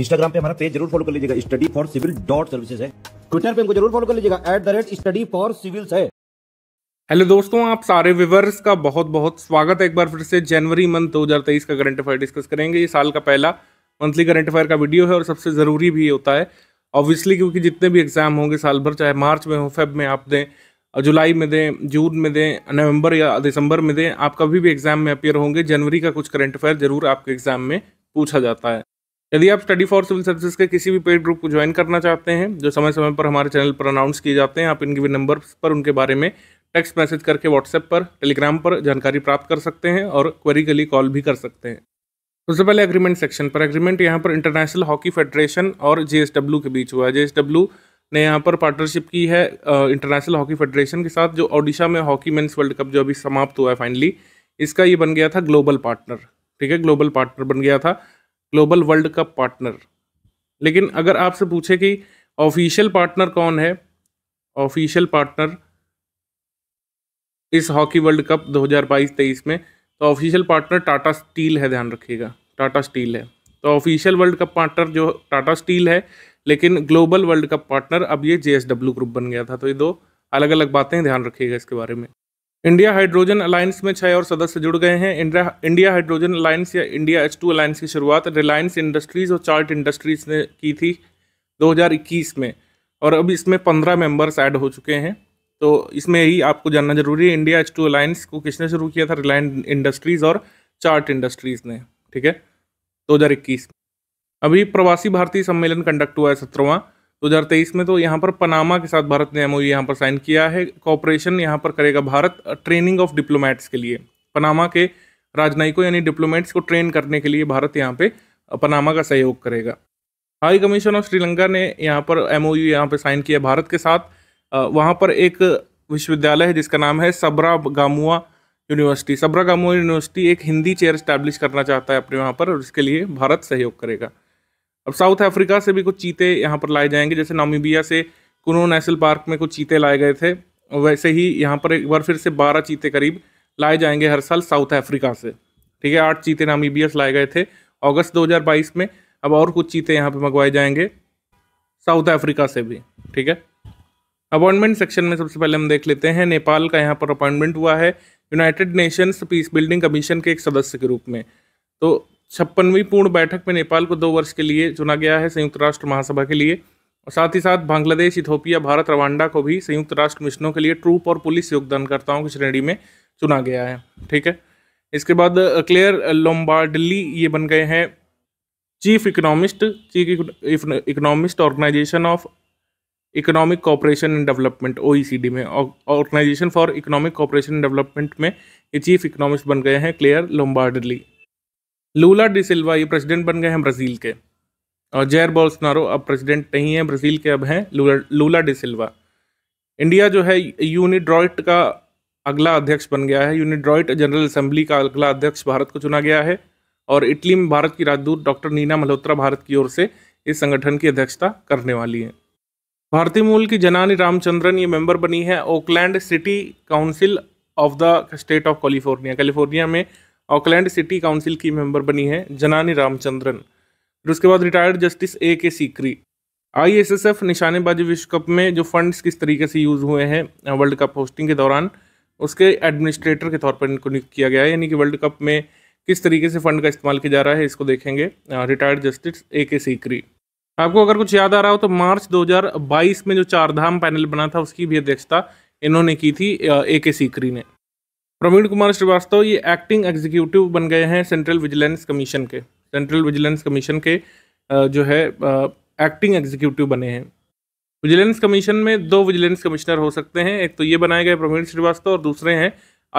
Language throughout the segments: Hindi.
इंस्टाग्राम पे हमारा पेज जरूर फॉलो कर लीजिएगा study for civil dot services है ट्विटर पे हमको जरूर फॉलो कर लीजिएगा at the rate study for civils है हेलो दोस्तों आप सारे विवर्स का बहुत बहुत स्वागत है एक बार फिर से जनवरी मंथ 2023 का करंट अफेयर डिस्कस करेंगे ये साल का पहला मंथली करंट अफेयर का वीडियो है और सबसे ज़रूरी भी होता है ऑब्वियसली क्योंकि जितने भी एग्जाम होंगे साल भर चाहे मार्च में हो फेब में आप दें जुलाई में दें जून में दें नवंबर या दिसंबर में दें आप कभी भी एग्जाम में अपेयर होंगे जनवरी का कुछ करंट अफेयर जरूर आपके एग्जाम में पूछा जाता है यदि आप स्टडी फॉर सिविल सर्विस के किसी भी पेड ग्रुप को ज्वाइन करना चाहते हैं जो समय समय पर हमारे चैनल पर अनाउंस किए जाते हैं आप इनके भी नंबर पर उनके बारे में टेक्स्ट मैसेज करके व्हाट्सएप पर टेलीग्राम पर जानकारी प्राप्त कर सकते हैं और क्वेरी के लिए कॉल भी कर सकते हैं सबसे पहले एग्रीमेंट सेक्शन पर एग्रीमेंट यहाँ पर इंटरनेशनल हॉकी फेडरेशन और जे के बीच हुआ है जे ने यहाँ पर पार्टनरशिप की है इंटरनेशनल हॉकी फेडरेशन के साथ जो ओडिशा में हॉकी मेन्स वर्ल्ड कप जो अभी समाप्त हुआ है फाइनली इसका ये बन गया था ग्लोबल पार्टनर ठीक है ग्लोबल पार्टनर बन गया था ग्लोबल वर्ल्ड कप पार्टनर लेकिन अगर आपसे पूछे कि ऑफिशियल पार्टनर कौन है ऑफिशियल पार्टनर इस हॉकी वर्ल्ड कप 2022-23 में तो ऑफिशियल पार्टनर टाटा स्टील है ध्यान रखिएगा टाटा स्टील है तो ऑफिशियल वर्ल्ड कप पार्टनर जो टाटा स्टील है लेकिन ग्लोबल वर्ल्ड कप पार्टनर अब ये जे ग्रुप बन गया था तो ये दो अलग अलग बातें ध्यान रखिएगा इसके बारे में इंडिया हाइड्रोजन अलायंस में छह और सदस्य जुड़ गए हैं इंडिया हाइड्रोजन अलायंस या इंडिया एच टू अलायंस की शुरुआत रिलायंस इंडस्ट्रीज़ और चार्ट इंडस्ट्रीज़ ने की थी 2021 में और अब इसमें 15 मेंबर्स ऐड हो चुके हैं तो इसमें ही आपको जानना जरूरी है इंडिया एच टू अलायंस को किसने शुरू किया था रिलायंस इंडस्ट्रीज़ और चार्ट इंडस्ट्रीज़ ने ठीक है दो अभी प्रवासी भारतीय सम्मेलन कंडक्ट हुआ है सत्रहवां तेईस में तो यहाँ पर पनामा के साथ भारत ने एमओयू e यहाँ पर साइन किया है कॉपरेशन यहाँ पर करेगा भारत ट्रेनिंग ऑफ डिप्लोमेट्स के लिए पनामा के राजनयिकों यानी डिप्लोमेट्स को ट्रेन करने के लिए भारत यहाँ पे पनामा का सहयोग करेगा हाई कमीशन ऑफ श्रीलंका ने यहाँ पर एम ओ यू यहाँ पर साइन किया भारत के साथ वहाँ पर एक विश्वविद्यालय है जिसका नाम है सबरा गामुआ यूनिवर्सिटी सबरा गामुआ यूनिवर्सिटी एक हिंदी चेयर स्टैब्लिश करना चाहता है अपने वहाँ पर और उसके लिए भारत सहयोग करेगा अब साउथ अफ्रीका से भी कुछ चीते यहाँ पर लाए जाएंगे जैसे नामीबिया से कुनो नेशनल पार्क में कुछ चीते लाए गए थे वैसे ही यहाँ पर एक बार फिर से बारह चीते करीब लाए जाएंगे हर साल साउथ अफ्रीका से ठीक है आठ चीते नामीबिया से लाए गए थे अगस्त 2022 में अब और कुछ चीते यहाँ पर मंगवाए जाएंगे साउथ अफ्रीका से भी ठीक है अपॉइंटमेंट सेक्शन में सबसे पहले हम देख लेते हैं नेपाल का यहाँ पर अपॉइंटमेंट हुआ है United Nations Peacebuilding Commission के एक सदस्य के रूप में तो छप्पनवीं पूर्ण बैठक में नेपाल को दो वर्ष के लिए चुना गया है संयुक्त राष्ट्र महासभा के लिए और साथ ही साथ बांग्लादेश इथोपिया भारत रवांडा को भी संयुक्त राष्ट्र मिशनों के लिए ट्रूप और पुलिस योगदानकर्ताओं की श्रेणी में चुना गया है ठीक है इसके बाद क्लेयर लोम्बार्डली ये बन गए हैं chief economist chief economist Organisation of Economic Cooperation and Development O में Organisation for Economic Cooperation and Development में ये चीफ इकोनॉमिस्ट बन गए हैं क्लेयर लोम्बार्डली लूला डिसिल्वा ये प्रेसिडेंट बन गए हैं ब्राज़ील के और जैर बोल्सनारो अब प्रेसिडेंट नहीं है ब्राज़ील के अब हैं लूला लूला डिसिल्वा इंडिया जो है यूनिड्रॉइट का अगला अध्यक्ष बन गया है यूनिड्रॉइट जनरल असेंबली का अगला अध्यक्ष भारत को चुना गया है और इटली में भारत की राजदूत डॉक्टर नीना मल्होत्रा भारत की ओर से इस संगठन की अध्यक्षता करने वाली हैं भारतीय मूल की जनानी रामचंद्रन ये मेंबर बनी है Oakland City Council of the State of California California में ऑकलैंड सिटी काउंसिल की मेंबर बनी है जनानी रामचंद्रन फिर उसके बाद retired justice A K Sikri I S S F निशानेबाजी विश्व कप में जो फंड्स किस तरीके से यूज़ हुए हैं वर्ल्ड कप होस्टिंग के दौरान उसके एडमिनिस्ट्रेटर के तौर पर इनको नियुक्त किया गया है यानी कि वर्ल्ड कप में किस तरीके से फंड का इस्तेमाल किया जा रहा है इसको देखेंगे retired justice A K Sikri आपको अगर कुछ याद आ रहा हो तो मार्च 2022 में जो चारधाम पैनल बना था उसकी भी अध्यक्षता इन्होंने की थी ए के सीकरी ने प्रवीण कुमार श्रीवास्तव ये एक्टिंग एग्जीक्यूटिव बन गए हैं सेंट्रल विजिलेंस कमीशन के सेंट्रल विजिलेंस कमीशन के जो है एक्टिंग एग्जीक्यूटिव बने हैं विजिलेंस कमीशन में दो विजिलेंस कमिश्नर हो सकते हैं एक तो ये बनाए गए प्रवीण श्रीवास्तव और दूसरे हैं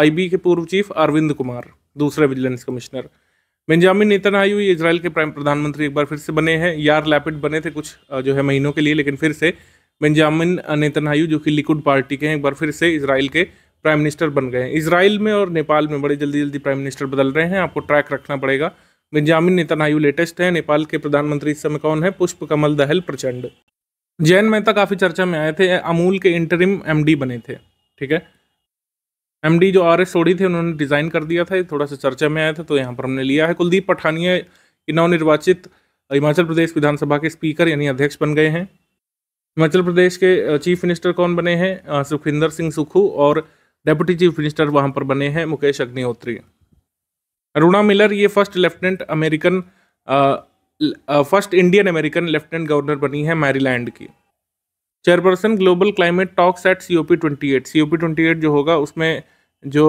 आईबी के पूर्व चीफ अरविंद कुमार दूसरे विजिलेंस कमिश्नर बेंजामिन नेतन्याहू ये इसराइल के प्राइम प्रधानमंत्री एक बार फिर से बने हैं यार लैपिड बने थे कुछ जो है महीनों के लिए लेकिन फिर से बेंजामिन नेतन्याहू जो कि लिकुड पार्टी के हैं एक बार फिर से इसराइल के प्राइम मिनिस्टर बन गए हैं इसराइल में और नेपाल में बड़े जल्दी जल्दी प्राइम मिनिस्टर बदल रहे हैं आपको ट्रैक रखना पड़ेगा बेंजामिन नेतानायू लेटेस्ट है नेपाल के प्रधानमंत्री इस समय कौन है पुष्प कमल दहल प्रचंड जैन मेहता काफ़ी चर्चा में आए थे अमूल के इंटरिम एमडी बने थे ठीक है एमडी जो आर एस सोढ़ी थे उन्होंने डिज़ाइन कर दिया था ये थोड़ा सा चर्चा में आया था तो यहाँ पर हमने लिया है कुलदीप पठानिया नवनिर्वाचित हिमाचल प्रदेश विधानसभा के स्पीकर यानी अध्यक्ष बन गए हैं हिमाचल प्रदेश के चीफ मिनिस्टर कौन बने हैं सुखविंदर सिंह सुखू और डेप्यूटी चीफ मिनिस्टर वहां पर बने हैं मुकेश अग्निहोत्री अरुणा मिलर ये first lieutenant American first Indian American lieutenant governor बनी है मैरीलैंड की chairperson global climate talks at C O P twenty eight C O P twenty eight जो होगा उसमें जो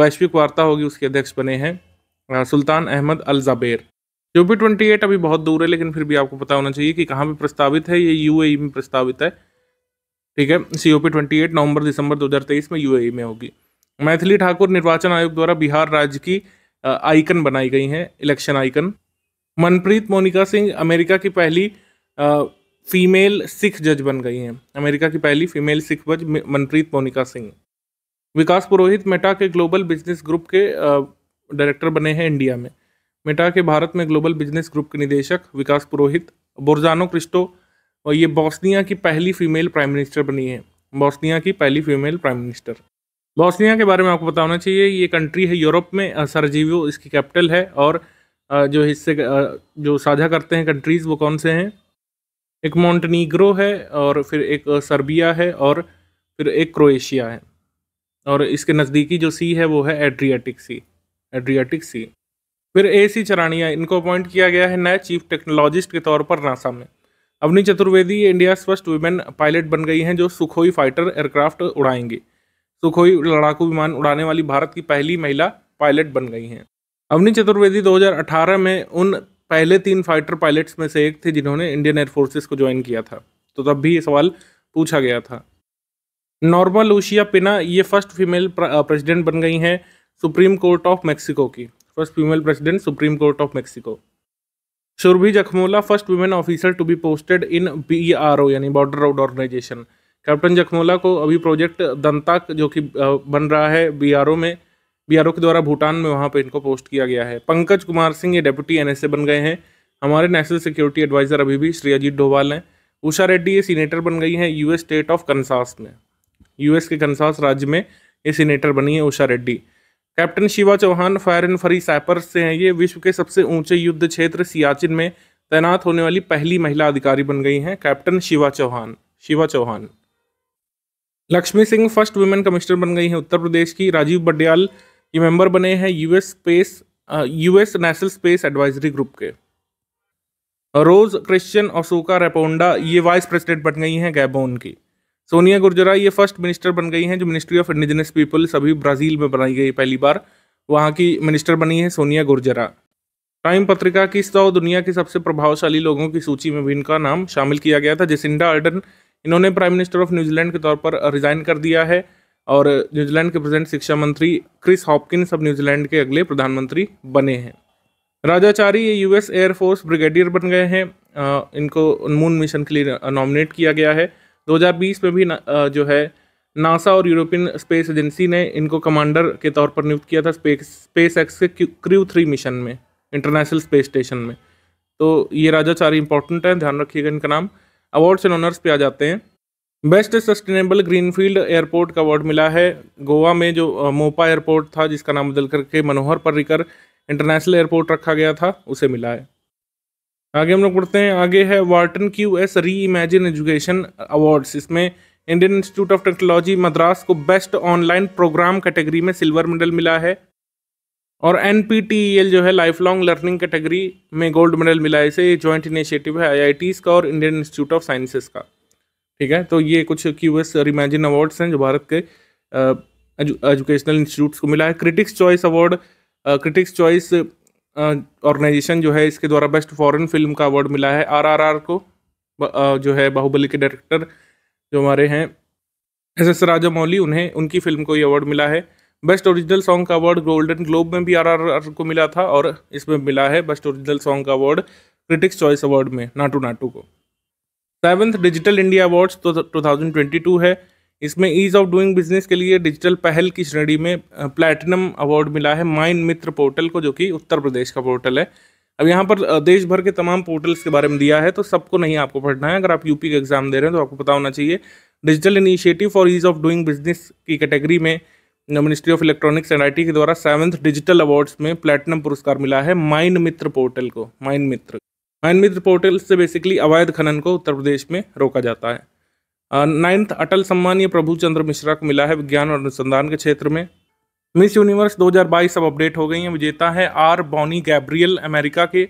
वैश्विक वार्ता होगी उसके अध्यक्ष बने हैं Sultan Ahmed Al C O P twenty eight अभी बहुत दूर है लेकिन फिर भी आपको पता होना चाहिए कि कहाँ पर प्रस्तावित है ये यू ई e में प्रस्तावित है ठीक है सीओपी ट्वेंटी एट नवंबर दिसंबर 2023 में यूएई e में होगी मैथिली ठाकुर निर्वाचन आयोग द्वारा बिहार राज्य की आइकन बनाई गई हैं election icon Manpreet Monika Singh America की पहली आ, फीमेल सिख जज बन गई हैं अमेरिका की पहली फीमेल सिख जज मनप्रीत मोनिका सिंह विकास पुरोहित मेटा के ग्लोबल बिजनेस ग्रुप के डायरेक्टर बने हैं इंडिया में मेटा के भारत में ग्लोबल बिजनेस ग्रुप के निदेशक विकास पुरोहित बोर्जानो क्रिस्टो और ये बॉस्निया की पहली फीमेल प्राइम मिनिस्टर बनी है बॉस्निया की पहली फीमेल प्राइम मिनिस्टर बॉस्निया के बारे में आपको बताना चाहिए ये कंट्री है यूरोप में सरजीवियो इसकी कैपिटल है और जो हिस्से जो साझा करते हैं कंट्रीज़ वो कौन से हैं एक मॉन्टनीग्रो है और फिर एक सर्बिया है और फिर एक क्रोएशिया है और इसके नज़दीकी जो सी है वो है एड्रियाटिक सी एड्रियाटिक सी फिर ए सी चरानिया इनको अपॉइंट किया गया है नए चीफ टेक्नोलॉजिस्ट के तौर पर नासा में Avani Chaturvedi India first women pilot बन गई हैं जो सुखोई फाइटर एयरक्राफ्ट उड़ाएंगे सुखोई लड़ाकू विमान उड़ाने वाली भारत की पहली महिला पायलट बन गई हैं अवनी चतुर्वेदी 2018 में उन पहले तीन फाइटर पायलट्स में से एक थे जिन्होंने इंडियन एयरफोर्सेस को ज्वाइन किया था तो तब भी ये सवाल पूछा गया था नॉर्मा लूशिया पिना ये फर्स्ट फीमेल प्रेसिडेंट बन गई हैं सुप्रीम कोर्ट ऑफ मेक्सिको की first female president Supreme Court of Mexico Surabhi Jakhmola first women officer to be posted in B यानी Border Road Organisation captain Jakhmola को अभी प्रोजेक्ट दंता जो कि बन रहा है बी में बी के द्वारा भूटान में वहाँ पर इनको पोस्ट किया गया है पंकज कुमार सिंह ये डेप्यूटी एन बन गए हैं हमारे नेशनल सिक्योरिटी एडवाइज़र अभी भी श्री अजीत डोवाल हैं उषा रेड्डी ये सीनेटर बन गई हैं यूएस स्टेट ऑफ कंसास में यूएस के कंसास राज्य में ये सीनेटर बनी है Usha Reddy captain Shiva Chauhan fire and fury sappers से हैं ये विश्व के सबसे ऊंचे युद्ध क्षेत्र सियाचिन में तैनात होने वाली पहली महिला अधिकारी बन गई हैं captain Shiva Chauhan Shiva Chauhan Lakshmi Singh first women commissioner बन गई हैं उत्तर प्रदेश की राजीव बडियाल ये मेंबर बने हैं US space US national space advisory group के रोज क्रिश्चियन और सोका रेपोंडा ये वाइस प्रेसिडेंट बन गई हैं गैबोन की सोनिया गुर्जरा ये फर्स्ट मिनिस्टर बन गई हैं जो मिनिस्ट्री ऑफ इंडिजिनस पीपल सभी ब्राज़ील में बनाई गई पहली बार वहाँ की मिनिस्टर बनी है सोनिया गुर्जरा टाइम पत्रिका की सौ दुनिया के सबसे प्रभावशाली लोगों की सूची में भी इनका नाम शामिल किया गया था जेसिंडा अर्डन इन्होंने प्राइम मिनिस्टर ऑफ न्यूजीलैंड के तौर पर रिज़ाइन कर दिया है और न्यूजीलैंड के प्रेजेंट शिक्षा मंत्री क्रिस हॉपकिन सब न्यूजीलैंड के अगले प्रधानमंत्री बने हैं राजाचारी ये यूएस एयरफोर्स ब्रिगेडियर बन गए हैं इनको उन्मून मिशन के लिए नॉमिनेट किया गया है 2020 में भी जो है नासा और यूरोपियन स्पेस एजेंसी ने इनको कमांडर के तौर पर नियुक्त किया था space SpaceX crew three थ्री मिशन में इंटरनेशनल स्पेस स्टेशन में तो ये राजा चार इंपॉर्टेंट हैं ध्यान रखिएगा इनका नाम अवार्ड्स एंड ऑनर्स पे आ जाते हैं बेस्ट सस्टेनेबल ग्रीनफील्ड एयरपोर्ट का अवार्ड मिला है गोवा में जो मोपा एयरपोर्ट था जिसका नाम बदल करके मनोहर पर्रिकर इंटरनेशनल एयरपोर्ट रखा गया था उसे मिला है आगे हम लोग पढ़ते हैं आगे है Wharton Q S reimagine education awards इसमें Indian Institute of Technology Madras को बेस्ट ऑनलाइन प्रोग्राम कैटेगरी में सिल्वर मेडल मिला है और एन e जो है लाइफ लॉन्ग लर्निंग कैटेगरी में गोल्ड मेडल मिला है इसे ये जॉइंट इनिशिएटिव है आई का और इंडियन इंस्टीट्यूट ऑफ साइंसेस का ठीक है तो ये कुछ क्यू एस रिमेजिन अवार्ड्स हैं जो भारत के एजुकेशनल इंस्टीट्यूट्स को मिला है critics choice award critics choice organization जो है इसके द्वारा बेस्ट फॉरेन फिल्म का अवार्ड मिला है आरआरआर को जो है बाहुबली के डायरेक्टर जो हमारे हैं एस एस राजामौली उन्हें उनकी फिल्म को ये अवार्ड मिला है बेस्ट ओरिजिनल सॉन्ग का अवार्ड गोल्डन ग्लोब में भी आरआरआर को मिला था और इसमें मिला है बेस्ट ओरिजिनल सॉन्ग का अवार्ड क्रिटिक्स चॉइस अवार्ड में नाटू नाटू को सेवन्थ डिजिटल इंडिया अवार्ड्स तो टू है इसमें ईज़ ऑफ डूइंग बिजनेस के लिए डिजिटल पहल की श्रेणी में प्लैटिनम अवार्ड मिला है माइन मित्र पोर्टल को जो कि उत्तर प्रदेश का पोर्टल है अब यहाँ पर देश भर के तमाम पोर्टल्स के बारे में दिया है तो सबको नहीं आपको पढ़ना है अगर आप यूपी के एग्ज़ाम दे रहे हैं तो आपको पता होना चाहिए digital initiative for ease of doing business की कैटेगरी में ministry of electronics and I के द्वारा सेवन्थ डिजिटल अवार्ड्स में प्लेटिनम पुरस्कार मिला है माइन मित्र पोर्टल को mine Mitra mine Mitra portal से बेसिकली अवैध खनन को उत्तर प्रदेश में रोका जाता है नाइन्थ अटल सम्मान ये प्रभु चंद्र मिश्रा को मिला है विज्ञान और अनुसंधान के क्षेत्र में मिस यूनिवर्स 2022 अब अपडेट हो गई हैं विजेता है आर बॉनी गैब्रियल अमेरिका के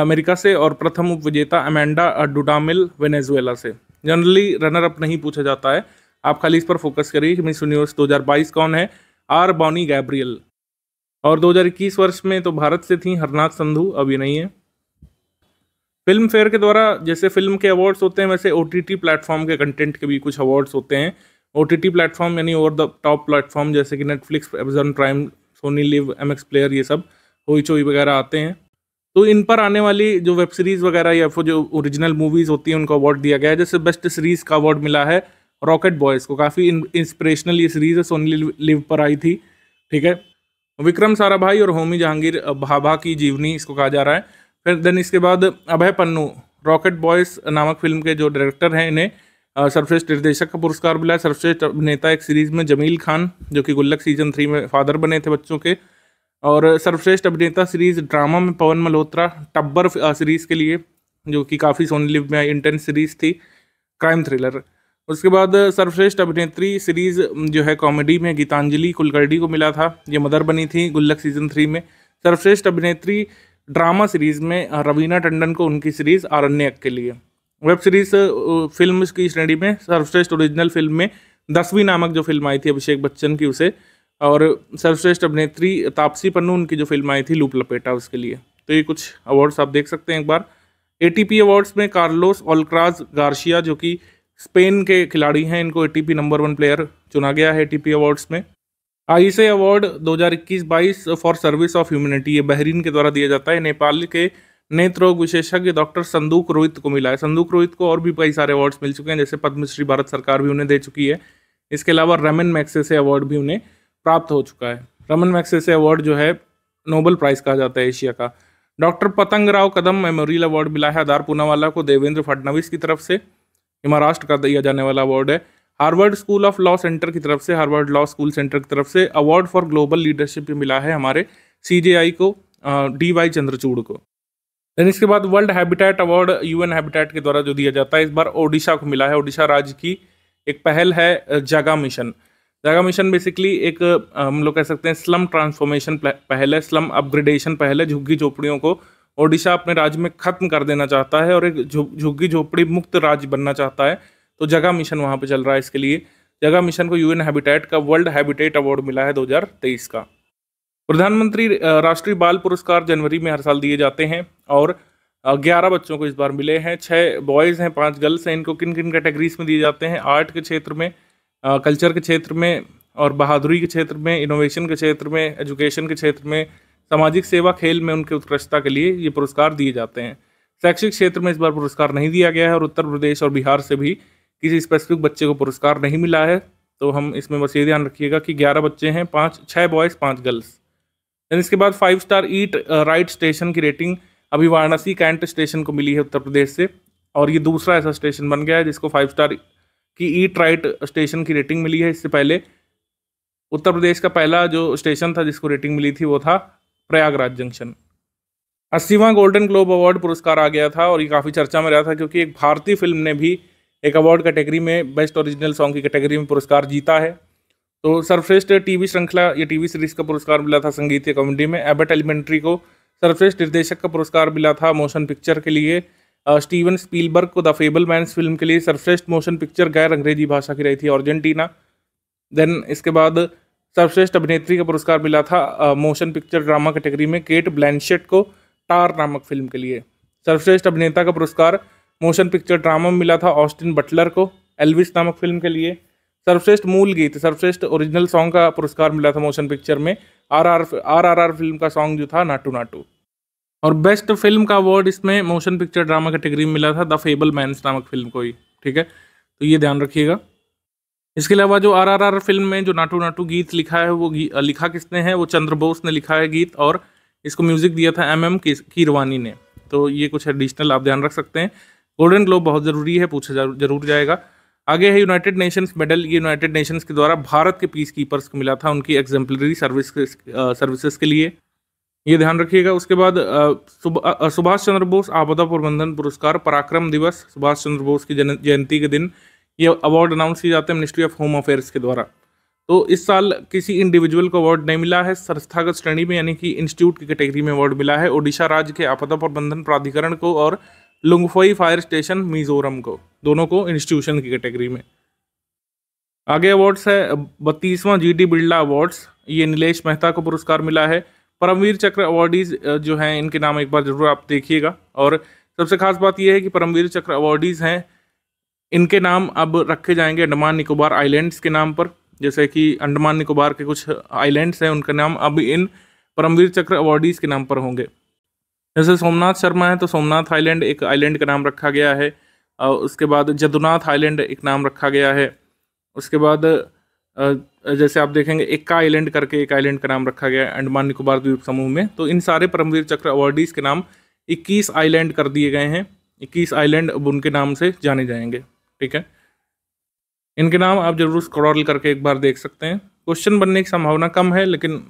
अमेरिका से और प्रथम उप विजेता अमेंडा डुडामिल वेनेजुएला से जनरली रनर अप नहीं पूछा जाता है आप खाली इस पर फोकस करिए कि मिस यूनिवर्स 2022 कौन है आर बॉनी गैब्रियल और 2021 वर्ष में तो भारत से थी हरनाथ संधू अभी नहीं है फिल्म फेयर के द्वारा जैसे फिल्म के अवार्ड्स होते हैं वैसे ओ टी प्लेटफॉर्म के कंटेंट के भी कुछ अवार्ड्स होते हैं ओ टी प्लेटफॉर्म यानी ओवर द टॉप प्लेटफॉर्म जैसे कि Netflix Amazon Prime Sony Liv M X player ये सब होई चोई वगैरह आते हैं तो इन पर आने वाली जो वेब सीरीज़ वगैरह या फिर जो ओरिजिनल मूवीज़ होती हैं उनको अवार्ड दिया गया है जैसे बेस्ट सीरीज़ का अवार्ड मिला है रॉकेट बॉयज़ को काफ़ी इंस्पिरेशनल ये सीरीज़ है सोनी लिव पर आई थी ठीक है विक्रम साराभाई और होमी जहांगीर भाभा की जीवनी इसको कहा जा रहा है फिर देन इसके बाद अभय पन्नू रॉकेट बॉयज़ नामक फिल्म के जो डायरेक्टर हैं इन्हें सर्वश्रेष्ठ निर्देशक का पुरस्कार मिला है सर्वश्रेष्ठ अभिनेता एक सीरीज़ में जमील खान जो कि गुल्लक सीजन थ्री में फादर बने थे बच्चों के और सर्वश्रेष्ठ अभिनेता सीरीज़ ड्रामा में पवन मल्होत्रा टब्बर सीरीज़ के लिए जो कि काफ़ी सोनी लिव में आई इंटेंस सीरीज़ थी क्राइम थ्रिलर उसके बाद सर्वश्रेष्ठ अभिनेत्री सीरीज़ जो है कॉमेडी में गीतांजलि कुलकर्णी को मिला था ये मदर बनी थी गुल्लक सीजन थ्री में सर्वश्रेष्ठ अभिनेत्री ड्रामा सीरीज़ में रवीना टंडन को उनकी सीरीज़ आरण्यक के लिए वेब सीरीज़ फिल्म की श्रेणी में सर्वश्रेष्ठ ओरिजिनल फिल्म में दसवीं नामक जो फिल्म आई थी अभिषेक बच्चन की उसे और सर्वश्रेष्ठ अभिनेत्री तापसी पन्नू उनकी जो फिल्म आई थी लूप लपेटा उसके लिए तो ये कुछ अवार्ड्स आप देख सकते हैं एक बार ए अवार्ड्स में कार्लोस ऑलक्राज गार्शिया जो कि स्पेन के खिलाड़ी हैं इनको ए नंबर वन प्लेयर चुना गया है ए अवार्ड्स में आई से award 2021-22 for service of humanity ये बहरीन के द्वारा दिया जाता है नेपाल के नेत्र रोग विशेषज्ञ डॉक्टर संदूक रोहित को मिला है संदूक रोहित को और भी कई सारे अवार्ड्स मिल चुके हैं जैसे पद्मश्री भारत सरकार भी उन्हें दे चुकी है इसके अलावा रमन से अवार्ड भी उन्हें प्राप्त हो चुका है रमन से अवार्ड जो है नोबल प्राइज़ कहा जाता है एशिया का डॉक्टर पतंग राव कदम मेमोरियल अवार्ड मिला है आधार पूनावाला को देवेंद्र फडणवीस की तरफ से ये महाराष्ट्र का दिया जाने वाला अवार्ड है Harvard school of law center की तरफ से हार्वर्ड लॉ स्कूल सेंटर की तरफ से अवार्ड फॉर ग्लोबल लीडरशिप भी मिला है हमारे सी को डी वाई चंद्रचूड़ को देन इसके बाद world habitat award UN habitat के द्वारा जो दिया जाता है इस बार ओडिशा को मिला है ओडिशा राज्य की एक पहल है जागा मिशन जागा मिशन बेसिकली एक हम लोग कह सकते हैं स्लम ट्रांसफॉर्मेशन पहल है स्लम अपग्रेडेशन पहल है झुग्गी झोपड़ियों को ओडिशा अपने राज्य में खत्म कर देना चाहता है और एक झुग्गी झोपड़ी मुक्त राज्य बनना चाहता है तो जगह मिशन वहाँ पर चल रहा है इसके लिए जगह मिशन को यूएन हैबिटेट का वर्ल्ड हैबिटेट अवार्ड मिला है 2023 का प्रधानमंत्री राष्ट्रीय बाल पुरस्कार जनवरी में हर साल दिए जाते हैं और ग्यारह बच्चों को इस बार मिले हैं छः बॉयज़ हैं पाँच गर्ल्स हैं इनको किन किन कैटेगरीज में दिए जाते हैं आर्ट के क्षेत्र में कल्चर के क्षेत्र में और बहादुरी के क्षेत्र में इनोवेशन के क्षेत्र में एजुकेशन के क्षेत्र में सामाजिक सेवा खेल में उनकी उत्कृष्टता के लिए ये पुरस्कार दिए जाते हैं शैक्षिक क्षेत्र में इस बार पुरस्कार नहीं दिया गया है और उत्तर प्रदेश और बिहार से भी किसी स्पेसिफिक बच्चे को पुरस्कार नहीं मिला है तो हम इसमें बस ये ध्यान रखिएगा कि ग्यारह बच्चे हैं पाँच छः बॉयज़ पाँच गर्ल्स देन इसके बाद five star eat right station की रेटिंग अभी वाराणसी कैंट स्टेशन को मिली है उत्तर प्रदेश से और ये दूसरा ऐसा स्टेशन बन गया है जिसको फाइव स्टार की ईट राइट स्टेशन की रेटिंग मिली है इससे पहले उत्तर प्रदेश का पहला जो स्टेशन था जिसको रेटिंग मिली थी वो था प्रयागराज जंक्शन अस्सीवा गोल्डन ग्लोब अवार्ड पुरस्कार आ गया था और ये काफ़ी चर्चा में रहा था क्योंकि एक भारतीय फिल्म ने भी एक अवार्ड कैटेगरी में बेस्ट ओरिजिनल सॉन्ग की कैटेगरी में पुरस्कार जीता है तो सर्वश्रेष्ठ टीवी श्रृंखला या टीवी सीरीज का पुरस्कार मिला था संगीत या कॉमेडी में एबट एलिमेंट्री को सर्वश्रेष्ठ निर्देशक का पुरस्कार मिला था मोशन पिक्चर के लिए स्टीवन स्पीलबर्ग को द फेबल मैंस फिल्म के लिए सर्वश्रेष्ठ मोशन पिक्चर गैर अंग्रेजी भाषा की रही थी अर्जेंटीना देन इसके बाद सर्वश्रेष्ठ अभिनेत्री का पुरस्कार मिला था मोशन पिक्चर ड्रामा कैटेगरी में केट ब्लैंशेट को टार नामक फिल्म के लिए सर्वश्रेष्ठ अभिनेता का पुरस्कार मोशन पिक्चर ड्रामा मिला था ऑस्टिन बटलर को एल्विस नामक फिल्म के लिए सर्वश्रेष्ठ मूल गीत सर्वश्रेष्ठ ओरिजिनल सॉन्ग का पुरस्कार मिला था मोशन पिक्चर में R R R R R film का सॉन्ग जो था नाटू नाटू और बेस्ट फिल्म का अवार्ड इसमें मोशन पिक्चर ड्रामा कैटेगरी में मिला था द फेबल मैंस नामक फिल्म को ही ठीक है तो ये ध्यान रखिएगा इसके अलावा जो आर आर आर फिल्म में जो नाटू नाटू गीत लिखा है वो लिखा किसने है वो चंद्र बोस ने लिखा है गीत और इसको म्यूज़िक दिया था एम एम कीरवानी ने तो ये कुछ एडिशनल आप ध्यान रख सकते हैं गोल्डन ग्लोब बहुत ज़रूरी है पूछा जरूर जाएगा आगे है यूनाइटेड नेशंस मेडल ये यूनाइटेड नेशंस के द्वारा भारत के पीस कीपर्स को मिला था उनकी एग्जाम्पलरी सर्विस सर्विसेज के लिए ये ध्यान रखिएगा उसके बाद सुभाष चंद्र बोस आपदा प्रबंधन पुरस्कार पराक्रम दिवस सुभाष चंद्र बोस की जयंती के दिन ये अवार्ड अनाउंस किए जाते हैं मिनिस्ट्री ऑफ होम अफेयर्स के द्वारा तो इस साल किसी इंडिविजुअल को अवार्ड नहीं मिला है संस्थागत श्रेणी में यानी कि इंस्टीट्यूट की कैटेगरी में अवार्ड मिला है ओडिशा राज्य के आपदा प्रबंधन प्राधिकरण को और लुंगफोई फायर स्टेशन मिजोरम को दोनों को इंस्टीट्यूशन की कैटेगरी में आगे अवार्ड्स है बत्तीसवां जी डी बिरला अवार्ड्स ये नीलेश मेहता को पुरस्कार मिला है परमवीर चक्र अवार्डीज जो हैं इनके नाम एक बार जरूर आप देखिएगा और सबसे खास बात यह है कि परमवीर चक्र अवार्डीज हैं इनके नाम अब रखे जाएंगे अंडमान निकोबार आइलैंड्स के नाम पर जैसे कि अंडमान निकोबार के कुछ आइलैंड्स हैं उनका नाम अब इन परमवीर चक्र अवार्डीज़ के नाम पर होंगे जैसे सोमनाथ शर्मा है तो सोमनाथ आइलैंड एक आइलैंड का नाम रखा गया है और उसके बाद जदुनाथ आइलैंड एक नाम रखा गया है उसके बाद जैसे आप देखेंगे एक्का आइलैंड करके एक आइलैंड का नाम रखा गया है अंडमान निकोबार द्वीप समूह में तो इन सारे परमवीर चक्र अवार्डीज़ के नाम 21 आइलैंड कर दिए गए हैं 21 आइलैंड अब उनके नाम से जाने जाएंगे ठीक है इनके नाम आप जरूर स्क्रॉल करके एक बार देख सकते हैं क्वेश्चन बनने की संभावना कम है लेकिन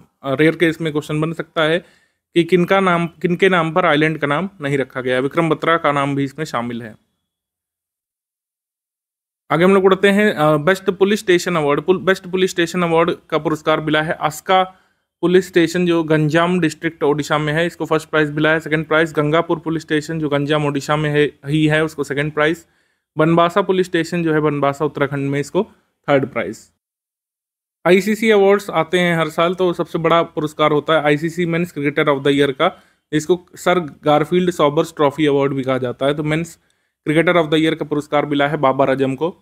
रेयर केस में क्वेश्चन बन सकता है कि किनका नाम किनके नाम पर आइलैंड का नाम नहीं रखा गया विक्रम बत्रा का नाम भी इसमें शामिल है आगे हम लोग उड़ते हैं best police station award best police station award का पुरस्कार मिला है अस्का पुलिस स्टेशन जो गंजाम डिस्ट्रिक्ट ओडिशा में है इसको फर्स्ट प्राइज मिला है second prize Gangapur police station जो गंजाम ओडिशा में है ही है उसको second prize Banbasa police station जो है बनबासा उत्तराखंड में इसको थर्ड प्राइज आईसीसी अवार्ड्स आते हैं हर साल तो सबसे बड़ा पुरस्कार होता है ICC men's cricketer of the year का इसको sir Garfield Sobers trophy award भी कहा जाता है तो men's cricketer of the year का पुरस्कार मिला है बाबर आजम को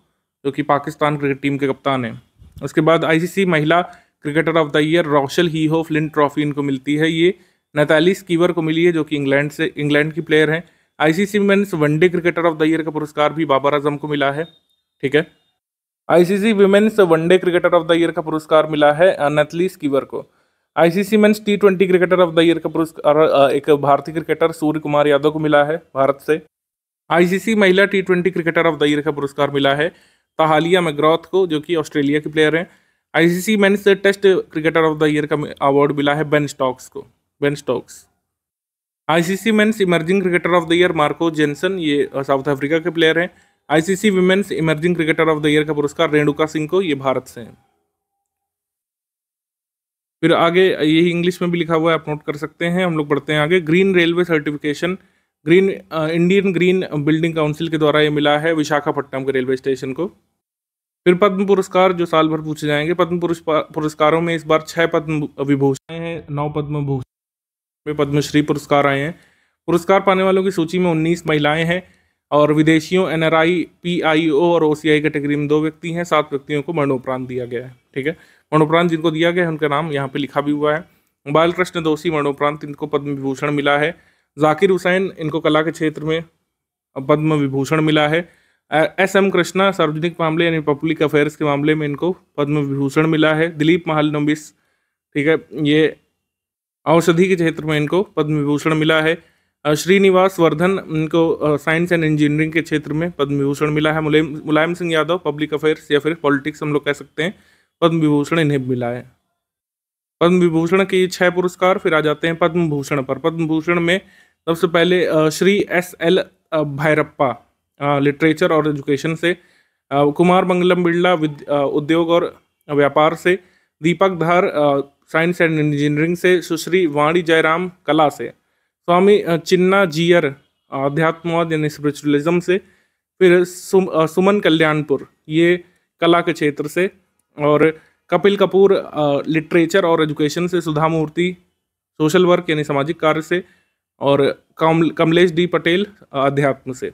जो कि पाकिस्तान क्रिकेट टीम के कप्तान हैं उसके बाद आईसीसी महिला cricketer of the year Rachael Heyhoe Flint trophy इनको मिलती है ये नैतालीस स्कीवर को मिली है जो कि इंग्लैंड से इंग्लैंड की प्लेयर हैं ICC men's one day cricketer of the year का पुरस्कार भी बाबर आजम को मिला है ठीक है ICC women's one day cricketer of the year का पुरस्कार मिला है नथली स्कीवर को ICC men's T twenty cricketer of the year का पुरस्कार एक भारतीय क्रिकेटर सूर्य कुमार यादव को मिला है भारत से आईसीसी महिला T twenty cricketer of the year का पुरस्कार मिला है तहालिया मैग्रॉथ को जो कि ऑस्ट्रेलिया की प्लेयर हैं ICC men's test cricketer of the year का अवार्ड मिला है बेन स्टॉक्स को Ben Stokes ICC men's emerging cricketer of the year Marco Jansen ये साउथ अफ्रीका के प्लेयर हैं ICC women's emerging cricketer of the year का पुरस्कार रेणुका सिंह को ये भारत से है फिर आगे यही इंग्लिश में भी लिखा हुआ है आप नोट कर सकते हैं हम लोग पढ़ते हैं आगे green railway certification green Indian green building council के द्वारा ये मिला है विशाखापट्टनम के रेलवे स्टेशन को फिर पद्म पुरस्कार जो साल भर पूछे जाएंगे पद्म पुरस्कारों में इस बार छः पद्म विभूषण हैं नौ पद्म भूषण में पद्मश्री पुरस्कार आए हैं पुरस्कार पाने वालों की सूची में उन्नीस महिलाएं हैं और विदेशियों N R I P I O और ओ सी आई कैटेगरी में दो व्यक्ति हैं सात व्यक्तियों को मरणोपरांत दिया गया है ठीक है मरणोपरांत जिनको दिया गया है उनका नाम यहाँ पे लिखा भी हुआ है बालकृष्ण दोषी मरणोपरांत इनको पद्म विभूषण मिला है जाकिर हुसैन इनको कला के क्षेत्र में पद्म विभूषण मिला है एस एम कृष्णा सार्वजनिक मामले यानी पब्लिक अफेयर्स के मामले में इनको पद्म विभूषण मिला है दिलीप महालनबिस ठीक है ये औषधि के क्षेत्र में इनको पद्म विभूषण मिला है श्रीनिवास वर्धन इनको साइंस एंड इंजीनियरिंग के क्षेत्र में पद्म विभूषण मिला है मुलायम सिंह यादव पब्लिक अफेयर्स या फिर पॉलिटिक्स हम लोग कह सकते हैं पद्म विभूषण इन्हें मिला है पद्म विभूषण के ये छह पुरस्कार फिर आ जाते हैं पद्म भूषण पर पद्म भूषण में सबसे पहले Shri S L Bhyrappa literature और एजुकेशन से कुमार मंगलम बिरला उद्योग और व्यापार से Deepak Dhar science and engineering से सुश्री वाणी जयराम कला से स्वामी चिन्ना जियर अध्यात्मवाद यानी स्पिरिचुअलिज्म से फिर सुम, सुमन कल्याणपुर ये कला के क्षेत्र से और कपिल कपूर लिटरेचर और एजुकेशन से सुधा मूर्ति सोशल वर्क यानी सामाजिक कार्य से और कम कमलेश डी पटेल अध्यात्म से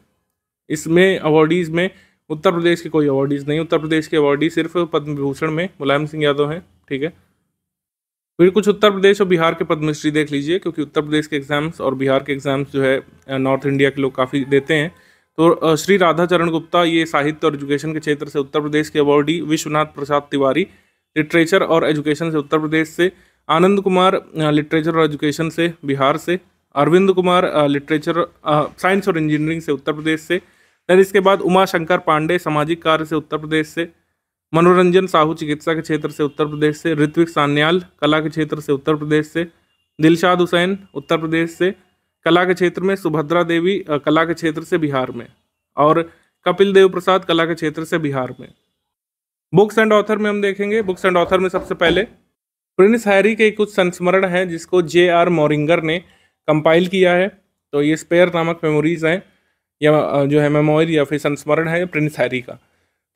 इसमें अवार्डीज़ में उत्तर प्रदेश के कोई अवार्डीज़ नहीं उत्तर प्रदेश के अवार्डी सिर्फ पद्म विभूषण में मुलायम सिंह यादव हैं ठीक है फिर तो कुछ उत्तर प्रदेश और बिहार के पद्मश्री देख लीजिए क्योंकि उत्तर प्रदेश के एग्जाम्स और बिहार के एग्जाम्स जो है नॉर्थ इंडिया के लोग काफ़ी देते हैं तो श्री राधाचरण गुप्ता ये साहित्य और एजुकेशन के क्षेत्र से उत्तर प्रदेश के अवार्डी विश्वनाथ प्रसाद तिवारी लिटरेचर और एजुकेशन से उत्तर प्रदेश से आनंद कुमार लिटरेचर और एजुकेशन से बिहार से अरविंद कुमार लिटरेचर साइंस और इंजीनियरिंग से उत्तर प्रदेश से दैन इसके बाद उमाशंकर पांडे सामाजिक कार्य से उत्तर प्रदेश से मनोरंजन साहू चिकित्सा के क्षेत्र से उत्तर प्रदेश से ऋत्विक सान्याल कला के क्षेत्र से उत्तर प्रदेश से दिलशाद हुसैन उत्तर प्रदेश से कला के क्षेत्र में सुभद्रा देवी कला के क्षेत्र से बिहार में और कपिल देव प्रसाद कला के क्षेत्र से बिहार में बुक्स एंड ऑथर में हम देखेंगे बुक्स एंड ऑथर में सबसे पहले प्रिंस हैरी के कुछ संस्मरण हैं जिसको जे आर मोरिंगर ने कंपाइल किया है तो ये स्पेयर नामक मेमोरीज हैं या जो है मेमोरी या फिर संस्मरण है प्रिंस हैरी का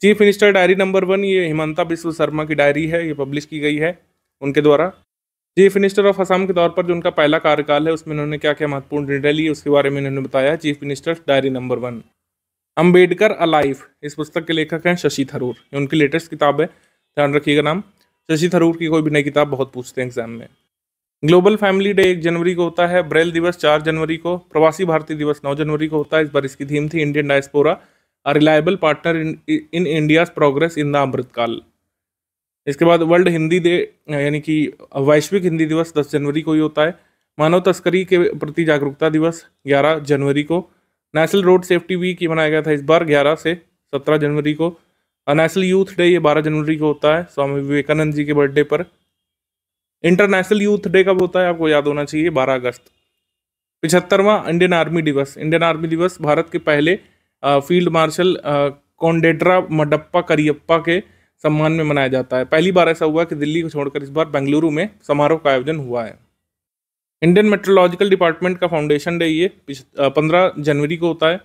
chief minister diary number one ये हिमंता बिश्व शर्मा की डायरी है ये पब्लिश की गई है उनके द्वारा चीफ मिनिस्टर ऑफ असम के तौर पर जो उनका पहला कार्यकाल है उसमें उन्होंने क्या क्या महत्वपूर्ण निर्णय लिए उसके बारे में उन्होंने बताया chief minister diary number one Ambedkar a life इस पुस्तक के लेखक हैं शशि थरूर ये उनकी लेटेस्ट किताब है ध्यान रखिएगा नाम शशि थरूर की कोई भी नई किताब बहुत पूछते हैं एग्जाम में ग्लोबल फैमिली डे एक जनवरी को होता है ब्रेल दिवस चार जनवरी को प्रवासी भारतीय दिवस नौ जनवरी को होता है इस बार इसकी थीम थी Indian diaspora a reliable partner in in India's progress in the Amrit Kaal इसके बाद वर्ल्ड हिंदी डे यानी कि वैश्विक हिंदी दिवस 10 जनवरी को ही होता है मानव तस्करी के प्रति जागरूकता दिवस 11 जनवरी को नेशनल रोड सेफ्टी वीक मनाया गया था इस बार 11 से 17 जनवरी को नेशनल यूथ डे ये 12 जनवरी को होता है स्वामी विवेकानंद जी के बर्थडे पर इंटरनेशनल यूथ डे कब होता है आपको याद होना चाहिए बारह अगस्त पिछहत्तरवां इंडियन आर्मी दिवस इंडियन आर्मी दिवस भारत के पहले फील्ड मार्शल कोंडेड्रा मडप्पा करियप्पा के सम्मान में मनाया जाता है पहली बार ऐसा हुआ कि दिल्ली को छोड़कर इस बार बेंगलुरु में समारोह का आयोजन हुआ है इंडियन मेट्रोलॉजिकल डिपार्टमेंट का फाउंडेशन डे ये पंद्रह जनवरी को होता है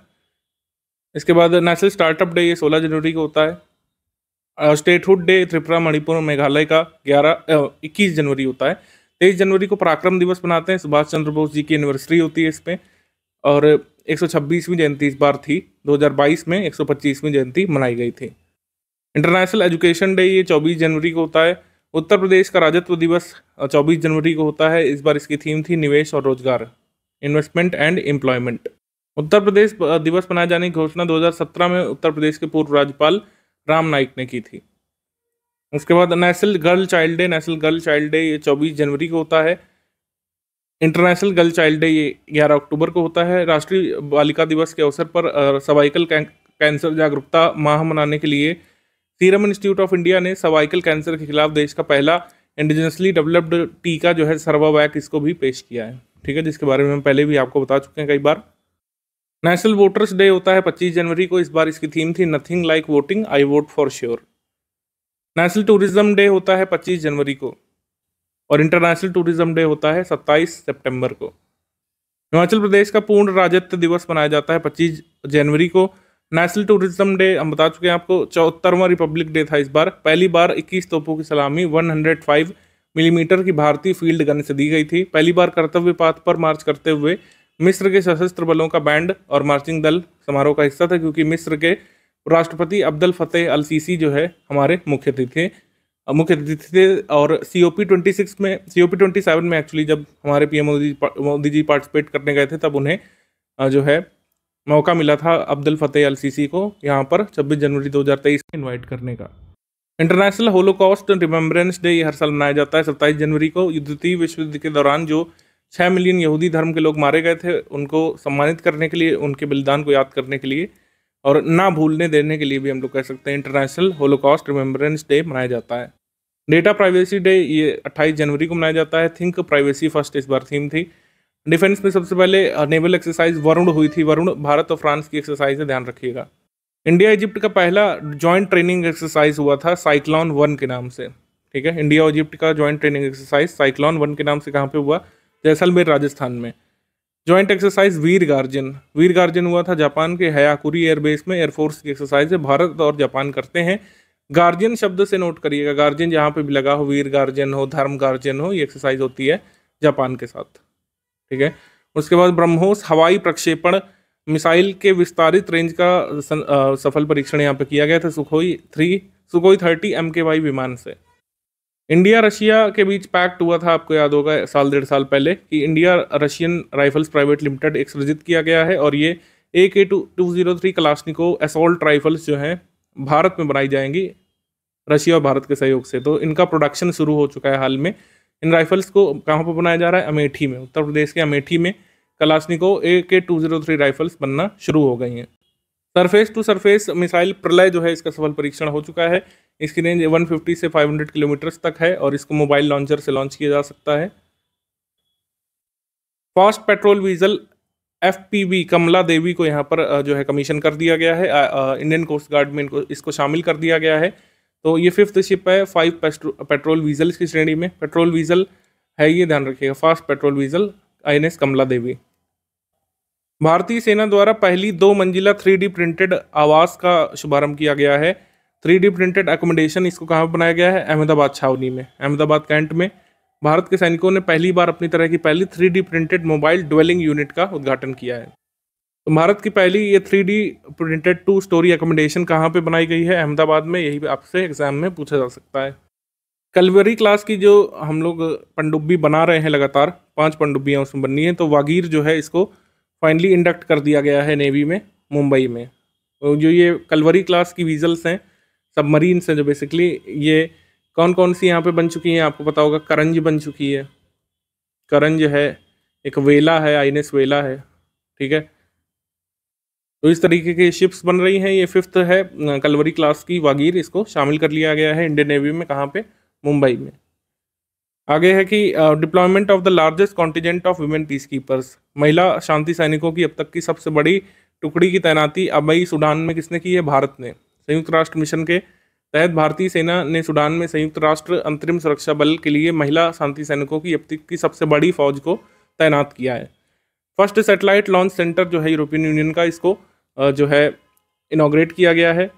इसके बाद नेशनल स्टार्टअप डे ये सोलह जनवरी को होता है स्टेटहुड डे त्रिपुरा मणिपुर मेघालय का ग्यारह इक्कीस जनवरी होता है तेईस जनवरी को पराक्रम दिवस मनाते हैं सुभाष चंद्र बोस जी की एनिवर्सरी होती है इसमें और 126वीं जयंती इस बार थी 2022 में 125वीं जयंती मनाई गई थी इंटरनेशनल एजुकेशन डे ये 24 जनवरी को होता है उत्तर प्रदेश का राजत्व दिवस 24 जनवरी को होता है इस बार इसकी थीम थी निवेश और रोजगार investment and employment Uttar Pradesh दिवस मनाए जाने की घोषणा 2017 में उत्तर प्रदेश के पूर्व राज्यपाल राम नाइक ने की थी उसके बाद national girl child day national girl child day ये चौबीस जनवरी को होता है इंटरनेशनल गर्ल चाइल्ड डे ये ग्यारह अक्टूबर को होता है राष्ट्रीय बालिका दिवस के अवसर पर सवाइकल कैंसर जागरूकता माह मनाने के लिए सीरम इंस्टीट्यूट ऑफ इंडिया ने सवाइकल कैंसर के खिलाफ देश का पहला इंडिजनसली डेवलप्ड टीका जो है सर्वावैक इसको भी पेश किया है ठीक है जिसके बारे में हम पहले भी आपको बता चुके हैं कई बार नेशनल वोटर्स डे होता है 25 जनवरी को इस बार इसकी थीम थी nothing like voting I vote for sure national tourism day होता है 25 जनवरी को और इंटरनेशनल टूरिज्म डे होता है 27 सितंबर को हिमाचल प्रदेश का पूर्ण राजत्व दिवस मनाया जाता है 25 जनवरी को नेशनल टूरिज्म डे हम बता चुके हैं आपको चौहत्तरवा रिपब्लिक डे था इस बार पहली बार 21 तोपों की सलामी 105 मिलीमीटर mm की भारतीय फील्ड गन से दी गई थी पहली बार कर्तव्य पथ पर मार्च करते हुए मिस्र के सशस्त्र बलों का बैंड और मार्चिंग दल समारोह का हिस्सा था क्योंकि मिस्र के राष्ट्रपति अब्दुल फतेह अल सीसी जो है हमारे मुख्य अतिथि मुख्य अतिथि थे और C O P twenty six में C O P twenty seven में एक्चुअली जब हमारे P M Modi Modi ji participate करने गए थे तब उन्हें जो है मौका मिला था अब्दुल फतेह अल सीसी को यहाँ पर छब्बीस जनवरी दो तेईस में इन्वाइट करने का इंटरनेशनल होलोकॉस्ट रिमेम्बरेंस डे हर साल मनाया जाता है सत्ताईस जनवरी को द्वितीय विश्व युद्ध के दौरान जो छः मिलियन यहूदी धर्म के लोग मारे गए थे उनको सम्मानित करने के लिए उनके बलिदान को याद करने के लिए और ना भूलने देने के लिए भी हम लोग कह सकते हैं इंटरनेशनल होलोकॉस्ट रिमेम्बरेंस डे मनाया जाता है डेटा प्राइवेसी डे ये 28 जनवरी को मनाया जाता है थिंक प्राइवेसी फर्स्ट इस बार थीम थी डिफेंस में सबसे पहले नेवल uh, एक्सरसाइज वरुण हुई थी वरुण भारत और फ्रांस की एक्सरसाइज है ध्यान रखिएगा इंडिया इजिप्ट का पहला जॉइंट ट्रेनिंग एक्सरसाइज हुआ था साइक्लॉन वन के नाम से ठीक है इंडिया और इजिप्ट का joint training exercise cyclone one के नाम से कहाँ पे हुआ जैसलमेर राजस्थान में joint exercise Veer guardian Veer guardian हुआ था जापान के हयाकुरी एयरबेस में एयरफोर्स की एक्सरसाइज है भारत और जापान करते हैं गार्जियन शब्द से नोट करिएगा गार्जियन जहाँ पे भी लगा हो वीर गार्जियन हो धर्म गार्जियन हो ये एक्सरसाइज होती है जापान के साथ ठीक है उसके बाद ब्रह्मोस हवाई प्रक्षेपण मिसाइल के विस्तारित रेंज का सन, आ, सफल परीक्षण यहाँ पे किया गया था Sukhoi three Sukhoi thirty M K I विमान से इंडिया रशिया के बीच पैक्ट हुआ था आपको याद होगा साल डेढ़ साल पहले कि India Russian rifles private limited एक सृजित किया गया है और ये A K two two zero three Kalashnikov assault rifles जो हैं भारत में बनाई जाएंगी रशिया और भारत के सहयोग से तो इनका प्रोडक्शन शुरू हो चुका है हाल में इन राइफल्स को कहाँ पर बनाया जा रहा है अमेठी में उत्तर प्रदेश के अमेठी में कलाशनिको ए K to zero three rifles बनना शुरू हो गई हैं सरफेस टू सरफेस मिसाइल प्रलय जो है इसका सफल परीक्षण हो चुका है इसकी रेंज 150 से 500 किलोमीटर्स तक है और इसको मोबाइल लॉन्चर से लॉन्च किया जा सकता है fast patrol vessel F Kamla Devi को यहाँ पर जो है कमीशन कर दिया गया है इंडियन कोस्ट गार्ड में इनको इसको शामिल कर दिया गया है तो ये फिफ्थ शिप है फाइव पेट्रोल व्हीजल की श्रेणी में पेट्रोल वीजल है ये ध्यान रखिएगा फास्ट पेट्रोल वीजल आई कमला देवी भारतीय सेना द्वारा पहली दो मंजिला थ्री प्रिंटेड आवास का शुभारंभ किया गया है थ्री डी प्रिंटेड एकोमोडेशन इसको कहाँ बनाया गया है अहमदाबाद छावनी में अहमदाबाद कैंट में भारत के सैनिकों ने पहली बार अपनी तरह की पहली three D printed mobile dwelling unit का उद्घाटन किया है तो भारत की पहली ये three D printed two story accommodation कहाँ पर बनाई गई है अहमदाबाद में यही आपसे एग्जाम में पूछा जा सकता है कलवरी क्लास की जो हम लोग पनडुब्बी बना रहे हैं लगातार पाँच पनडुब्बियाँ उसमें बननी हैं तो वागीर जो है इसको फाइनली इंडक्ट कर दिया गया है नेवी में मुंबई में जो ये कलवरी क्लास की वीजल्स हैं सबमरीन हैं जो बेसिकली ये कौन कौन सी यहाँ पे बन चुकी हैं आपको पता होगा करंज बन चुकी है करंज है एक वेला है आई वेला है ठीक है तो इस तरीके की शिप्स बन रही हैं ये फिफ्थ है कलवरी क्लास की वागीर इसको शामिल कर लिया गया है इंडियन नेवी में कहाँ पे मुंबई में आगे है कि deployment of the largest contingent of women peacekeepers महिला शांति सैनिकों की अब तक की सबसे बड़ी टुकड़ी की तैनाती अबई सूडान में किसने की है भारत ने संयुक्त राष्ट्र मिशन के तहत भारतीय सेना ने सूडान में संयुक्त राष्ट्र अंतरिम सुरक्षा बल के लिए महिला शांति सैनिकों की अब तक की सबसे बड़ी फौज को तैनात किया है फर्स्ट सैटेलाइट लॉन्च सेंटर जो है यूरोपियन यूनियन का इसको जो है इनाग्रेट किया गया है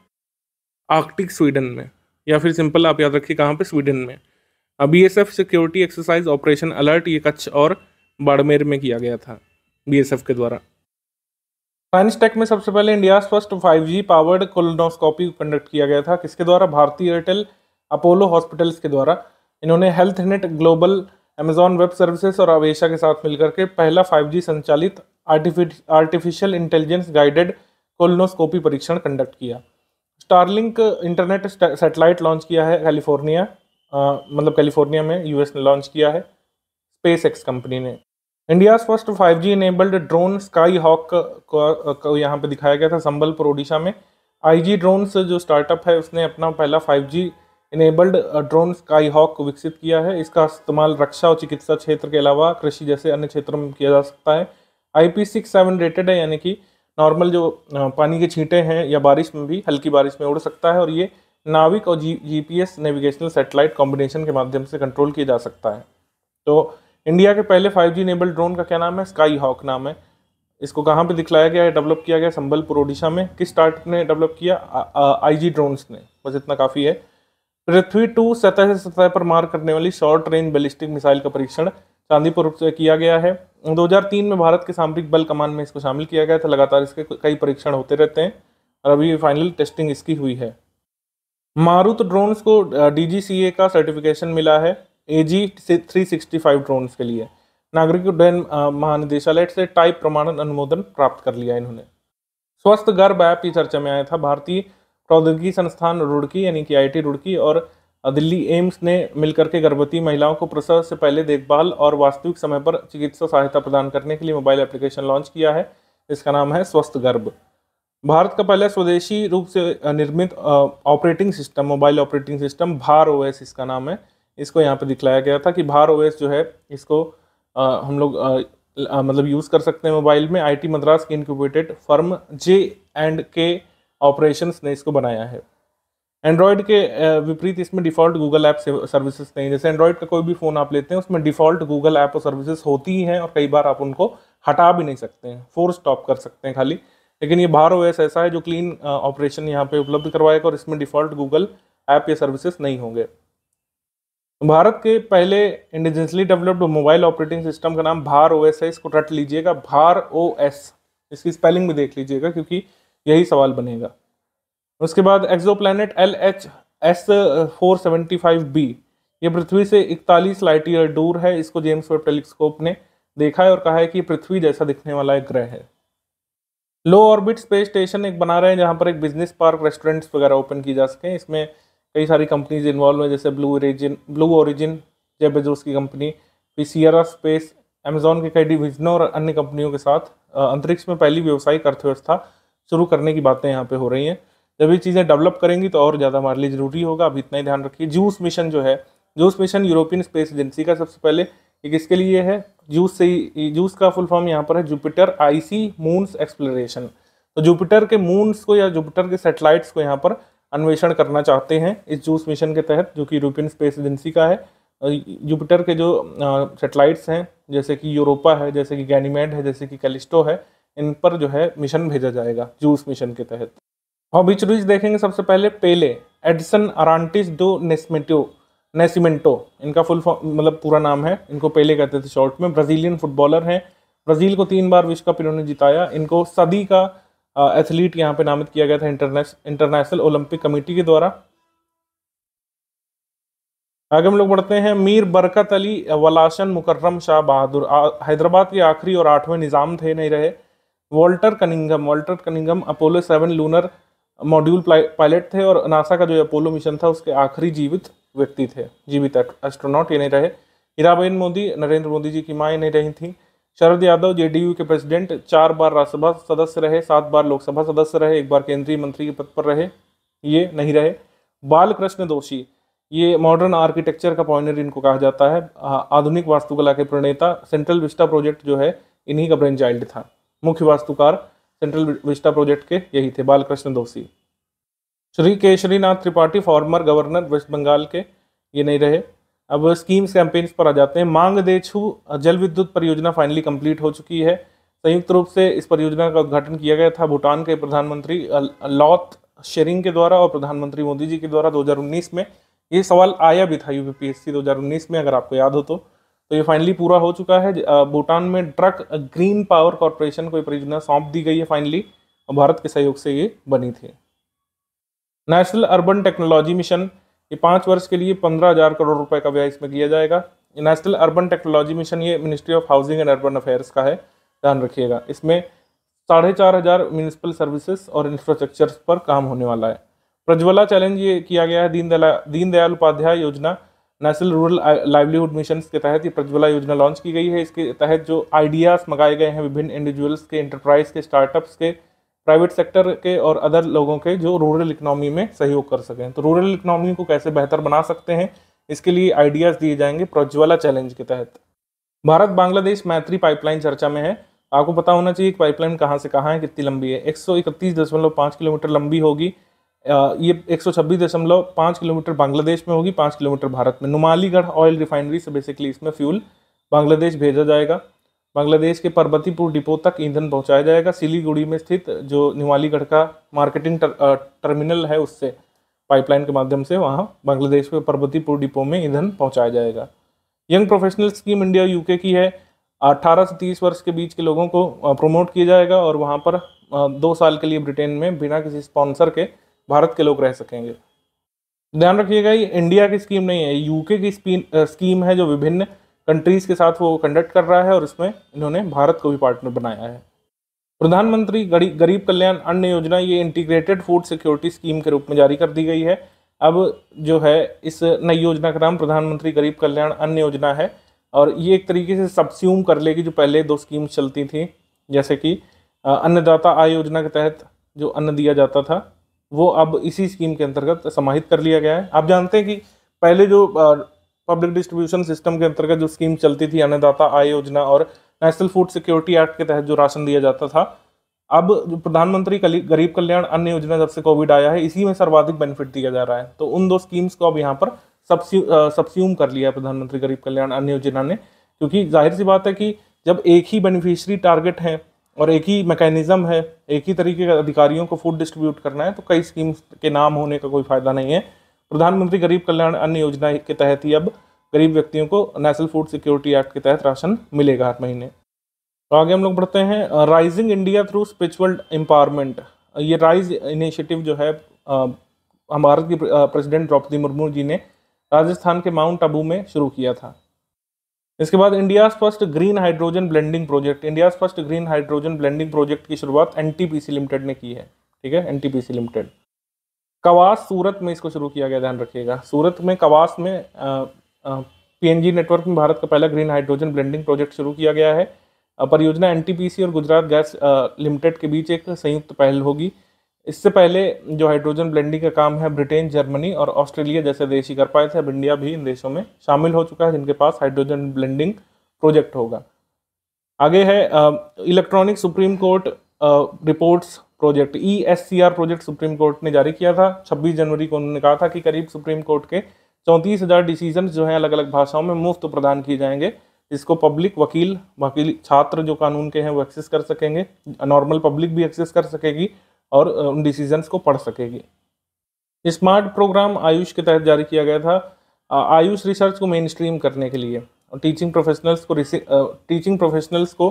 आर्कटिक स्वीडन में या फिर सिंपल आप याद रखिए कहाँ पे स्वीडन में B S F security exercise operation alert ये कच्छ और बाड़मेर में किया गया था बी एस एफ के द्वारा साइंस टेक में सबसे पहले India first 5G powered colonoscopy conduct किया गया था किसके द्वारा भारतीय एयरटेल अपोलो हॉस्पिटल्स के द्वारा इन्होंने HealthNet global Amazon web services और अवेशा के साथ मिलकर के पहला 5G संचालित आर्टिफिशियल इंटेलिजेंस गाइडेड कोलोनोस्कोपी परीक्षण कंडक्ट किया स्टारलिंक इंटरनेट सेटेलाइट लॉन्च किया है कैलिफोर्निया मतलब कैलिफोर्निया में यूएस ने लॉन्च किया है स्पेस एक्स कंपनी ने India's first 5G G enabled drone sky Skyhawk को यहाँ पे दिखाया गया था संबलपुर ओडिशा में आई जी ड्रोन्स जो स्टार्टअप है उसने अपना पहला 5G G enabled drone sky Hawk विकसित किया है इसका इस्तेमाल रक्षा और चिकित्सा क्षेत्र के अलावा कृषि जैसे अन्य क्षेत्रों में किया जा सकता है I P six seven rated है यानी कि नॉर्मल जो पानी के छींटे हैं या बारिश में भी हल्की बारिश में उड़ सकता है और ये नाविक और G G navigational satellite combination के माध्यम से कंट्रोल किया जा सकता है तो इंडिया के पहले 5G जी नेबल ड्रोन का क्या नाम है स्काई हॉक नाम है इसको कहाँ पे दिखलाया गया है डेवलप किया गया संबलपुर ओडिशा में किस स्टार्ट ने डेवलप किया आईजी ड्रोन्स ने बस इतना काफ़ी है पृथ्वी टू सतह से सतह पर मार करने वाली शॉर्ट रेंज बैलिस्टिक मिसाइल का परीक्षण चांदीपुर से किया गया है 2003 में भारत के सामरिक बल कमान में इसको शामिल किया गया था लगातार इसके कई परीक्षण होते रहते हैं और अभी फाइनल टेस्टिंग इसकी हुई है मारुत ड्रोन्स को डी का सर्टिफिकेशन मिला है ए जी से थ्री सिक्सटी फाइव ड्रोन्स के लिए नागरिक उड्डयन महानिदेशालय से टाइप प्रमाणन अनुमोदन प्राप्त कर लिया इन्होंने स्वस्थ गर्भ ऐप की चर्चा में आया था भारतीय प्रौद्योगिकी संस्थान रुड़की यानी कि आईटी रुड़की और दिल्ली एम्स ने मिलकर के गर्भवती महिलाओं को प्रसव से पहले देखभाल और वास्तविक समय पर चिकित्सा सहायता प्रदान करने के लिए मोबाइल एप्लीकेशन लॉन्च किया है इसका नाम है स्वस्थ गर्भ भारत का पहला स्वदेशी रूप से निर्मित operating system mobile operating system BharOS इसका नाम है इसको यहाँ पर दिखलाया गया था कि भार ओ जो है इसको आ, हम लोग आ, मतलब यूज़ कर सकते हैं मोबाइल में आईटी मद्रास की incubated firm J and K operations ने इसको बनाया है एंड्रॉयड के विपरीत इसमें डिफ़ॉल्ट गूगल ऐप सर्विसेज नहीं जैसे एंड्रॉयड का कोई भी फ़ोन आप लेते हैं उसमें डिफ़ॉल्ट गूगल ऐप और सर्विसेज होती ही हैं और कई बार आप उनको हटा भी नहीं सकते हैं फोर स्टॉप कर सकते हैं खाली लेकिन ये भार ओएस ऐसा है जो क्लीन ऑपरेशन यहाँ पे उपलब्ध करवाएगा और इसमें डिफ़ॉल्ट गूगल ऐप या सर्विसेज नहीं होंगे भारत के पहले indigenously developed mobile operating system का नाम भार ओ एस है इसको रट लीजिएगा भार ओ एस इसकी स्पेलिंग भी देख लीजिएगा क्योंकि यही सवाल बनेगा उसके बाद exoplanet L H S four seventy five B ये पृथ्वी से इकतालीस लाइट ईयर दूर है इसको जेम्स वेब टेलीस्कोप ने देखा है और कहा है कि पृथ्वी जैसा दिखने वाला एक ग्रह है लो ऑर्बिट स्पेस स्टेशन एक बना रहे हैं जहाँ पर एक बिजनेस पार्क रेस्टोरेंट्स वगैरह ओपन की जा सकें इसमें कई सारी कंपनीज इन्वॉल्व हैं जैसे Blue Origin Blue Origin Jeff Bezos की कंपनी फिर सियरा स्पेस अमेजोन के कई डिविजनों और अन्य कंपनियों के साथ अंतरिक्ष में पहली व्यवसायिक अर्थव्यवस्था शुरू करने की बातें यहाँ पे हो रही हैं जब ये चीज़ें डेवलप करेंगी तो और ज़्यादा हमारे लिए ज़रूरी होगा अब इतना ही ध्यान रखिए जूस मिशन जो है JUICE mission European Space Agency का सबसे पहले ये किसके लिए है जूस से जूस का फुल फॉर्म यहाँ पर है जुपिटर आईसी मून्स एक्सप्लोरेशन तो जुपिटर के मून्स को या जुपिटर के सेटेलाइट्स को यहाँ पर अन्वेषण करना चाहते हैं इस जूस मिशन के तहत जो कि यूरोपियन स्पेस एजेंसी का है जुपिटर के जो सेटेलाइट्स हैं जैसे कि यूरोपा है जैसे कि गैनीमेड है जैसे कि कैलिस्टो है इन पर जो है मिशन भेजा जाएगा जूस मिशन के तहत रूज देखेंगे सबसे पहले पेले एडिसन अरांटिस डो नेस्मेटो नेसिमेंटो इनका फुल मतलब पूरा नाम है इनको पेले कहते थे शॉर्ट में ब्राज़ीलियन फुटबॉलर हैं ब्राज़ील को तीन बार विश्व कप इन्होंने जिताया इनको सदी का एथलीट यहाँ पे नामित किया गया था इंटरनेशनल ओलंपिक कमेटी के द्वारा आगे हम लोग बढ़ते हैं मीर बरकत अली वलाशन मुकर्रम शाह बहादुर हैदराबाद के आखिरी और आठवें निज़ाम थे नहीं रहे Walter Cunningham Walter Cunningham Apollo seven lunar module pilot थे और नासा का जो अपोलो मिशन था उसके आखिरी जीवित व्यक्ति थे जीवित एस्ट्रोनॉट ये नहीं रहे हीराबेन मोदी नरेंद्र मोदी जी की माँ ये नहीं रही थी शरद यादव जेडीयू के प्रेसिडेंट चार बार राज्यसभा सदस्य रहे सात बार लोकसभा सदस्य रहे एक बार केंद्रीय मंत्री के पद पर रहे ये नहीं रहे बालकृष्ण दोषी ये मॉडर्न आर्किटेक्चर का पॉइनर इनको कहा जाता है आधुनिक वास्तुकला के प्रणेता सेंट्रल विस्टा प्रोजेक्ट जो है इन्हीं का ब्रेन चाइल्ड था मुख्य वास्तुकार सेंट्रल विस्टा प्रोजेक्ट के यही थे Balkrishna Doshi Shri Kesharinath Tripathi former governor West Bengal के ये नहीं रहे अब स्कीम्स कैंपेन्स पर आ जाते हैं मांग दे छू जल विद्युत परियोजना फाइनली कंप्लीट हो चुकी है संयुक्त रूप से इस परियोजना का उद्घाटन किया गया था भूटान के प्रधानमंत्री लॉत शेरिंग के द्वारा और प्रधानमंत्री मोदी जी के द्वारा 2019 में ये सवाल आया भी था यूपीपीएससी पी में अगर आपको याद हो तो तो ये फाइनली पूरा हो चुका है भूटान में ट्रक ग्रीन पावर कॉरपोरेशन को परियोजना सौंप दी गई है फाइनली और भारत के सहयोग से ये बनी थी नेशनल अर्बन टेक्नोलॉजी मिशन ये पाँच वर्ष के लिए पंद्रह हज़ार करोड़ रुपए का व्यय इसमें किया जाएगा नेशनल अर्बन टेक्नोलॉजी मिशन ये Ministry of Housing and Urban Affairs का है ध्यान रखिएगा इसमें साढ़े चार हज़ार म्यूनसिपल सर्विसेज और इंफ्रास्ट्रक्चर पर काम होने वाला है प्रज्वला चैलेंज ये किया गया है दीनदला दीनदयाल उपाध्याय योजना नेशनल रूरल लाइवलीहुड मिशन के तहत ये प्रज्वला योजना लॉन्च की गई है इसके तहत जो आइडियाज़ मंगाए गए हैं विभिन्न इंडिविजुअल्स के इंटरप्राइज के स्टार्टअप्स के प्राइवेट सेक्टर के और अदर लोगों के जो रूरल इकोनॉमी में सहयोग कर सकें तो रूरल इकनॉमी को कैसे बेहतर बना सकते हैं इसके लिए आइडियाज़ दिए जाएंगे प्रोज्वाला चैलेंज के तहत भारत बांग्लादेश मैत्री पाइपलाइन चर्चा में है आपको पता होना चाहिए कि पाइपलाइन कहाँ से कहाँ है कितनी लंबी है एक किलोमीटर लंबी होगी ये एक किलोमीटर बांग्लादेश में होगी पाँच किलोमीटर भारत में नुमालीगढ़ ऑयल रिफाइनरी से बेसिकली इसमें फ्यूल बांग्लादेश भेजा जाएगा बांग्लादेश के पर्वतीपुर डिपो तक ईंधन पहुंचाया जाएगा सिलीगुड़ी में स्थित जो निवालीगढ़ का मार्केटिंग टर, टर्मिनल है उससे पाइपलाइन के माध्यम से वहाँ बांग्लादेश के पर्वतीपुर डिपो में ईंधन पहुँचाया जाएगा Young Professional Scheme India UK की है 18 से 30 वर्ष के बीच के लोगों को प्रमोट किया जाएगा और वहाँ पर दो साल के लिए ब्रिटेन में बिना किसी स्पॉन्सर के भारत के लोग रह सकेंगे ध्यान रखिएगा ये इंडिया की स्कीम नहीं है यूके की स्कीम है जो विभिन्न कंट्रीज़ के साथ वो कंडक्ट कर रहा है और इसमें इन्होंने भारत को भी पार्टनर बनाया है प्रधानमंत्री गरीब कल्याण अन्न योजना ये इंटीग्रेटेड फूड सिक्योरिटी स्कीम के रूप में जारी कर दी गई है अब जो है इस नई योजना का नाम प्रधानमंत्री गरीब कल्याण अन्न योजना है और ये एक तरीके से सब्स्यूम कर लेगी जो पहले दो स्कीम्स चलती थी जैसे कि अन्नदाता आय योजना के तहत जो अन्न दिया जाता था वो अब इसी स्कीम के अंतर्गत समाहित कर लिया गया है आप जानते हैं कि पहले जो पब्लिक डिस्ट्रीब्यूशन सिस्टम के अंतर्गत जो स्कीम चलती थी अन्नदाता आय योजना और नेशनल फूड सिक्योरिटी एक्ट के तहत जो राशन दिया जाता था अब जो प्रधानमंत्री गरीब कल्याण अन्य योजना जब से कोविड आया है इसी में सर्वाधिक बेनिफिट दिया जा रहा है तो उन दो स्कीम्स को अब यहाँ पर सब्स्यू सब्स्यूम कर लिया प्रधानमंत्री गरीब कल्याण अन्य योजना ने क्योंकि जाहिर सी बात है कि जब एक ही बेनिफिशरी टारगेट है और एक ही मैकेनिज़्म है एक ही तरीके के अधिकारियों को फूड डिस्ट्रीब्यूट करना है तो कई स्कीम्स के नाम होने का कोई फ़ायदा नहीं है प्रधानमंत्री गरीब कल्याण अन्य योजना के तहत ही अब गरीब व्यक्तियों को नेशनल फूड सिक्योरिटी एक्ट के तहत राशन मिलेगा हर महीने तो आगे हम लोग बढ़ते हैं Rising India through spiritual empowerment ये राइज इनिशिएटिव जो है हमारे की प्रेसिडेंट द्रौपदी मुर्मू जी ने राजस्थान के माउंट आबू में शुरू किया था इसके बाद India first green hydrogen blending project India first green hydrogen blending project की शुरुआत एन लिमिटेड ने की है ठीक है एन लिमिटेड कवास सूरत में इसको शुरू किया गया ध्यान रखिएगा सूरत में कवास में पीएनजी नेटवर्क में भारत का पहला ग्रीन हाइड्रोजन ब्लेंडिंग प्रोजेक्ट शुरू किया गया है परियोजना एनटीपीसी और गुजरात गैस लिमिटेड के बीच एक संयुक्त पहल होगी इससे पहले जो हाइड्रोजन ब्लेंडिंग का काम है ब्रिटेन जर्मनी और ऑस्ट्रेलिया जैसे देश ही कर पाए थे अब इंडिया भी इन देशों में शामिल हो चुका है जिनके पास हाइड्रोजन ब्लेंडिंग प्रोजेक्ट होगा आगे है electronic Supreme Court reports project e project Supreme Court ने जारी किया था 26 जनवरी को उन्होंने कहा था कि करीब सुप्रीम कोर्ट के चौंतीस हज़ार डिसीजन जो हैं अलग अलग भाषाओं में मुफ्त प्रदान किए जाएंगे इसको पब्लिक वकील वकील छात्र जो कानून के हैं वो एक्सेस कर सकेंगे नॉर्मल पब्लिक भी एक्सेस कर सकेगी और उन डिसीजंस को पढ़ सकेगी स्मार्ट प्रोग्राम आयुष के तहत जारी किया गया था आयुष रिसर्च को मेन स्ट्रीम करने के लिए और टीचिंग प्रोफेशनल्स को टीचिंग प्रोफेशनल्स को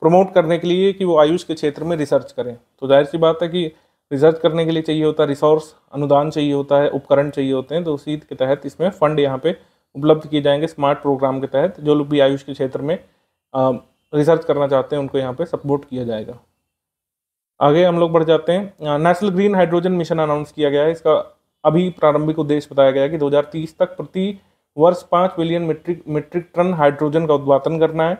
प्रमोट करने के लिए कि वो आयुष के क्षेत्र में रिसर्च करें तो जाहिर सी बात है कि रिसर्च करने के लिए चाहिए होता है रिसोर्स अनुदान चाहिए होता है उपकरण चाहिए होते हैं तो उसी के तहत इसमें फ़ंड यहाँ पे उपलब्ध किए जाएंगे स्मार्ट प्रोग्राम के तहत जो लोग भी आयुष के क्षेत्र में रिसर्च करना चाहते हैं उनको यहाँ पे सपोर्ट किया जाएगा आगे हम लोग बढ़ जाते हैं National Green Hydrogen Mission announce किया गया है इसका अभी प्रारंभिक उद्देश्य बताया गया है कि 2030 तक प्रति वर्ष पाँच billion metric metric tonne hydrogen का उत्पादन करना है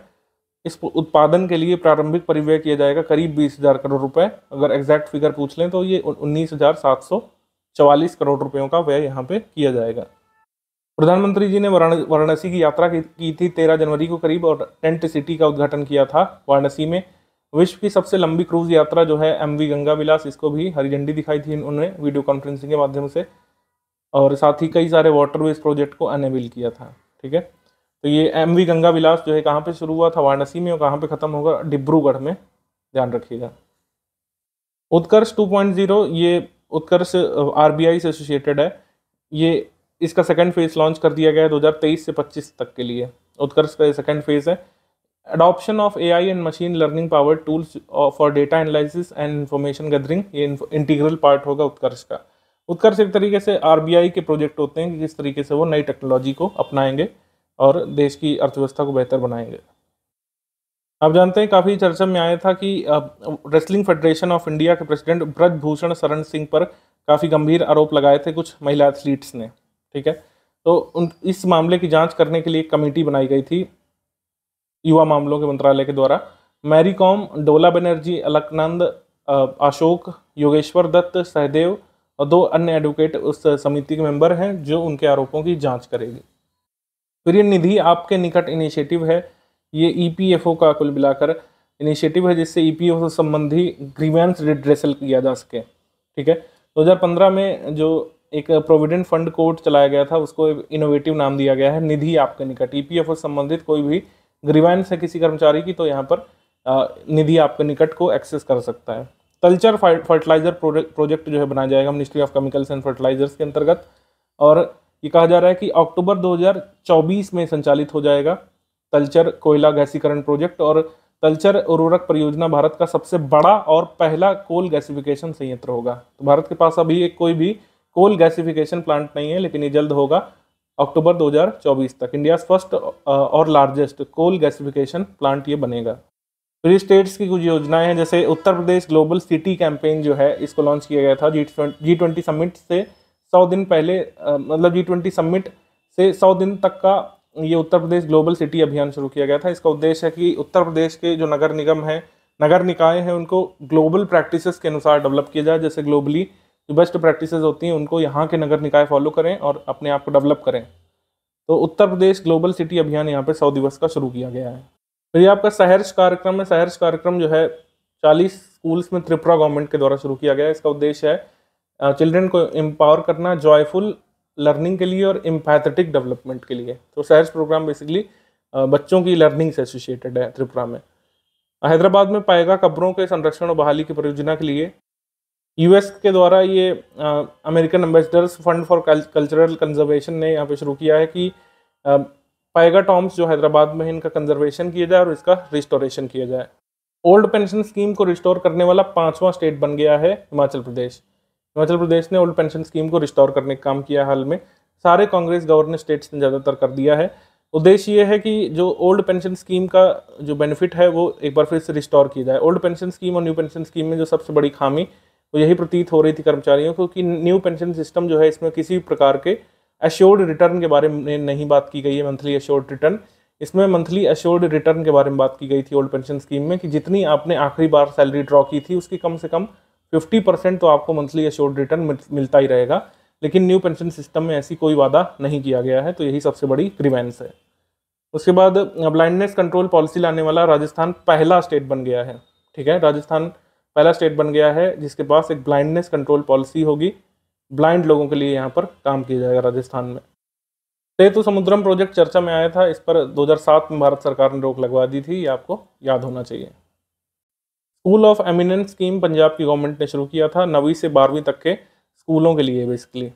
इस उत्पादन के लिए प्रारंभिक परिव्यय किया जाएगा करीब बीस हजार करोड़ रुपए अगर एग्जैक्ट फिगर पूछ लें तो ये उन्नीस हजार सात सौ चवालीस करोड़ रुपयों का व्यय यहाँ पे किया जाएगा प्रधानमंत्री जी ने वाराणसी की यात्रा की थी तेरह जनवरी को करीब और टेंट सिटी का उद्घाटन किया था वाराणसी में विश्व की सबसे लंबी क्रूज यात्रा जो है एम वी गंगा विलास इसको भी हरी झंडी दिखाई थी उन्होंने वीडियो कॉन्फ्रेंसिंग के माध्यम से और साथ ही कई सारे वाटरवेज प्रोजेक्ट को अनेबल किया था ठीक है तो ये एम वी गंगा विलास जो है कहाँ पे शुरू हुआ था वाराणसी में और कहाँ पे ख़त्म होगा डिब्रूगढ़ में ध्यान रखिएगा उत्कर्ष 2.0 ये उत्कर्ष आरबीआई से एसोसिएटेड है ये इसका सेकेंड फेज़ लॉन्च कर दिया गया है 2023 से 25 तक के लिए उत्कर्ष का सेकेंड फेज़ है adoption of A I and machine learning power tools for data analysis and information gathering ये इंटीग्रल पार्ट होगा उत्कर्ष का उत्कर्ष एक तरीके से आरबीआई के प्रोजेक्ट होते हैं कि किस तरीके से वो नई टेक्नोलॉजी को अपनाएंगे और देश की अर्थव्यवस्था को बेहतर बनाएंगे आप जानते हैं काफ़ी चर्चा में आया था कि रेसलिंग फेडरेशन ऑफ इंडिया के प्रेसिडेंट ब्रजभूषण शरण सिंह पर काफ़ी गंभीर आरोप लगाए थे कुछ महिला एथलीट्स ने ठीक है तो उन इस मामले की जांच करने के लिए एक कमेटी बनाई गई थी युवा मामलों के मंत्रालय के द्वारा मैरी कॉम डोला बनर्जी अलकनंद अशोक योगेश्वर दत्त सहदेव और दो अन्य एडवोकेट उस समिति के मेंबर हैं जो उनके आरोपों की जांच करेगी प्रिय निधि आपके निकट इनिशिएटिव है ये ईपीएफओ e का कुल मिलाकर इनिशिएटिव है जिससे ईपीएफओ e से संबंधी ग्रीवेंस रिड्रेसल किया जा सके ठीक है 2015 में जो एक प्रोविडेंट फंड कोर्ट चलाया गया था उसको इनोवेटिव नाम दिया गया है निधि आपके निकट ईपीएफओ e से संबंधित कोई भी ग्रीवेंस है किसी कर्मचारी की तो यहाँ पर निधि आपके निकट को एक्सेस कर सकता है कल्चर फर्टिलाइजर प्रोजेक्ट जो है बनाया जाएगा Ministry of Chemicals and Fertilizers के अंतर्गत और ये कहा जा रहा है कि अक्टूबर 2024 में संचालित हो जाएगा तलचर कोयला गैसीकरण प्रोजेक्ट और तलचर उर्वरक परियोजना भारत का सबसे बड़ा और पहला कोल गैसिफिकेशन संयंत्र होगा तो भारत के पास अभी एक कोई भी कोल गैसिफिकेशन प्लांट नहीं है लेकिन ये जल्द होगा अक्टूबर 2024 तक इंडिया फर्स्ट और लार्जेस्ट कोल गैसिफिकेशन प्लांट ये बनेगा फिर स्टेट्स की कुछ योजनाएं हैं जैसे Uttar Pradesh global city campaign जो है इसको लॉन्च किया गया था जी ट्वेंटी समिट से सौ दिन पहले मतलब जी ट्वेंटी समिट से सौ दिन तक का ये उत्तर प्रदेश ग्लोबल सिटी अभियान शुरू किया गया था इसका उद्देश्य है कि उत्तर प्रदेश के जो नगर निगम हैं नगर निकाय हैं उनको ग्लोबल प्रैक्टिसेस के अनुसार डेवलप किया जाए जैसे ग्लोबली जो बेस्ट प्रैक्टिस होती हैं उनको यहाँ के नगर निकाय फॉलो करें और अपने आप को डेवलप करें तो उत्तर प्रदेश ग्लोबल सिटी अभियान यहाँ पर सौ दिवस का शुरू किया गया है फिर तो ये आपका सहर्ष कार्यक्रम है सहर्ष कार्यक्रम जो है चालीस स्कूल्स में त्रिपुरा गवर्नमेंट के द्वारा शुरू किया गया है इसका उद्देश्य है चिल्ड्रन को एम्पावर करना जॉयफुल लर्निंग के लिए और एम्पैथेटिक डेवलपमेंट के लिए तो सैर्स प्रोग्राम बेसिकली बच्चों की लर्निंग से एसोसिएटेड है त्रिपुरा में हैदराबाद में पाएगा कब्रों के संरक्षण और बहाली की परियोजना के लिए यूएस के द्वारा ये American Ambassadors Fund for Cultural Conservation ने यहाँ पे शुरू किया है कि पाएगा टॉम्स जो हैदराबाद में इनका कंजर्वेशन किया जाए और इसका रिस्टोरेशन किया जाए ओल्ड पेंशन स्कीम को रिस्टोर करने वाला पांचवा स्टेट बन गया है हिमाचल प्रदेश हिमाचल प्रदेश ने ओल्ड पेंशन स्कीम को रिस्टोर करने का काम किया हाल में सारे कांग्रेस गवर्नर स्टेट्स ने ज़्यादातर कर दिया है उद्देश्य ये है कि जो ओल्ड पेंशन स्कीम का जो बेनिफिट है वो एक बार फिर से रिस्टोर किया जाए ओल्ड पेंशन स्कीम और न्यू पेंशन स्कीम में जो सबसे बड़ी खामी वो यही प्रतीत हो रही थी कर्मचारियों को कि न्यू पेंशन सिस्टम जो है इसमें किसी प्रकार के अश्योर्ड रिटर्न के बारे में नहीं बात की गई है मंथली एश्योर्ड रिटर्न इसमें मंथली एश्योर्ड रिटर्न के बारे में बात की गई थी ओल्ड पेंशन स्कीम में कि जितनी आपने आखिरी बार सैलरी ड्रॉ की थी उसकी कम से कम फिफ्टी परसेंट तो आपको मंथली एश्योर्ड रिटर्न मिलता ही रहेगा लेकिन न्यू पेंशन सिस्टम में ऐसी कोई वादा नहीं किया गया है तो यही सबसे बड़ी ग्रीवेंस है उसके बाद ब्लाइंडनेस कंट्रोल पॉलिसी लाने वाला राजस्थान पहला स्टेट बन गया है ठीक है राजस्थान पहला स्टेट बन गया है जिसके पास एक ब्लाइंडनेस कंट्रोल पॉलिसी होगी ब्लाइंड लोगों के लिए यहाँ पर काम किया जाएगा राजस्थान में सेतु समुद्रम प्रोजेक्ट चर्चा में आया था इस पर 2007 में भारत सरकार ने रोक लगवा दी थी ये आपको याद होना चाहिए School of Eminence scheme Punjab की गवर्नमेंट ने शुरू किया था नवीं से बारहवीं तक के स्कूलों के लिए बेसिकली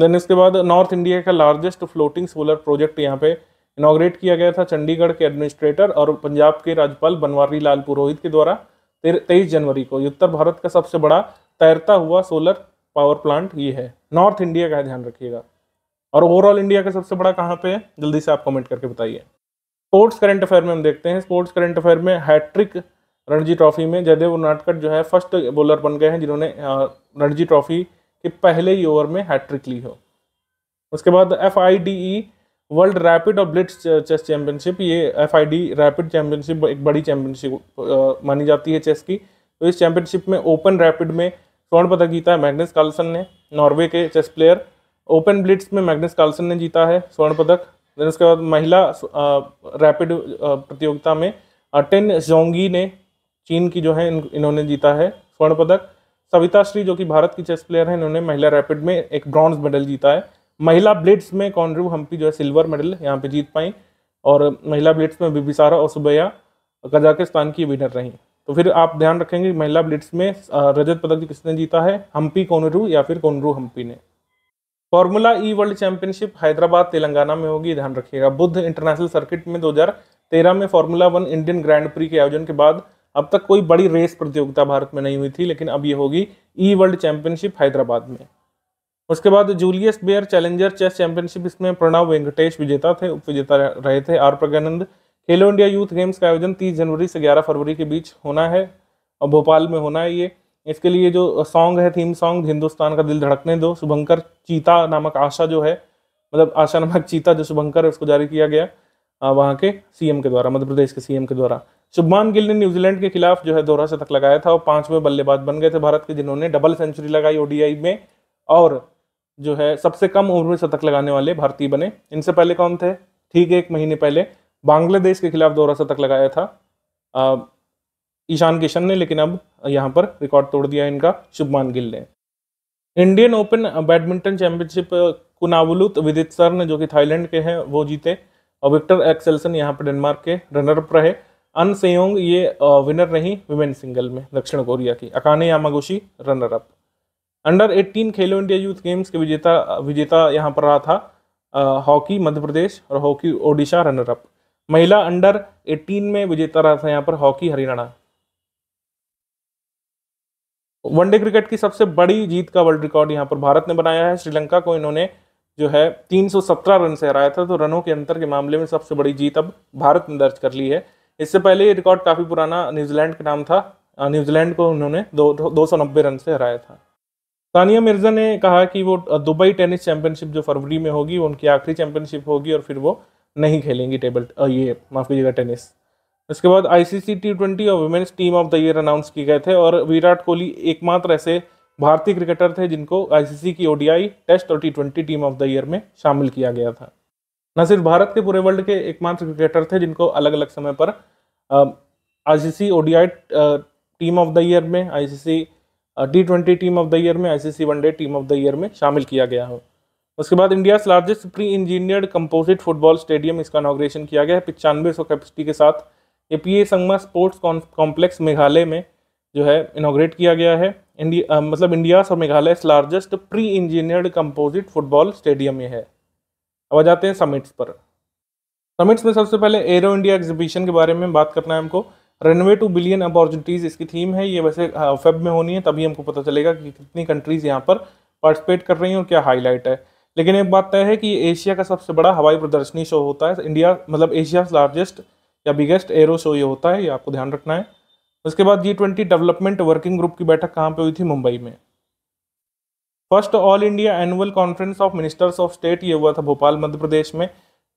देन इसके बाद नॉर्थ इंडिया का लार्जेस्ट फ्लोटिंग सोलर प्रोजेक्ट यहाँ पे इनाग्रेट किया गया था चंडीगढ़ के एडमिनिस्ट्रेटर और पंजाब के राज्यपाल बनवारी लाल पुरोहित के द्वारा तेईस जनवरी को उत्तर भारत का सबसे बड़ा तैरता हुआ सोलर पावर प्लांट ये है नॉर्थ इंडिया का ध्यान रखिएगा और ओवरऑल इंडिया का सबसे बड़ा कहाँ पे है जल्दी से आप कमेंट करके बताइए स्पोर्ट्स करंट अफेयर में हम देखते हैं स्पोर्ट्स करंट अफेयर में हैट्रिक रणजी ट्रॉफी में जयदेव उनाटकट जो है फर्स्ट बॉलर बन गए हैं जिन्होंने रणजी ट्रॉफी के पहले ही ओवर में हैट्रिक ली हो उसके बाद F I D E world rapid और ब्लिट्स चेस चैंपियनशिप ये F I D rapid championship एक बड़ी चैम्पियनशिप मानी जाती है चेस की तो इस चैम्पियनशिप में ओपन रैपिड में स्वर्ण पदक जीता है मैग्नस कार्लसन ने नॉर्वे के चेस प्लेयर ओपन ब्लिट्स में मैग्नस कार्लसन ने जीता है स्वर्ण पदक उसके बाद महिला रैपिड प्रतियोगिता में टेन जोंगी ने चीन की जो है इन्होंने जीता है स्वर्ण पदक सविता श्री जो कि भारत की चेस प्लेयर है इन्होंने महिला रैपिड में एक ब्रॉन्ज मेडल जीता है महिला ब्लिट्स में कॉन्ड्रू हम्पी जो है सिल्वर मेडल यहाँ पे जीत पाई और महिला ब्लिट्स में बिबिसारा और सुबैया कजाकिस्तान की विनर रहीं तो फिर आप ध्यान रखेंगे महिला ब्लिट्स में रजत पदक किसने जीता है हम्पी कोनरू या फिर कौनरू हम्पी ने Formula E World Championship Hyderabad Telangana में होगी ध्यान रखिएगा बुद्ध इंटरनेशनल सर्किट में 2013 में Formula One Indian Grand Prix के आयोजन के बाद अब तक कोई बड़ी रेस प्रतियोगिता भारत में नहीं हुई थी लेकिन अब ये होगी ई वर्ल्ड चैंपियनशिप हैदराबाद में उसके बाद Julius Baer Challenger Chess Championship इसमें प्रणव वेंकटेश विजेता थे उप विजेता रहे थे आर प्रज्ञानंद खेलो इंडिया यूथ गेम्स का आयोजन 30 जनवरी से 11 फरवरी के बीच होना है और भोपाल में होना है ये इसके लिए जो सॉन्ग है थीम सॉन्ग हिंदुस्तान का दिल धड़कने दो शुभंकर चीता नामक आशा जो है मतलब आशा नामक चीता जो शुभंकर है उसको जारी किया गया वहाँ के सीएम के द्वारा मध्य प्रदेश के सीएम के द्वारा शुभमान गिल ने न्यूजीलैंड के खिलाफ जो है दोहरा शतक लगाया था और पांचवें बल्लेबाज बन गए थे भारत के जिन्होंने डबल सेंचुरी लगाई ओडीआई में और जो है सबसे कम उम्र में शतक लगाने वाले भारतीय बने इनसे पहले कौन थे ठीक है एक महीने पहले बांग्लादेश के खिलाफ दोहरा शतक लगाया था ईशान किशन ने लेकिन अब यहाँ पर रिकॉर्ड तोड़ दिया इनका शुभमान गिल ने इंडियन ओपन बैडमिंटन चैंपियनशिप कुनावलुत विदित सर ने जो कि थाईलैंड के हैं वो जीते और विक्टर एक्सेलसन यहाँ पर डेनमार्क के रनर अप रहे अन सेयोंग ये विनर रही विमेन सिंगल में दक्षिण कोरिया की Akane Yamaguchi runner up under 18 Khelo India youth games के विजेता विजेता यहाँ पर रहा था हॉकी मध्य प्रदेश और हॉकी ओडिशा रनर अप महिला अंडर 18 में विजेता रहा था यहाँ पर हॉकी हरियाणा वनडे क्रिकेट की सबसे बड़ी जीत का वर्ल्ड रिकॉर्ड यहाँ पर भारत ने बनाया है श्रीलंका को इन्होंने जो है 317 रन से हराया था तो रनों के अंतर के मामले में सबसे बड़ी जीत अब भारत ने दर्ज कर ली है इससे पहले ये रिकॉर्ड काफ़ी पुराना न्यूजीलैंड का नाम था न्यूजीलैंड को उन्होंने दो दो सौ नब्बे रन से हराया था सानिया मिर्जा ने कहा कि वो दुबई टेनिस चैंपियनशिप जो फरवरी में होगी वो उनकी आखिरी चैंपियनशिप होगी और फिर वो नहीं खेलेंगी टेबल ये माफ़ कीजिएगा टेनिस इसके बाद आईसीसी टी ट्वेंटी और women's team of the year announce किए गए थे और विराट कोहली एकमात्र ऐसे भारतीय क्रिकेटर थे जिनको आईसीसी की ओडीआई टेस्ट और T twenty team of the year में शामिल किया गया था न सिर्फ भारत के पूरे वर्ल्ड के एकमात्र क्रिकेटर थे जिनको अलग अलग समय पर ICC ODI team of the year में ICC T twenty team of the year में ICC one day team of the year में शामिल किया गया हो उसके बाद India largest pre engineered composite football stadium इसका इनाग्रेशन किया गया है पिचानवे सौ कैपेसिटी के साथ ये P A Sangma sports complex Meghalaya में जो है इनाग्रेट किया गया है इंडिया मतलब इंडिया और Meghalaya largest pre engineered composite football stadium ये है अब आ जाते हैं समिट्स पर समिट्स में सबसे पहले एरो इंडिया एग्जीबिशन के बारे में बात करना है हमको रनवे टू बिलियन अपॉर्चुनिटीज़ इसकी थीम है ये वैसे फेब हाँ, में होनी है तभी हमको पता चलेगा कि कितनी कंट्रीज़ यहाँ पर पार्टिसिपेट कर रही हैं और क्या हाईलाइट है लेकिन एक बात तय है कि एशिया का सबसे बड़ा हवाई प्रदर्शनी शो होता है इंडिया मतलब एशिया लार्जेस्ट या बिगेस्ट एरो शो ये होता है ये आपको ध्यान रखना है उसके बाद G twenty development working group की बैठक कहाँ पे हुई थी मुंबई में first all India annual conference of ministers of state ये हुआ था भोपाल मध्य प्रदेश में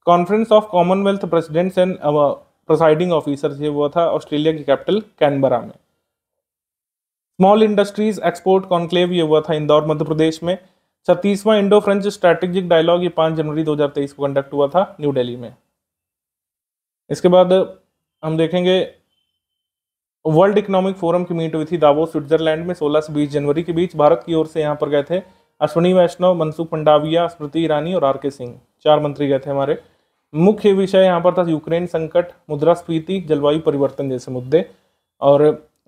conference of Commonwealth presidents and presiding officer ये हुआ था ऑस्ट्रेलिया की कैपिटल कैनबरा में स्मॉल इंडस्ट्रीज एक्सपोर्ट कॉन्क्लेव ये हुआ था इंदौर मध्य प्रदेश में छत्तीसवां इंडो फ्रेंच स्ट्रैटेजिक डायलॉग ये पाँच जनवरी 2023 को कंडक्ट हुआ था न्यू दिल्ली में इसके बाद हम देखेंगे वर्ल्ड इकोनॉमिक फोरम की मीट हुई थी दावो स्विट्जरलैंड में 16 से 20 जनवरी के बीच भारत की ओर से यहाँ पर गए थे अश्विनी वैष्णव मनसुख पंडाविया स्मृति ईरानी और आर के सिंह चार मंत्री गए थे हमारे मुख्य विषय यहाँ पर था यूक्रेन संकट मुद्रास्फीति जलवायु परिवर्तन जैसे मुद्दे और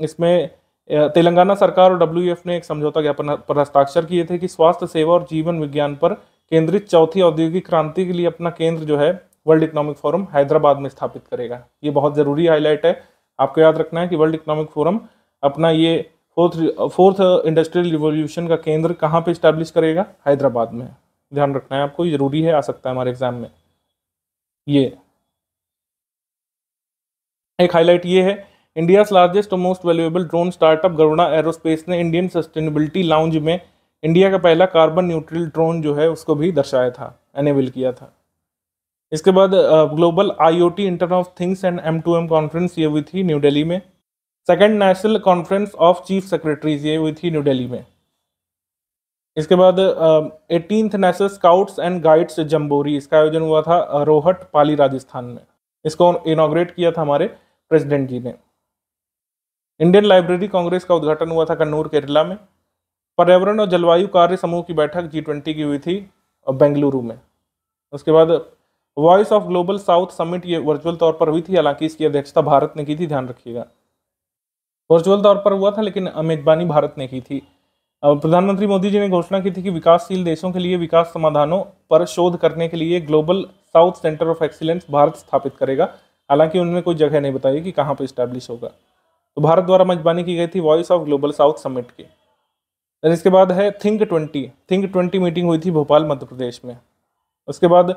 इसमें तेलंगाना सरकार और डब्ल्यू ने एक समझौता ज्ञापन पर हस्ताक्षर किए थे कि स्वास्थ्य सेवा और जीवन विज्ञान पर केंद्रित चौथी औद्योगिक क्रांति के लिए अपना केंद्र जो है वर्ल्ड इकोनॉमिक फोरम हैदराबाद में स्थापित करेगा ये बहुत ज़रूरी हाईलाइट है आपको याद रखना है कि वर्ल्ड इकोनॉमिक फोरम अपना ये फोर्थ फोर्थ इंडस्ट्रियल रिवोल्यूशन का केंद्र कहाँ पे इस्टेब्लिश करेगा हैदराबाद में ध्यान रखना है आपको ज़रूरी है आ सकता है हमारे एग्जाम में ये एक हाईलाइट ये है इंडिया लार्जेस्ट और most valuable drone startup Garuda aerospace ने इंडियन सस्टेनेबिलिटी लाउंज में इंडिया का पहला कार्बन न्यूट्रल ड्रोन जो है उसको भी दर्शाया था एनेबल किया था इसके बाद global IoT internet of things and M to M conference ये हुई थी न्यू दिल्ली में second national conference of chief secretaries ये हुई थी न्यू दिल्ली में इसके बाद eighteenth national scouts and guides jamboree इसका आयोजन हुआ था रोहट पाली राजस्थान में इसको इनाग्रेट किया था हमारे प्रेसिडेंट जी ने इंडियन लाइब्रेरी कांग्रेस का उद्घाटन हुआ था कन्नूर केरला में पर्यावरण और जलवायु कार्य समूह की बैठक जी ट्वेंटी की हुई थी बेंगलुरु में उसके बाद Voice of Global South summit ये वर्चुअल तौर पर हुई थी हालांकि इसकी अध्यक्षता भारत ने की थी ध्यान रखिएगा वर्चुअल तौर पर हुआ था लेकिन मेजबानी भारत ने की थी प्रधानमंत्री मोदी जी ने घोषणा की थी कि विकासशील देशों के लिए विकास समाधानों पर शोध करने के लिए Global South centre of excellence Bharat स्थापित करेगा हालांकि उनमें कोई जगह नहीं बताई कि कहाँ पर स्टैब्लिश होगा तो भारत द्वारा मेजबानी की गई थी Voice of Global South summit की इसके बाद है think twenty think twenty meeting हुई थी भोपाल मध्य प्रदेश में उसके बाद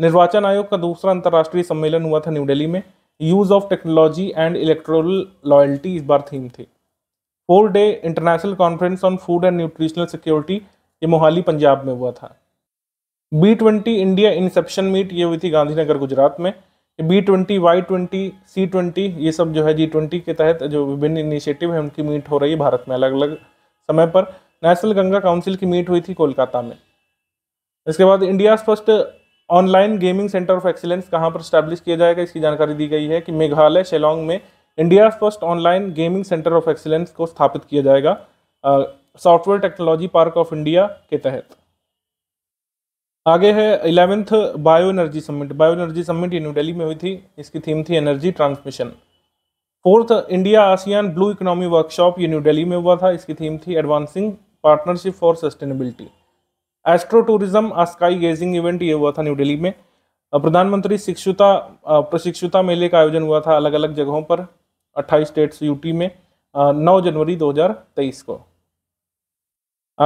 निर्वाचन आयोग का दूसरा अंतर्राष्ट्रीय सम्मेलन हुआ था न्यू दिल्ली में use of technology and electoral loyalty इस बार थीम थी four day international conference on food and nutritional security ये मोहाली पंजाब में हुआ था B twenty India inception meet ये हुई थी गांधीनगर गुजरात में B twenty Y twenty C twenty ये सब जो है जी ट्वेंटी के तहत जो विभिन्न इनिशिएटिव है उनकी मीट हो रही है भारत में अलग अलग समय पर नेशनल गंगा काउंसिल की मीट हुई थी कोलकाता में इसके बाद India first online gaming centre of excellence कहाँ पर स्टैब्लिश किया जाएगा इसकी जानकारी दी गई है कि मेघालय शेलोंग में India first online gaming centre of excellence को स्थापित किया जाएगा software technology park of India के तहत आगे है eleventh bio energy summit bio energy summit ये न्यू डेली में हुई थी इसकी थीम थी energy transmission fourth India ASEAN blue economy workshop ये न्यू डेली में हुआ था इसकी थीम थी advancing partnership for sustainability astro tourism sky gazing event ये हुआ था न्यू दिल्ली में प्रधानमंत्री शिक्षुता प्रशिक्षुता मेले का आयोजन हुआ था अलग अलग जगहों पर 28 स्टेट्स यूटी में 9 जनवरी 2023 को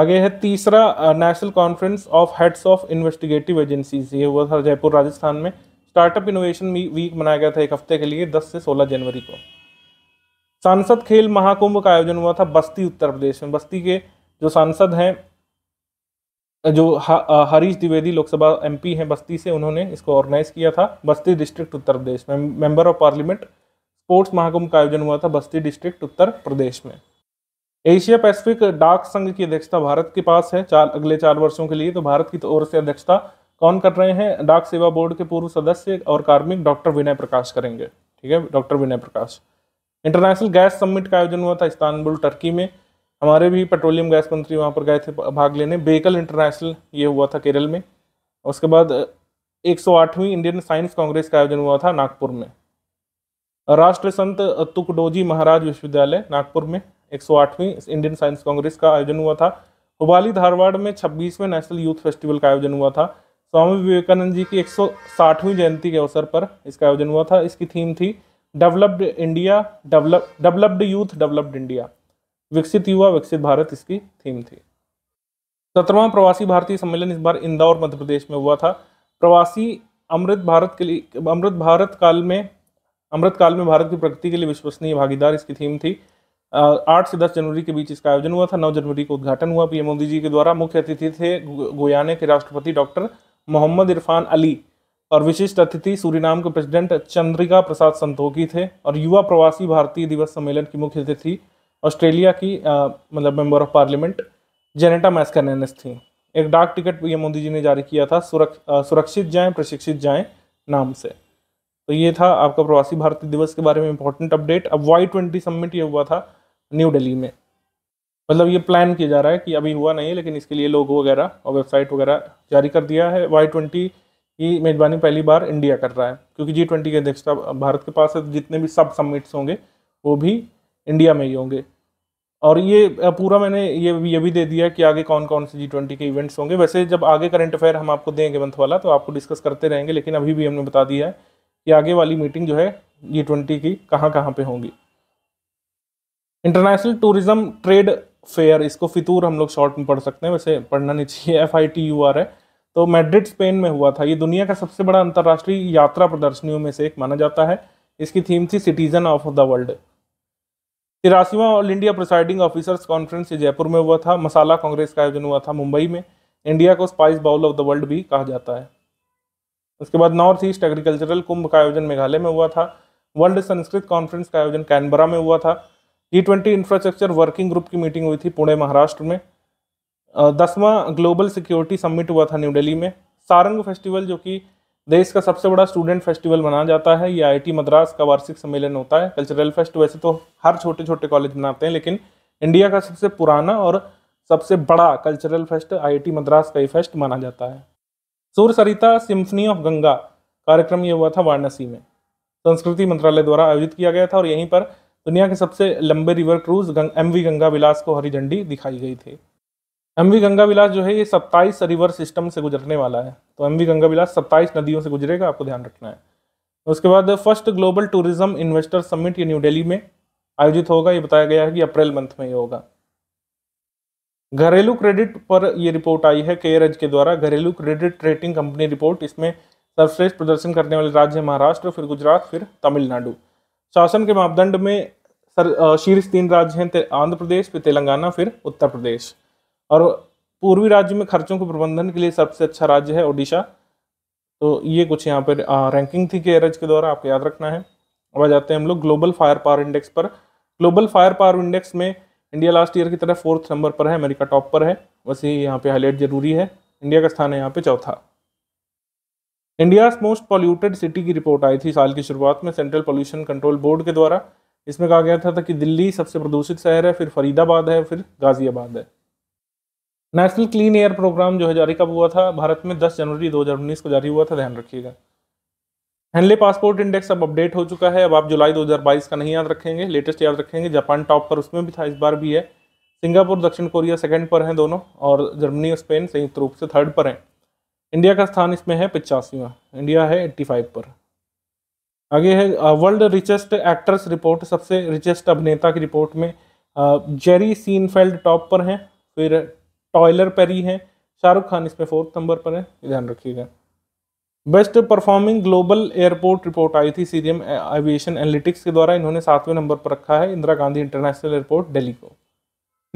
आगे है तीसरा national conference of heads of investigative agencies ये हुआ था जयपुर राजस्थान में स्टार्टअप इनोवेशन वीक मनाया गया था एक हफ्ते के लिए 10 से 16 जनवरी को सांसद खेल महाकुंभ का आयोजन हुआ था बस्ती उत्तर प्रदेश में बस्ती के जो सांसद हैं जो हरीश द्विवेदी लोकसभा एमपी हैं बस्ती से उन्होंने इसको ऑर्गेनाइज किया था बस्ती डिस्ट्रिक्ट उत्तर प्रदेश में member of parliament sports Mahakumbh का आयोजन हुआ था बस्ती डिस्ट्रिक्ट उत्तर प्रदेश में एशिया पैसिफिक डाक संघ की अध्यक्षता भारत के पास है चार अगले चार वर्षों के लिए तो भारत की तो ओर से अध्यक्षता कौन कर रहे हैं डाक सेवा बोर्ड के पूर्व सदस्य और कार्मिक डॉक्टर विनय प्रकाश करेंगे ठीक है doctor Vinay Prakash international gas summit का आयोजन हुआ था इस्तानबुल टर्की में हमारे भी पेट्रोलियम गैस मंत्री वहाँ पर गए थे भाग लेने बेकल इंटरनेशनल ये हुआ था केरल में उसके बाद 108वीं इंडियन साइंस कांग्रेस का आयोजन हुआ था नागपुर में राष्ट्र संत तुकडोजी महाराज विश्वविद्यालय नागपुर में 108वीं इंडियन साइंस कांग्रेस का आयोजन हुआ था हुबाली धारवाड़ में 26वें नेशनल यूथ फेस्टिवल का आयोजन हुआ था स्वामी विवेकानंद जी की 160वीं जयंती के अवसर पर इसका आयोजन हुआ था इसकी थीम थी developed India develop developed youth developed India विकसित युवा विकसित भारत इसकी थीम थी सत्रहवा प्रवासी भारतीय सम्मेलन इस बार इंदौर मध्य प्रदेश में हुआ था प्रवासी अमृत भारत के लिए अमृत भारत काल में अमृत काल में भारत की प्रगति के लिए विश्वसनीय भागीदार इसकी थीम थी आठ से दस जनवरी के बीच इसका आयोजन हुआ था नौ जनवरी को उद्घाटन हुआ पीएम मोदी जी के द्वारा मुख्य अतिथि थे गोयाने के राष्ट्रपति डॉक्टर मोहम्मद इरफान अली और विशिष्ट अतिथि सूरीनाम के प्रेसिडेंट चंद्रिका प्रसाद संतोखी थे और युवा प्रवासी भारतीय दिवस सम्मेलन की मुख्य अतिथि ऑस्ट्रेलिया की मतलब member of parliament Zaneta Mascarenhas थी एक डाक टिकट पीएम मोदी जी ने जारी किया था सुरक, सुरक्षित जाएं प्रशिक्षित जाएं नाम से तो ये था आपका प्रवासी भारतीय दिवस के बारे में इंपॉर्टेंट अपडेट अब वाई ट्वेंटी सबमिट ये हुआ था न्यू दिल्ली में मतलब ये प्लान किया जा रहा है कि अभी हुआ नहीं है लेकिन इसके लिए लोगो वगैरह और वेबसाइट वगैरह जारी कर दिया है वाई ट्वेंटी की मेज़बानी पहली बार इंडिया कर रहा है क्योंकि जी ट्वेंटी की अध्यक्षता भारत के पास है तो जितने भी सब समिट्स होंगे वो भी इंडिया में ही होंगे और ये पूरा मैंने ये ये भी दे दिया कि आगे कौन कौन से जी ट्वेंटी के इवेंट्स होंगे वैसे जब आगे करंट अफेयर हम आपको देंगे मंथ वाला तो आपको डिस्कस करते रहेंगे लेकिन अभी भी हमने बता दिया है कि आगे वाली मीटिंग जो है जी ट्वेंटी की कहाँ कहाँ पे होंगी इंटरनेशनल टूरिज्म ट्रेड फेयर इसको फितूर हम लोग शॉर्ट में पढ़ सकते हैं वैसे पढ़ना नहीं चाहिए F I T U R है तो मैड्रिड स्पेन में हुआ था ये दुनिया का सबसे बड़ा अंतर्राष्ट्रीय यात्रा प्रदर्शनियों में से एक माना जाता है इसकी थीम थी सिटीजन ऑफ द वर्ल्ड तिरासीवा all India presiding officers conference Jaipur में हुआ था मसाला कांग्रेस का आयोजन हुआ था मुंबई में इंडिया को spice bowl of the world भी कहा जाता है उसके बाद नॉर्थ ईस्ट एग्रीकल्चरल कुंभ का आयोजन मेघालय में हुआ था वर्ल्ड संस्कृत कॉन्फ्रेंस का आयोजन कैनबरा में हुआ था G twenty infrastructure working group की मीटिंग हुई थी पुणे महाराष्ट्र में दसवां ग्लोबल सिक्योरिटी समिट हुआ था न्यू दिल्ली में सारंग फेस्टिवल जो कि देश का सबसे बड़ा स्टूडेंट फेस्टिवल मनाया जाता है ये आईआईटी मद्रास का वार्षिक सम्मेलन होता है कल्चरल फेस्ट वैसे तो हर छोटे छोटे कॉलेज मनाते हैं लेकिन इंडिया का सबसे पुराना और सबसे बड़ा कल्चरल फेस्ट आईआईटी मद्रास का ये फेस्ट माना जाता है सूर सरिता सिम्फनी ऑफ गंगा कार्यक्रम ये हुआ था वाराणसी में संस्कृति मंत्रालय द्वारा आयोजित किया गया था और यहीं पर दुनिया के सबसे लंबे रिवर क्रूज गंग, एम वी गंगा विलास को हरी झंडी दिखाई गई थी एम वी गंगा विलास जो है ये सत्ताईस रिवर सिस्टम से गुजरने वाला है तो एम वी गंगा विलास सत्ताईस नदियों से गुजरेगा आपको ध्यान रखना है उसके बाद first global tourism investor summit ये न्यू दिल्ली में आयोजित होगा ये बताया गया है कि अप्रैल मंथ में ये होगा घरेलू क्रेडिट पर ये रिपोर्ट आई है के के द्वारा घरेलू क्रेडिट रेटिंग कंपनी रिपोर्ट इसमें सर्वश्रेष्ठ प्रदर्शन करने वाले राज्य है महाराष्ट्र फिर गुजरात फिर तमिलनाडु शासन के मापदंड में सर शीर्ष तीन राज्य हैं आंध्र प्रदेश फिर तेलंगाना फिर उत्तर प्रदेश और पूर्वी राज्य में खर्चों के प्रबंधन के लिए सबसे अच्छा राज्य है ओडिशा तो ये कुछ यहाँ पर रैंकिंग थी के एरज के द्वारा आपको याद रखना है अब आ जाते हैं हम लोग ग्लोबल फायर पावर इंडेक्स पर ग्लोबल फायर पावर इंडेक्स में इंडिया लास्ट ईयर की तरह फोर्थ नंबर पर है अमेरिका टॉप पर है वैसे ही यहाँ पे हाईलाइट जरूरी है इंडिया का स्थान है यहाँ पे चौथा इंडिया मोस्ट पॉल्यूटेड सिटी की रिपोर्ट आई थी साल की शुरुआत में सेंट्रल पॉल्यूशन कंट्रोल बोर्ड के द्वारा इसमें कहा गया था, था कि दिल्ली सबसे प्रदूषित शहर है फिर फरीदाबाद है फिर गाजियाबाद है नेशनल क्लीन एयर प्रोग्राम जो है जारी कब हुआ था भारत में 10 जनवरी 2019 को जारी हुआ था ध्यान रखिएगा हेनले पासपोर्ट इंडेक्स अब अपडेट हो चुका है अब आप जुलाई 2022 का नहीं याद रखेंगे लेटेस्ट याद रखेंगे जापान टॉप पर उसमें भी था इस बार भी है सिंगापुर दक्षिण कोरिया सेकंड पर हैं दोनों और जर्मनी और स्पेन संयुक्त रूप से थर्ड पर हैं इंडिया का स्थान इसमें है पिचासीवा इंडिया है एट्टी फाइव पर आगे है वर्ल्ड रिचेस्ट एक्टर्स रिपोर्ट सबसे रिचेस्ट अभिनेता की रिपोर्ट में जेरी सीनफेल्ड टॉप पर हैं फिर टॉयलर पेरी है शाहरुख खान इसमें फोर्थ नंबर पर है ध्यान रखिएगा best performing global airport report आई थी सीरियम एविएशन एनालिटिक्स के द्वारा इन्होंने सातवें नंबर पर रखा है इंदिरा गांधी इंटरनेशनल एयरपोर्ट दिल्ली को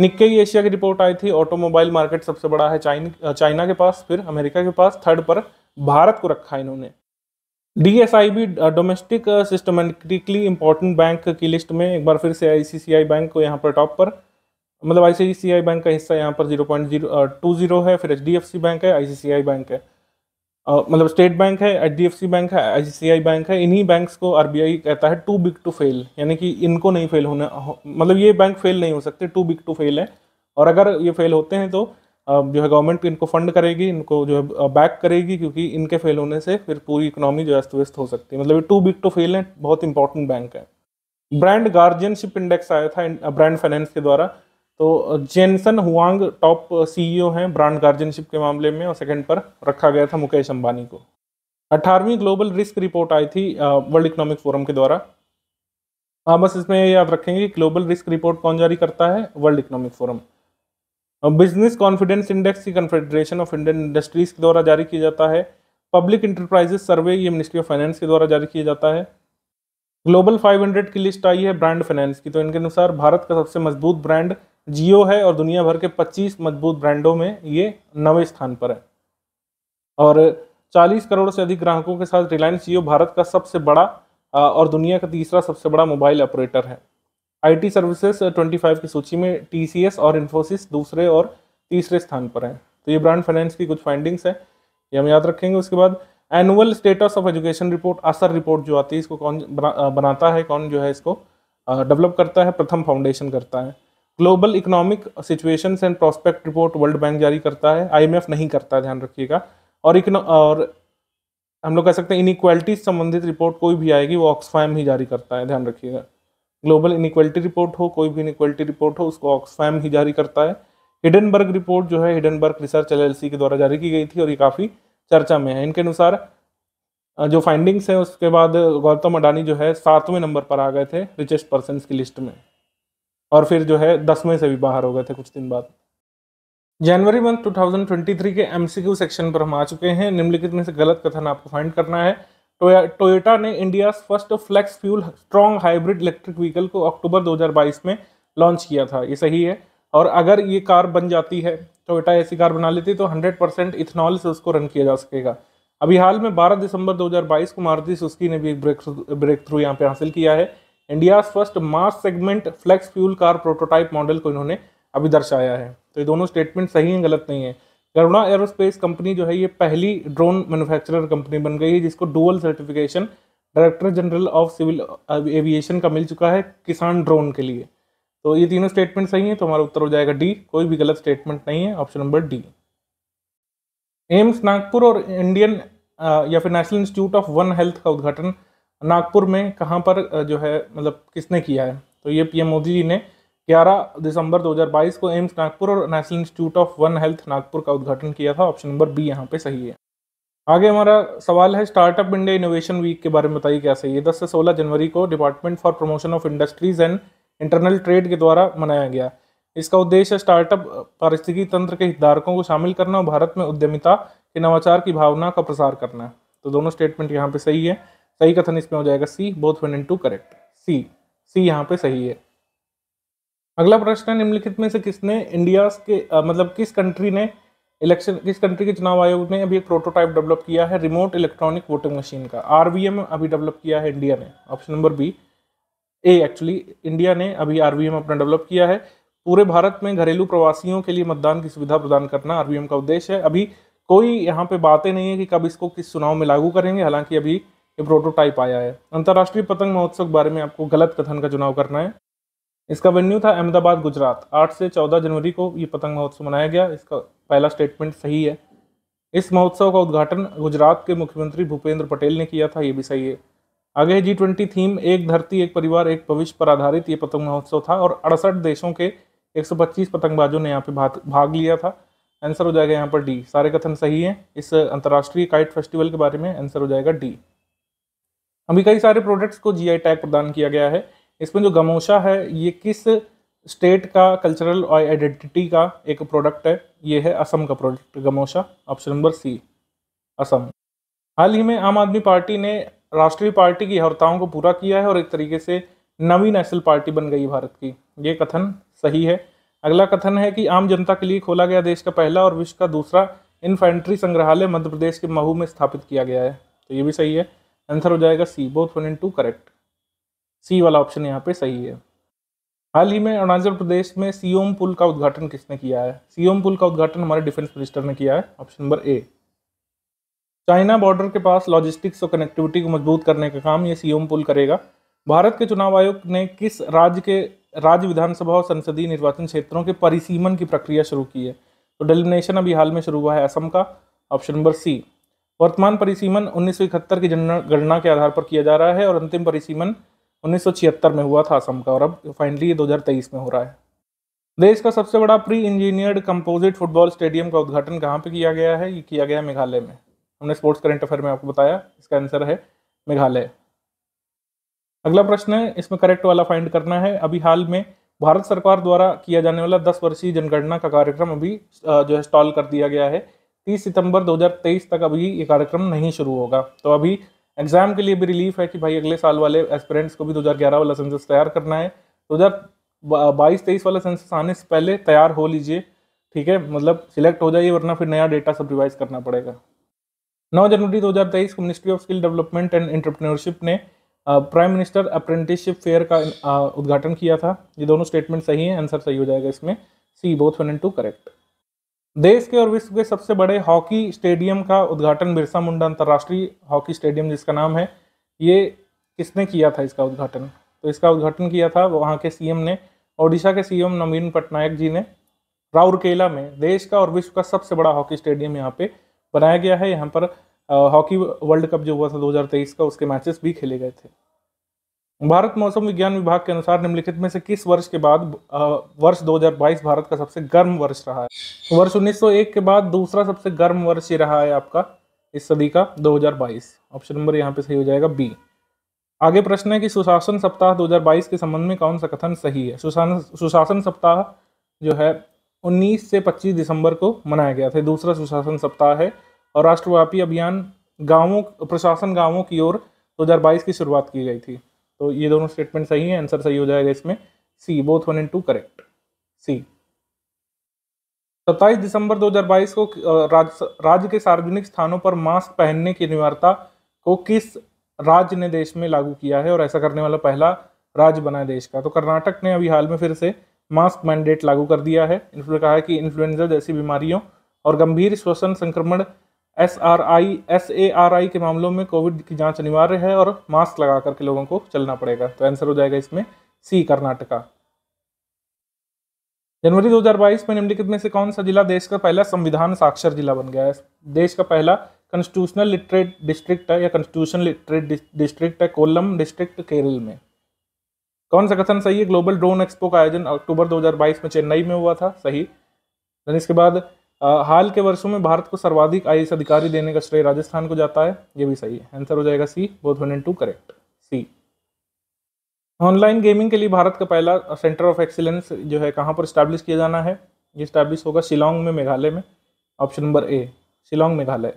निक्के एशिया की रिपोर्ट आई थी ऑटोमोबाइल मार्केट सबसे बड़ा है चाइना चाइना के पास फिर अमेरिका के पास थर्ड पर भारत को रखा है इन्होंने D S I B domestic systemically important bank की लिस्ट में एक बार फिर से आई सी सी आई बैंक को यहाँ पर टॉप पर मतलब आईसीआईसीआई बैंक का हिस्सा यहाँ पर zero point zero two zero है फिर एच बैंक है आईसीआई बैंक है मतलब स्टेट बैंक है एच बैंक है आईसीआई बैंक है इन्हीं बैंक्स को आर कहता है टू बिग टू फेल यानी कि इनको नहीं फेल होना मतलब ये बैंक फेल नहीं हो सकते टू बिग टू फेल है और अगर ये फेल होते हैं तो जो है गवर्नमेंट इनको फंड करेगी इनको जो है बैक करेगी क्योंकि इनके फेल होने से फिर पूरी इकोनॉमी जो है अस्त व्यस्त हो सकती है मतलब ये टू बिग टू फेल है बहुत इंपॉर्टेंट बैंक है ब्रांड गार्जियनशिप इंडेक्स आया था ब्रांड फाइनेंस के द्वारा तो जेनसन हुआंग टॉप सीईओ हैं ब्रांड गार्जियनशिप के मामले में और सेकंड पर रखा गया था मुकेश अंबानी को अठारहवीं ग्लोबल रिस्क रिपोर्ट आई थी वर्ल्ड इकोनॉमिक फोरम के द्वारा हाँ बस इसमें याद रखेंगे ग्लोबल रिस्क रिपोर्ट कौन जारी करता है world economic forum business confidence index की कन्फेडरेशन ऑफ इंडियन इंडस्ट्रीज के द्वारा जारी किया जाता है पब्लिक इंटरप्राइजेस सर्वे ये मिनिस्ट्री ऑफ फाइनेंस के द्वारा जारी किया जाता है ग्लोबल 500 की लिस्ट आई है ब्रांड फाइनेंस की तो इनके अनुसार भारत का सबसे मजबूत ब्रांड जियो है और दुनिया भर के 25 मजबूत ब्रांडों में ये नवे स्थान पर है और 40 करोड़ से अधिक ग्राहकों के साथ रिलायंस जियो भारत का सबसे बड़ा और दुनिया का तीसरा सबसे बड़ा मोबाइल ऑपरेटर है आईटी सर्विसेज 25 की सूची में टीसीएस और इन्फोसिस दूसरे और तीसरे स्थान पर हैं तो ये ब्रांड फाइनेंस की कुछ फाइंडिंग्स हैं ये हम याद रखेंगे उसके बाद annual status of education report ASER report जो आती है इसको कौन बनाता है कौन जो है इसको डेवलप करता है प्रथम फाउंडेशन करता है global economic situation and prospect report world bank जारी करता है आई नहीं करता ध्यान रखिएगा और इकनो और हम लोग कह सकते हैं इनिक्वालिटी संबंधित रिपोर्ट कोई भी आएगी वो ऑक्सफैम ही जारी करता है ध्यान रखिएगा ग्लोबल इनक्वलिटी रिपोर्ट हो कोई भी इनक्वलिटी रिपोर्ट हो उसको ऑक्सफैम ही जारी करता है हिडनबर्ग रिपोर्ट जो है हिडनबर्ग रिसर्च एल के द्वारा जारी की गई थी और ये काफ़ी चर्चा में है इनके अनुसार जो फाइंडिंग्स हैं उसके बाद गौतम अडानी जो है सातवें नंबर पर आ गए थे रिचेस्ट पर्सन की लिस्ट में और फिर जो है दसवें से भी बाहर हो गए थे कुछ दिन बाद जनवरी मंथ 2023 के क्यू सेक्शन पर हम आ चुके हैं निम्नलिखित में से गलत कथन आपको फाइंड करना है टोयोटा ने India first flex fuel strong hybrid electric vehicle को अक्टूबर 2022 में लॉन्च किया था ये सही है और अगर ये कार बन जाती है टोयोटा ऐसी कार बना लेती तो 100 परसेंट इथेनॉल से उसको रन किया जा सकेगा अभी हाल में 12 दिसंबर 2022 को मारुति सुस्की ने भी एक ब्रेक ब्रेक थ्रू यहाँ पे हासिल किया है India first mass segment flex fuel car prototype model को इन्होंने अभी दर्शाया है तो ये दोनों स्टेटमेंट सही हैं गलत नहीं है करुणा एरोस्पेस कंपनी जो है ये पहली ड्रोन मैन्युफैक्चरर कंपनी बन गई है जिसको dual certification director general of civil aviation का मिल चुका है किसान ड्रोन के लिए तो ये तीनों स्टेटमेंट सही हैं तो हमारा उत्तर हो जाएगा डी कोई भी गलत स्टेटमेंट नहीं है option number D AIIMS Nagpur और इंडियन uh, या फिर national institute of one health का उद्घाटन नागपुर में कहाँ पर जो है मतलब किसने किया है तो ये पीएम मोदी जी ने 11 दिसंबर 2022 को एम्स नागपुर और national institute of one health Nagpur का उद्घाटन किया था ऑप्शन नंबर बी यहाँ पे सही है आगे हमारा सवाल है स्टार्टअप इंडिया इनोवेशन वीक के बारे में बताइए क्या सही है दस से सोलह जनवरी को department for promotion of industries and internal trade के द्वारा मनाया गया इसका उद्देश्य स्टार्टअप पारिस्थितिकी तंत्र के हितधारकों को शामिल करना और भारत में उद्यमिता के नवाचार की भावना का प्रसार करना है तो दोनों स्टेटमेंट यहाँ पे सही है सही कथन इसमें हो जाएगा C both one and two correct C C यहाँ पे सही है अगला प्रश्न है निम्नलिखित में से किसने इंडिया के आ, मतलब किस कंट्री ने इलेक्शन किस कंट्री के चुनाव आयोग ने अभी एक प्रोटोटाइप डेवलप किया है रिमोट इलेक्ट्रॉनिक वोटिंग मशीन का आर अभी डेवलप किया है इंडिया ने option number B A actually India ने अभी आर अपना डेवलप किया है पूरे भारत में घरेलू प्रवासियों के लिए मतदान की सुविधा प्रदान करना आर का उद्देश्य है अभी कोई यहाँ पे बातें नहीं है कि कब इसको किस चुनाव में लागू करेंगे हालांकि अभी ये प्रोटोटाइप आया है अंतर्राष्ट्रीय पतंग महोत्सव के बारे में आपको गलत कथन का चुनाव करना है इसका वेन्यू था अहमदाबाद गुजरात 8 से 14 जनवरी को ये पतंग महोत्सव मनाया गया इसका पहला स्टेटमेंट सही है इस महोत्सव का उद्घाटन गुजरात के मुख्यमंत्री भूपेंद्र पटेल ने किया था ये भी सही है आगे है जी ट्वेंटी थीम एक धरती एक परिवार एक भविष्य पर आधारित ये पतंग महोत्सव था और अड़सठ देशों के 125 पतंगबाजों ने यहाँ पे भाग लिया था आंसर हो जाएगा यहाँ पर डी सारे कथन सही है इस अंतर्राष्ट्रीय काइट फेस्टिवल के बारे में आंसर हो जाएगा डी अभी कई सारे प्रोडक्ट्स को जीआई टैग प्रदान किया गया है इसमें जो गमोशा है ये किस स्टेट का कल्चरल और आइडेंटिटी का एक प्रोडक्ट है ये है असम का product gamosa option number C Assam हाल ही में आम आदमी पार्टी ने राष्ट्रीय पार्टी की हरताओं को पूरा किया है और एक तरीके से नवी नेशनल पार्टी बन गई भारत की ये कथन सही है अगला कथन है कि आम जनता के लिए खोला गया देश का पहला और विश्व का दूसरा इन्फेंट्री संग्रहालय मध्य प्रदेश के महू में स्थापित किया गया है तो ये भी सही है आंसर हो जाएगा C both one and two correct C वाला ऑप्शन यहाँ पे सही है हाल ही में अरुणाचल प्रदेश में सीओम पुल का उद्घाटन किसने किया है सीओम पुल का उद्घाटन हमारे डिफेंस मिनिस्टर ने किया है option number A China border के पास लॉजिस्टिक्स और कनेक्टिविटी को मजबूत करने का काम ये सीओम पुल करेगा भारत के चुनाव आयोग ने किस राज्य के राज्य विधानसभा और संसदीय निर्वाचन क्षेत्रों के परिसीमन की प्रक्रिया शुरू की है तो डेलिमिनेशन अभी हाल में शुरू हुआ है असम का ऑप्शन नंबर सी वर्तमान परिसीमन उन्नीस की जनगणना के आधार पर किया जा रहा है और अंतिम परिसीमन उन्नीस में हुआ था असम का और अब फाइनली ये 2023 में हो रहा है देश का सबसे बड़ा pre engineered composite football stadium का उद्घाटन कहाँ पे किया गया है ये किया गया मेघालय में हमने स्पोर्ट्स करंट अफेयर में आपको बताया इसका आंसर है मेघालय अगला प्रश्न है इसमें करेक्ट वाला फाइंड करना है अभी हाल में भारत सरकार द्वारा किया जाने वाला दस वर्षीय जनगणना का कार्यक्रम अभी जो है स्टॉल कर दिया गया है 30 सितंबर 2023 तक अभी ये कार्यक्रम नहीं शुरू होगा तो अभी एग्जाम के लिए भी रिलीफ है कि भाई अगले साल वाले एस्पिरेंट्स को भी 2011 वाला सेंसस तैयार करना है बाईस तेईस वाला सेंसस आने से पहले तैयार हो लीजिए ठीक है मतलब सिलेक्ट हो जाइए वरना फिर नया डेटा सब रिवाइज करना पड़ेगा नौ जनवरी दो को ministry of skill development and entrepreneurship ने प्राइम मिनिस्टर अप्रेंटिसशिप फेयर का उद्घाटन किया था ये दोनों स्टेटमेंट सही है आंसर सही हो जाएगा इसमें C both one and two correct देश के और विश्व के सबसे बड़े हॉकी स्टेडियम का उद्घाटन बिरसा मुंडा अंतर्राष्ट्रीय हॉकी स्टेडियम जिसका नाम है ये किसने किया था इसका उद्घाटन तो इसका उद्घाटन किया था वहाँ के सीएम ने ओडिशा के सीएम नवीन पटनायक जी ने राउरकेला में देश का और विश्व का सबसे बड़ा हॉकी स्टेडियम यहाँ पे बनाया गया है यहाँ पर हॉकी वर्ल्ड कप जो हुआ था 2023 का उसके मैचेस भी खेले गए थे भारत मौसम विज्ञान विभाग के अनुसार निम्नलिखित में से किस वर्ष के बाद वर्ष 2022 भारत का सबसे गर्म वर्ष रहा है वर्ष 1901 के बाद दूसरा सबसे गर्म वर्ष ये रहा है आपका इस सदी का 2022 ऑप्शन नंबर यहाँ पे सही हो जाएगा बी आगे प्रश्न है कि सुशासन सप्ताह 2022 के संबंध में कौन सा कथन सही है सुशासन सप्ताह जो है उन्नीस से पच्चीस दिसंबर को मनाया गया था दूसरा सुशासन सप्ताह है और राष्ट्रव्यापी अभियान गाँवों प्रशासन गाँवों की ओर दो की शुरुआत की गई थी तो ये दोनों स्टेटमेंट सही है आंसर सही हो जाएगा इसमें C both one and two correct C सत्ताईस दिसंबर 2022 को राज, राज्य के सार्वजनिक स्थानों पर मास्क पहनने की अनिवार्यता को किस राज्य ने देश में लागू किया है और ऐसा करने वाला पहला राज्य बना है देश का तो कर्नाटक ने अभी हाल में फिर से मास्क मैंडेट लागू कर दिया है इन्होंने कहा है कि इन्फ्लुएंजा जैसी बीमारियों और गंभीर श्वसन संक्रमण S R I S A R I के मामलों में कोविड की जांच अनिवार्य है और मास्क लगा करके लोगों को चलना पड़ेगा तो आंसर हो जाएगा इसमें सी कर्नाटका जनवरी 2022 में निम्नलिखित में से कौन सा जिला देश का पहला संविधान साक्षर जिला बन गया है देश का पहला कॉन्स्टिट्यूशनल लिटरेट डिस्ट्रिक्ट है या कॉन्स्टिट्यूशन लिटरेट डिस्ट्रिक्ट है कोल्लम डिस्ट्रिक्ट केरल में कौन सा कथन सही है ग्लोबल ड्रोन एक्सपो का आयोजन अक्टूबर 2022 में चेन्नई में हुआ था सही इसके बाद हाल के वर्षों में भारत को सर्वाधिक आई अधिकारी देने का श्रेय राजस्थान को जाता है ये भी सही है आंसर हो जाएगा C both one and two correct C online gaming के लिए भारत का पहला सेंटर ऑफ एक्सीलेंस जो है कहाँ पर इस्टेब्लिश किया जाना है ये इस्टेब्लिश होगा शिलोंग में मेघालय में option number A Shillong Meghalaya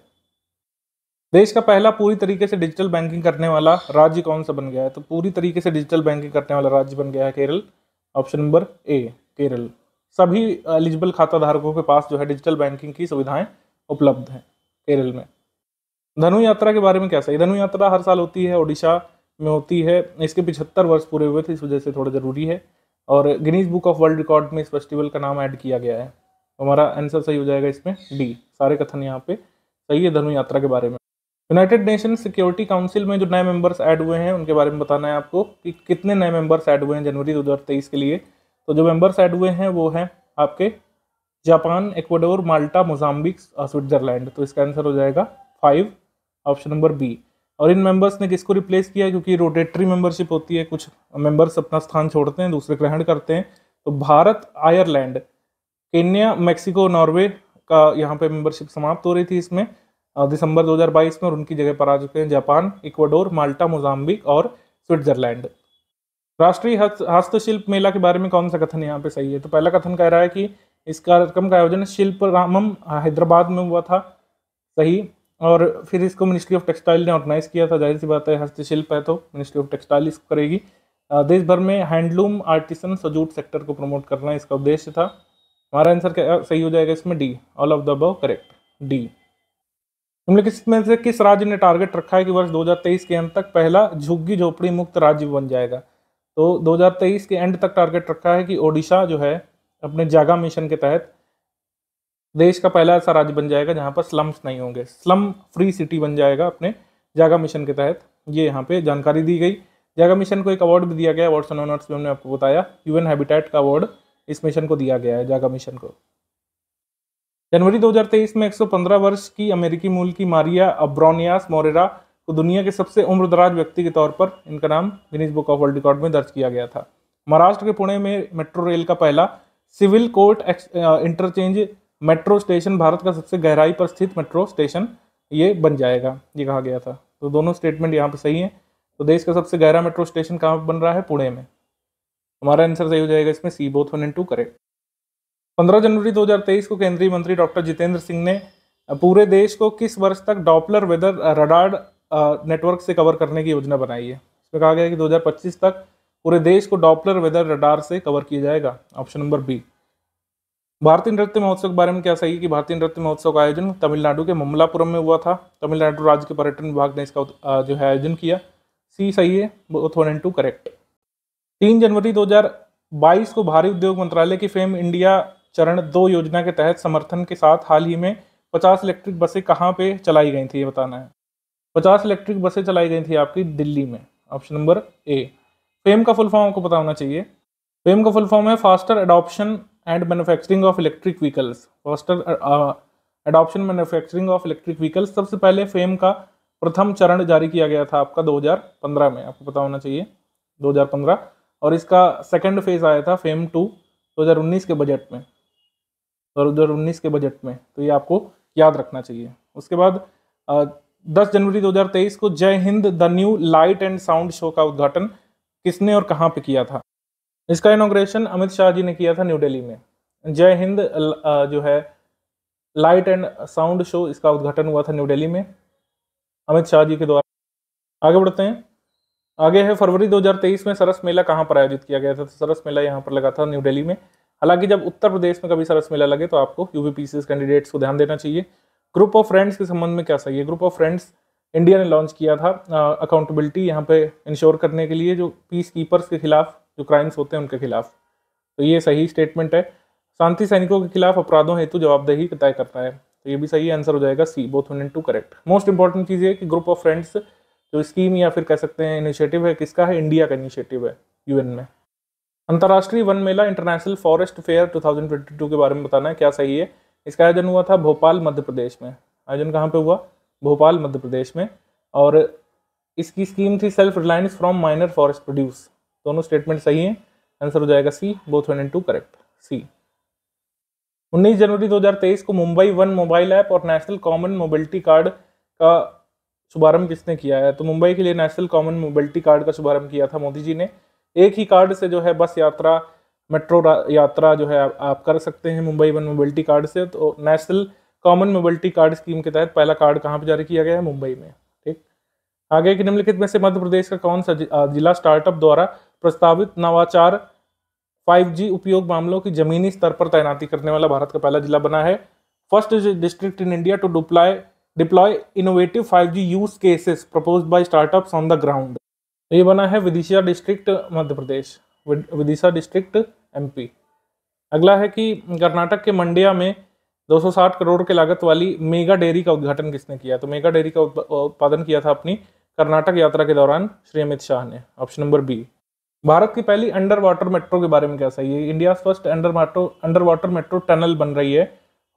देश का पहला पूरी तरीके से डिजिटल बैंकिंग करने वाला राज्य कौन सा बन गया है तो पूरी तरीके से डिजिटल बैंकिंग करने वाला राज्य बन गया है Kerala option number A Kerala सभी एलिजिबल खाता धारकों के पास जो है डिजिटल बैंकिंग की सुविधाएं उपलब्ध हैं केरल में धनु यात्रा के बारे में क्या सही धनु यात्रा हर साल होती है ओडिशा में होती है इसके पिछहत्तर वर्ष पूरे हुए थे इस वजह से थोड़ा ज़रूरी है और Guinness book of world record में इस फेस्टिवल का नाम ऐड किया गया है हमारा आंसर सही हो जाएगा इसमें डी सारे कथन यहाँ पे सही है धनु यात्रा के बारे में यूनाइटेड नेशन सिक्योरिटी काउंसिल में जो नए मेंबर्स ऐड हुए हैं उनके बारे में बताना है आपको कि कितने नए मेंबर्स ऐड हुए हैं जनवरी 2023 के लिए तो जो मेंबर्स ऐड हुए हैं वो हैं आपके Japan Ecuador Malta Mozambique Switzerland तो इसका आंसर हो जाएगा फाइव ऑप्शन नंबर बी और इन मेंबर्स ने किसको रिप्लेस किया क्योंकि रोटेटरी मेंबरशिप होती है कुछ मेंबर्स अपना स्थान छोड़ते हैं दूसरे ग्रहण करते हैं तो Bharat Ireland Kenya Mexico Norway का यहाँ पे मेंबरशिप समाप्त हो रही थी इसमें दिसंबर 2022 में और उनकी जगह पर आ चुके हैं जापान इक्वाडोर माल्टा मोजाम्बिक और स्विट्जरलैंड राष्ट्रीय हस्तशिल्प मेला के बारे में कौन सा कथन यहाँ पे सही है तो पहला कथन कह रहा है कि इस कार्यक्रम का आयोजन शिल्प रामम हैदराबाद में हुआ था सही और फिर इसको मिनिस्ट्री ऑफ टेक्सटाइल ने ऑर्गेनाइज किया था जाहिर सी बात है हस्तशिल्प है तो मिनिस्ट्री ऑफ टेक्सटाइल इसको करेगी देश भर में हैंडलूम आर्टिसन सजूट सेक्टर को प्रमोट करना इसका उद्देश्य था हमारा आंसर क्या सही हो जाएगा इसमें D all of the above correct D निम्नलिखित में से किस राज्य ने टारगेट रखा है कि वर्ष 2023 के अंत तक पहला झुग्गी झोपड़ी मुक्त राज्य बन जाएगा तो 2023 के एंड तक टारगेट रखा है कि ओडिशा जो है अपने जागा मिशन के तहत देश का पहला ऐसा राज्य बन जाएगा जहाँ पर स्लम्स नहीं होंगे स्लम फ्री सिटी बन जाएगा अपने जागा मिशन के तहत ये यहाँ पे जानकारी दी गई जागा मिशन को एक अवार्ड भी दिया गया अवार्ड्स एंड ऑनर्स में हमने आपको बताया यूएन हैबिटेट का अवार्ड इस मिशन को दिया गया है जागा मिशन को जनवरी 2023 में 115 वर्ष की अमेरिकी मूल की मारिया अब्रोनियास मोरेरा को तो दुनिया के सबसे उम्रदराज व्यक्ति के तौर पर इनका नाम Guinness book of world record में दर्ज किया गया था महाराष्ट्र के पुणे में मेट्रो रेल का पहला civil court interchange metro station Bharat का सबसे गहराई पर स्थित मेट्रो स्टेशन ये बन जाएगा ये कहा गया था तो दोनों स्टेटमेंट यहाँ पर सही है तो देश का सबसे गहरा मेट्रो स्टेशन कहाँ बन रहा है पुणे में हमारा आंसर सही हो जाएगा इसमें C both one and two correct पंद्रह जनवरी 2023 को केंद्रीय मंत्री डॉक्टर जितेंद्र सिंह ने पूरे देश को किस वर्ष तक डॉपलर वेदर रडार नेटवर्क से कवर करने की योजना बनाई है इसमें कहा गया है कि 2025 तक पूरे देश को डॉपलर वेदर रडार से कवर किया जाएगा ऑप्शन नंबर बी भारतीय नृत्य महोत्सव के बारे में क्या सही है कि भारतीय नृत्य महोत्सव का आयोजन तमिलनाडु के ममलापुरम में हुआ था तमिलनाडु राज्य के पर्यटन विभाग ने इसका जो है आयोजन किया सी सही है both one and two correct तीन जनवरी 2022 को भारी उद्योग मंत्रालय की फेम इंडिया चरण दो योजना के तहत समर्थन के साथ हाल ही में पचास इलेक्ट्रिक बसें कहाँ पे चलाई गई थी ये बताना है पचास इलेक्ट्रिक बसें चलाई गई थी आपकी दिल्ली में ऑप्शन नंबर ए फेम का फुल फॉर्म आपको पता होना चाहिए फेम का फुल फॉर्म है faster adoption and manufacturing of electric vehicles faster adoption manufacturing of electric vehicles सबसे पहले फेम का प्रथम चरण जारी किया गया था आपका 2015 में आपको पता होना चाहिए 2015 और इसका सेकंड फेज आया था फेम टू 2019 के बजट में और 2019 के बजट में तो ये आपको याद रखना चाहिए उसके बाद 10 जनवरी 2023 को Jai Hind the new light and sound show का उद्घाटन किसने और कहाँ पे किया था इसका इनोग्रेशन अमित शाह जी ने किया था न्यू दिल्ली में जय हिंद जो है लाइट एंड साउंड शो इसका उद्घाटन हुआ था न्यू दिल्ली में अमित शाह जी के द्वारा आगे बढ़ते हैं आगे है फरवरी 2023 में सरस मेला कहाँ पर आयोजित किया गया था तो सरस मेला यहाँ पर लगा था न्यू दिल्ली में हालांकि जब उत्तर प्रदेश में कभी सरस मेला लगे तो आपको यूपी कैंडिडेट्स को ध्यान देना चाहिए ग्रुप ऑफ फ्रेंड्स के संबंध में क्या सही है ग्रुप ऑफ फ्रेंड्स इंडिया ने लॉन्च किया था अकाउंटेबिलिटी यहाँ पे इंश्योर करने के लिए जो पीस कीपर्स के खिलाफ जो क्राइम्स होते हैं उनके खिलाफ तो ये सही स्टेटमेंट है शांति सैनिकों के खिलाफ अपराधों हेतु जवाबदेही तय करता है तो ये भी सही आंसर हो जाएगा C both one and two correct most important चीज़ ये कि ग्रुप ऑफ फ्रेंड्स जो स्कीम या फिर कह सकते हैं इनिशिएटिव है किसका है इंडिया का इनिशिएटिव है यूएन में अंतर्राष्ट्रीय वन मेला इंटरनेशनल फॉरेस्ट फेयर 2022 के बारे में बताना है क्या सही है इसका आयोजन हुआ था भोपाल मध्य प्रदेश में आयोजन कहाँ पे हुआ भोपाल मध्य प्रदेश में और इसकी स्कीम थी self reliance from minor forest produce दोनों स्टेटमेंट सही हैं आंसर हो जाएगा C both one and two correct C 19 जनवरी 2023 को मुंबई वन मोबाइल ऐप और नेशनल कॉमन मोबिलिटी कार्ड का शुभारंभ किसने किया है तो मुंबई के लिए नेशनल कॉमन मोबिलिटी कार्ड का शुभारंभ किया था मोदी जी ने एक ही कार्ड से जो है बस यात्रा मेट्रो यात्रा जो है आप, कर सकते हैं मुंबई वन मोबिलिटी कार्ड से तो national common mobility card scheme के तहत पहला कार्ड कहाँ पर जारी किया गया है मुंबई में ठीक आगे कि निम्नलिखित में से मध्य प्रदेश का कौन सा जिला स्टार्टअप द्वारा प्रस्तावित नवाचार 5G उपयोग मामलों की जमीनी स्तर पर तैनाती करने वाला भारत का पहला जिला बना है first district in India to deploy deploy innovative 5G use cases propose by startups on the ground ये बना है Vidisha district Madhya Pradesh Vidisha district MP अगला है कि कर्नाटक के मंडिया में 260 करोड़ के लागत वाली मेगा डेयरी का उद्घाटन किसने किया तो मेगा डेयरी का उत्पादन किया था अपनी कर्नाटक यात्रा के दौरान श्री अमित शाह ने ऑप्शन नंबर बी भारत की पहली अंडर वाटर मेट्रो के बारे में क्या सही है India first under metro under water metro tunnel बन रही है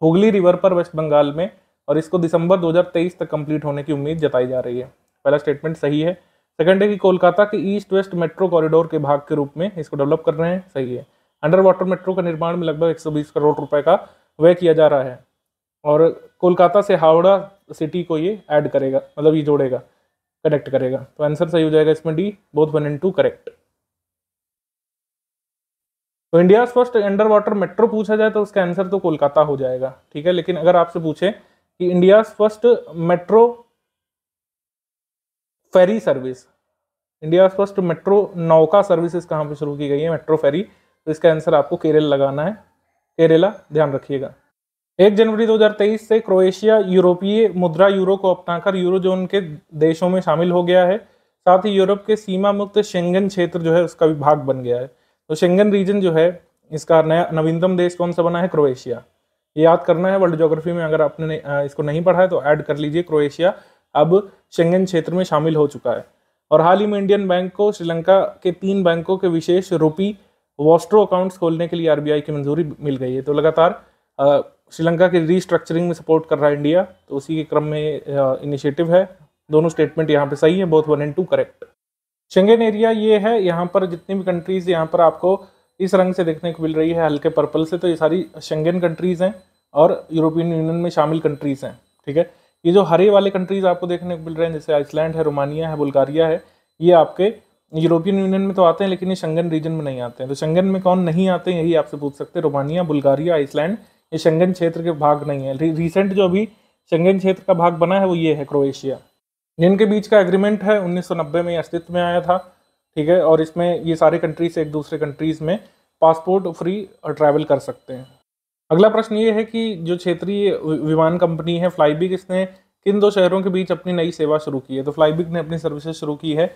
हुगली रिवर पर वेस्ट बंगाल में और इसको दिसंबर 2023 तक कंप्लीट होने की उम्मीद जताई जा रही है पहला स्टेटमेंट सही है सेकंड है कि कोलकाता के ईस्ट वेस्ट मेट्रो कॉरिडोर के भाग के रूप में इसको डेवलप कर रहे हैं सही है अंडर वाटर मेट्रो का निर्माण में लगभग 120 करोड़ रुपए का व्यय किया जा रहा है और कोलकाता से हावड़ा सिटी को ये ऐड करेगा मतलब ये जोड़ेगा कनेक्ट करेगा तो आंसर सही हो जाएगा इसमें D both one and two correct तो India first under water metro पूछा जाए तो उसका आंसर तो कोलकाता हो जाएगा ठीक है लेकिन अगर आपसे पूछे कि India first metro ferry service India first metro नौका सर्विसेज कहाँ पे शुरू की गई है मेट्रो फेरी तो इसका आंसर आपको केरल लगाना है केरला ध्यान रखिएगा एक जनवरी 2023 से क्रोएशिया यूरोपीय मुद्रा यूरो को अपनाकर यूरो जोन के देशों में शामिल हो गया है साथ ही यूरोप के सीमा मुक्त शेंगन क्षेत्र जो है उसका भी भाग बन गया है तो शेंगन रीजन जो है इसका नया नवीनतम देश कौन सा बना है क्रोएशिया ये याद करना है वर्ल्ड जोग्राफी में अगर आपने इसको नहीं पढ़ा है तो ऐड कर लीजिए क्रोएशिया अब शेंगन क्षेत्र में शामिल हो चुका है और हाल ही में इंडियन बैंक को श्रीलंका के तीन बैंकों के विशेष रूपी वॉस्ट्रो अकाउंट्स खोलने के लिए आर की मंजूरी मिल गई है तो लगातार श्रीलंका की रीस्ट्रक्चरिंग में सपोर्ट कर रहा है इंडिया तो उसी के क्रम में इनिशिएटिव है दोनों स्टेटमेंट यहाँ पे सही है both one and two correct Schengen area ये है यहाँ पर जितनी भी कंट्रीज यहाँ पर आपको इस रंग से देखने को मिल रही है हल्के पर्पल से तो ये सारी शेंगेन कंट्रीज़ हैं और यूरोपियन यूनियन में शामिल कंट्रीज़ हैं ठीक है ये जो हरे वाले कंट्रीज़ आपको देखने को मिल रहे हैं जैसे आइसलैंड है रोमानिया है बुल्गारिया है ये आपके यूरोपियन यूनियन में तो आते हैं लेकिन ये शंगन रीजन में नहीं आते हैं तो शंगन में कौन नहीं आते हैं यही आपसे पूछ सकते हैं रोमानिया बुल्गारिया आइसलैंड ये शंगन क्षेत्र के भाग नहीं है रिसेंट जो अभी शंगन क्षेत्र का भाग बना है वो ये है क्रोएशिया जिनके बीच का एग्रीमेंट है उन्नीस में अस्तित्व में आया था ठीक है और इसमें ये सारे कंट्रीज एक दूसरे कंट्रीज़ में पासपोर्ट फ्री ट्रैवल कर सकते हैं अगला प्रश्न ये है कि जो क्षेत्रीय विमान कंपनी है फ्लाईबिग इसने किन दो शहरों के बीच अपनी नई सेवा शुरू की है तो फ्लाईबिग ने अपनी सर्विसेज शुरू की है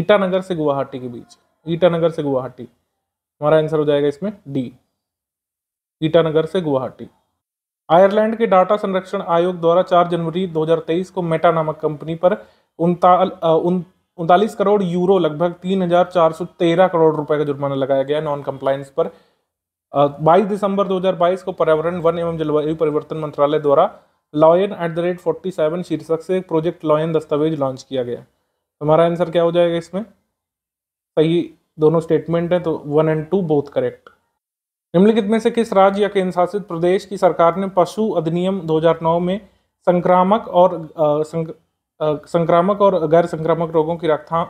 ईटानगर से गुवाहाटी के बीच ईटानगर से गुवाहाटी हमारा आंसर हो जाएगा इसमें डी ईटानगर से गुवाहाटी आयरलैंड के डाटा संरक्षण आयोग द्वारा 4 जनवरी 2023 को मेटा नामक कंपनी पर उनतालीस करोड़ यूरो लगभग तीन करोड़ रुपए का जुर्माना लगाया गया नॉन कंप्लायंस पर बाईस दिसंबर 2022 को पर्यावरण वन एवं जलवायु परिवर्तन मंत्रालय द्वारा lion at the rate forty seven शीर्षक से प्रोजेक्ट लॉयन दस्तावेज लॉन्च किया गया हमारा आंसर क्या हो जाएगा इसमें सही दोनों स्टेटमेंट हैं तो one and two both correct निम्नलिखित में से किस राज्य या केंद्र शासित प्रदेश की सरकार ने पशु अधिनियम 2009 में संक्रामक और संक्रामक और गैर संक्रामक रोगों की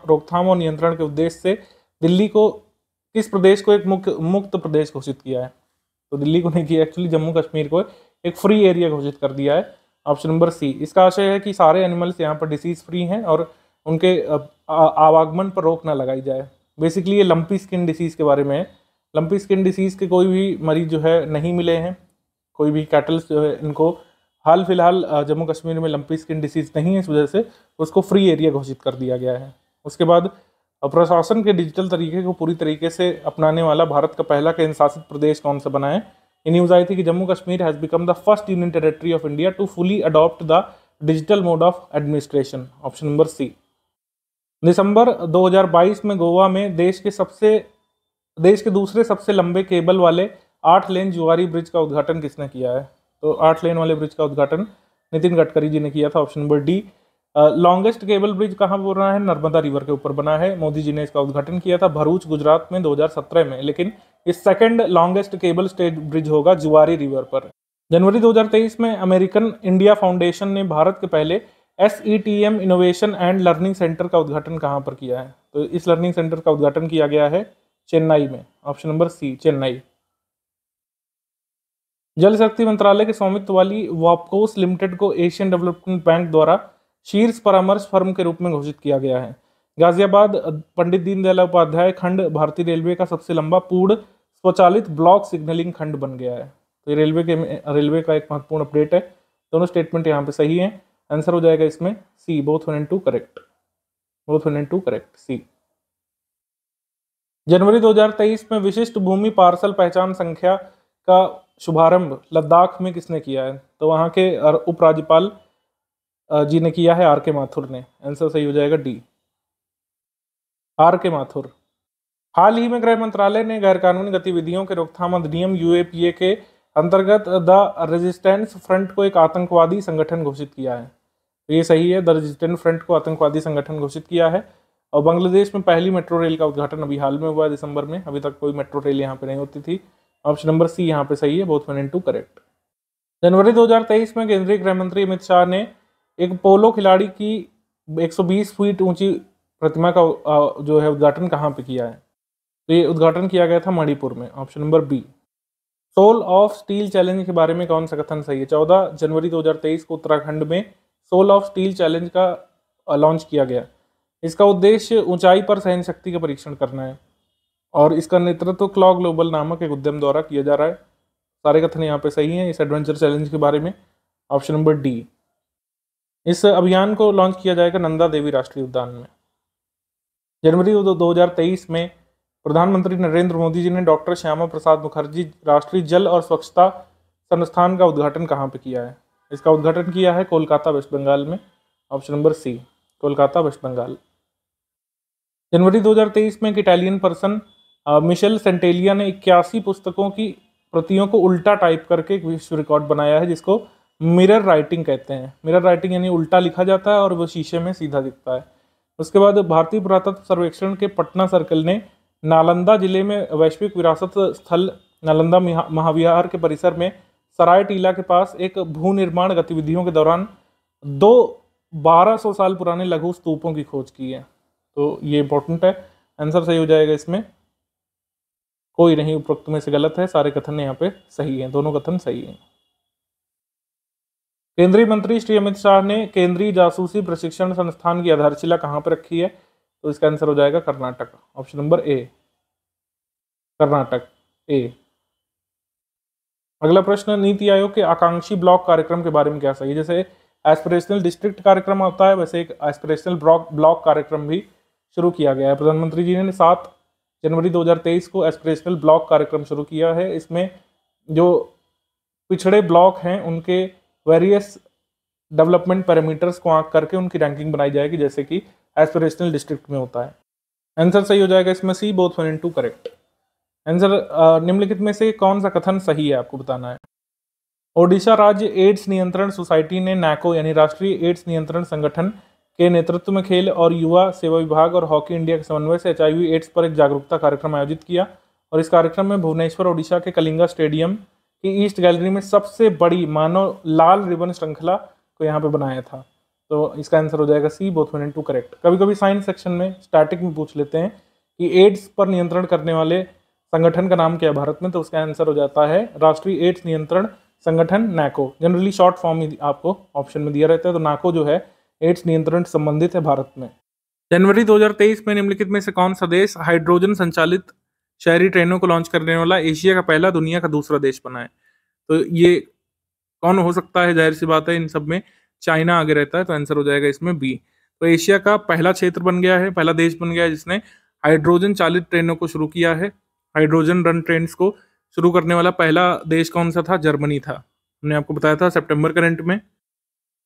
रोकथाम और नियंत्रण के उद्देश्य से दिल्ली को किस प्रदेश को एक मुक्त मुक्त प्रदेश घोषित किया है तो दिल्ली को नहीं किया एक्चुअली जम्मू कश्मीर को एक फ्री एरिया घोषित कर दिया है ऑप्शन नंबर सी इसका आशय है कि सारे एनिमल्स यहाँ पर डिसीज फ्री हैं और उनके आवागमन पर रोक ना लगाई जाए बेसिकली ये लंपी स्किन डिसीज़ के बारे में है लंपी स्किन डिसीज़ के कोई भी मरीज जो है नहीं मिले हैं कोई भी कैटल्स जो है इनको हाल फिलहाल जम्मू कश्मीर में लंपी स्किन डिसीज़ नहीं है इस वजह से उसको फ्री एरिया घोषित कर दिया गया है उसके बाद और प्रशासन के डिजिटल तरीके को पूरी तरीके से अपनाने वाला भारत का पहला केंद्र शासित प्रदेश कौन सा बना है ये न्यूज़ आई थी कि Jammu Kashmir has become the first union territory of India to fully adopt the digital mode of administration option number C दिसंबर 2022 में गोवा में देश के सबसे देश के दूसरे सबसे लंबे केबल वाले आठ लेन जुआरी ब्रिज का उद्घाटन किसने किया है तो आठ लेन वाले ब्रिज का उद्घाटन नितिन गडकरी जी ने किया था option number D longest cable bridge कहाँ बन रहा है नर्मदा रिवर के ऊपर बना है मोदी जी ने इसका उद्घाटन किया था भरूच गुजरात में 2017 में लेकिन इस second longest cable stayed bridge होगा जुआरी रिवर पर जनवरी 2023 में अमेरिकन इंडिया फाउंडेशन ने भारत के पहले S innovation and learning centre का उद्घाटन कहाँ पर किया है तो इस लर्निंग सेंटर का उद्घाटन किया गया है चेन्नई में ऑप्शन नंबर सी चेन्नई जल शक्ति मंत्रालय के स्वामित्व वाली वापकोस लिमिटेड को एशियन डेवलपमेंट बैंक द्वारा शीर्ष परामर्श फर्म के रूप में घोषित किया गया है गाजियाबाद पंडित दीनदयाल उपाध्याय खंड भारतीय रेलवे का सबसे लंबा पूर्ण स्वचालित ब्लॉक सिग्नलिंग खंड बन गया है तो ये रेलवे के रेलवे का एक महत्वपूर्ण अपडेट है दोनों स्टेटमेंट यहाँ पे सही है आंसर हो जाएगा इसमें C both one and two correct both one and two correct C जनवरी 2023 में विशिष्ट भूमि पार्सल पहचान संख्या का शुभारंभ लद्दाख में किसने किया है तो वहाँ के उपराज्यपाल जी ने किया है आर के माथुर ने आंसर सही हो जाएगा डी आर के माथुर हाल ही में गृह मंत्रालय ने गैरकानूनी गतिविधियों के रोकथाम अधिनियम यूएपीए के अंतर्गत द रेजिस्टेंस फ्रंट को एक आतंकवादी संगठन घोषित किया है तो ये सही है द रेजिस्टेंस फ्रंट को आतंकवादी संगठन घोषित किया है और बांग्लादेश में पहली मेट्रो रेल का उद्घाटन अभी हाल में हुआ है दिसंबर में अभी तक कोई मेट्रो रेल यहाँ पे नहीं होती थी ऑप्शन नंबर सी यहाँ पे सही है both one and two correct जनवरी 2023 में केंद्रीय गृह मंत्री अमित शाह ने एक पोलो खिलाड़ी की 120 फीट ऊंची प्रतिमा का जो है उद्घाटन कहाँ पे किया है तो ये उद्घाटन किया गया था मणिपुर में option number B soul of steel challenge के बारे में कौन सा कथन सही है चौदह जनवरी 2023 को उत्तराखंड में सोल ऑफ स्टील चैलेंज का लॉन्च किया गया इसका उद्देश्य ऊंचाई पर सहन शक्ति का परीक्षण करना है और इसका नेतृत्व क्लॉ ग्लोबल नामक एक उद्यम द्वारा किया जा रहा है सारे कथन यहाँ पे सही हैं इस एडवेंचर चैलेंज के बारे में ऑप्शन नंबर डी इस अभियान को लॉन्च किया जाएगा नंदा देवी राष्ट्रीय उद्यान में जनवरी दो हजार तेईस में प्रधानमंत्री नरेंद्र मोदी जी ने डॉक्टर श्यामा प्रसाद मुखर्जी राष्ट्रीय जल और स्वच्छता संस्थान का उद्घाटन कहाँ पे किया है इसका उद्घाटन किया है कोलकाता वेस्ट बंगाल में option number C Kolkata West Bengal जनवरी 2023 में एक इटालियन पर्सन मिशेल सेंटेलिया ने इक्यासी पुस्तकों की प्रतियों को उल्टा टाइप करके एक विश्व रिकॉर्ड बनाया है जिसको मिरर राइटिंग कहते हैं मिरर राइटिंग यानी उल्टा लिखा जाता है और वो शीशे में सीधा दिखता है उसके बाद भारतीय पुरातत्व सर्वेक्षण के पटना सर्कल ने नालंदा जिले में वैश्विक विरासत स्थल नालंदा महाविहार के परिसर में सराय टीला के पास एक भू निर्माण गतिविधियों के दौरान दो बारह सौ साल पुराने लघु स्तूपों की खोज की है तो ये इंपॉर्टेंट है आंसर सही हो जाएगा इसमें कोई नहीं उपरोक्त में से गलत है सारे कथन यहाँ पे सही हैं दोनों कथन सही हैं केंद्रीय मंत्री श्री अमित शाह ने केंद्रीय जासूसी प्रशिक्षण संस्थान की आधारशिला कहाँ पर रखी है तो इसका आंसर हो जाएगा Karnataka option number A Karnataka A अगला प्रश्न नीति आयोग के आकांक्षी ब्लॉक कार्यक्रम के बारे में क्या सही जैसे एस्पिरेशनल डिस्ट्रिक्ट कार्यक्रम होता है वैसे एक एस्पिरेशनल ब्लॉक ब्लॉक कार्यक्रम भी शुरू किया गया है प्रधानमंत्री जी ने सात जनवरी 2023 को एस्पिरेशनल ब्लॉक कार्यक्रम शुरू किया है इसमें जो पिछड़े ब्लॉक हैं उनके वेरियस डेवलपमेंट पैरामीटर्स को आंक करके उनकी रैंकिंग बनाई जाएगी जैसे कि एस्पिरेशनल डिस्ट्रिक्ट में होता है आंसर सही हो जाएगा इसमें C both one and two correct answer निम्नलिखित में से कौन सा कथन सही है आपको बताना है ओडिशा राज्य एड्स नियंत्रण सोसाइटी ने नैको यानी राष्ट्रीय एड्स नियंत्रण संगठन के नेतृत्व में खेल और युवा सेवा विभाग और हॉकी इंडिया के समन्वय से एच एड्स पर एक जागरूकता कार्यक्रम आयोजित किया और इस कार्यक्रम में भुवनेश्वर ओडिशा के कलिंगा स्टेडियम कि ईस्ट गैलरी में सबसे बड़ी मानव लाल रिबन श्रृंखला को यहाँ पे बनाया था तो इसका आंसर हो जाएगा C both one and two correct कभी कभी साइंस सेक्शन में स्टैटिक में पूछ लेते हैं कि एड्स पर नियंत्रण करने वाले संगठन का नाम क्या है भारत में तो उसका आंसर हो जाता है राष्ट्रीय एड्स नियंत्रण संगठन नैको जनरली शॉर्ट फॉर्म आपको ऑप्शन में दिया रहता है तो नाको जो है एड्स नियंत्रण संबंधित है भारत में जनवरी 2023 में निम्नलिखित में से कौन सा देश हाइड्रोजन संचालित शहरी ट्रेनों को लॉन्च करने वाला एशिया का पहला दुनिया का दूसरा देश बना है तो ये कौन हो सकता है जाहिर सी बात है इन सब में चाइना आगे रहता है तो आंसर हो जाएगा इसमें बी तो एशिया का पहला क्षेत्र बन गया है पहला देश बन गया है जिसने हाइड्रोजन चालित ट्रेनों को शुरू किया है हाइड्रोजन रन ट्रेन को शुरू करने वाला पहला देश कौन सा था जर्मनी था हमने आपको बताया था सेप्टेम्बर करंट में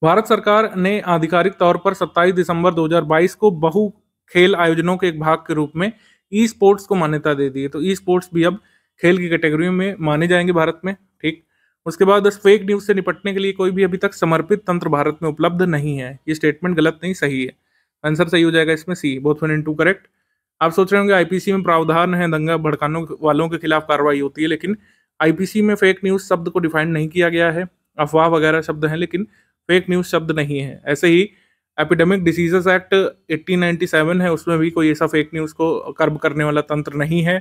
भारत सरकार ने आधिकारिक तौर पर 27 दिसंबर 2022 को बहु खेल आयोजनों के एक भाग के रूप में ई स्पोर्ट्स को मान्यता दे दी है तो ई स्पोर्ट्स भी अब खेल की कैटेगरी में माने जाएंगे भारत में ठीक उसके बाद फेक न्यूज से निपटने के लिए कोई भी अभी तक समर्पित तंत्र भारत में उपलब्ध नहीं है ये स्टेटमेंट गलत नहीं सही है आंसर सही हो जाएगा इसमें C both one in two correct आप सोच रहे होंगे आईपीसी में प्रावधान है दंगा भड़कानों वालों के खिलाफ कार्रवाई होती है लेकिन आईपीसी में फेक न्यूज शब्द को डिफाइन नहीं किया गया है अफवाह वगैरह शब्द हैं लेकिन फेक न्यूज शब्द नहीं है ऐसे ही एपिडेमिक डिजीजेस एक्ट 1897 है उसमें भी कोई ऐसा फेक न्यूज़ को कर्ब करने वाला तंत्र नहीं है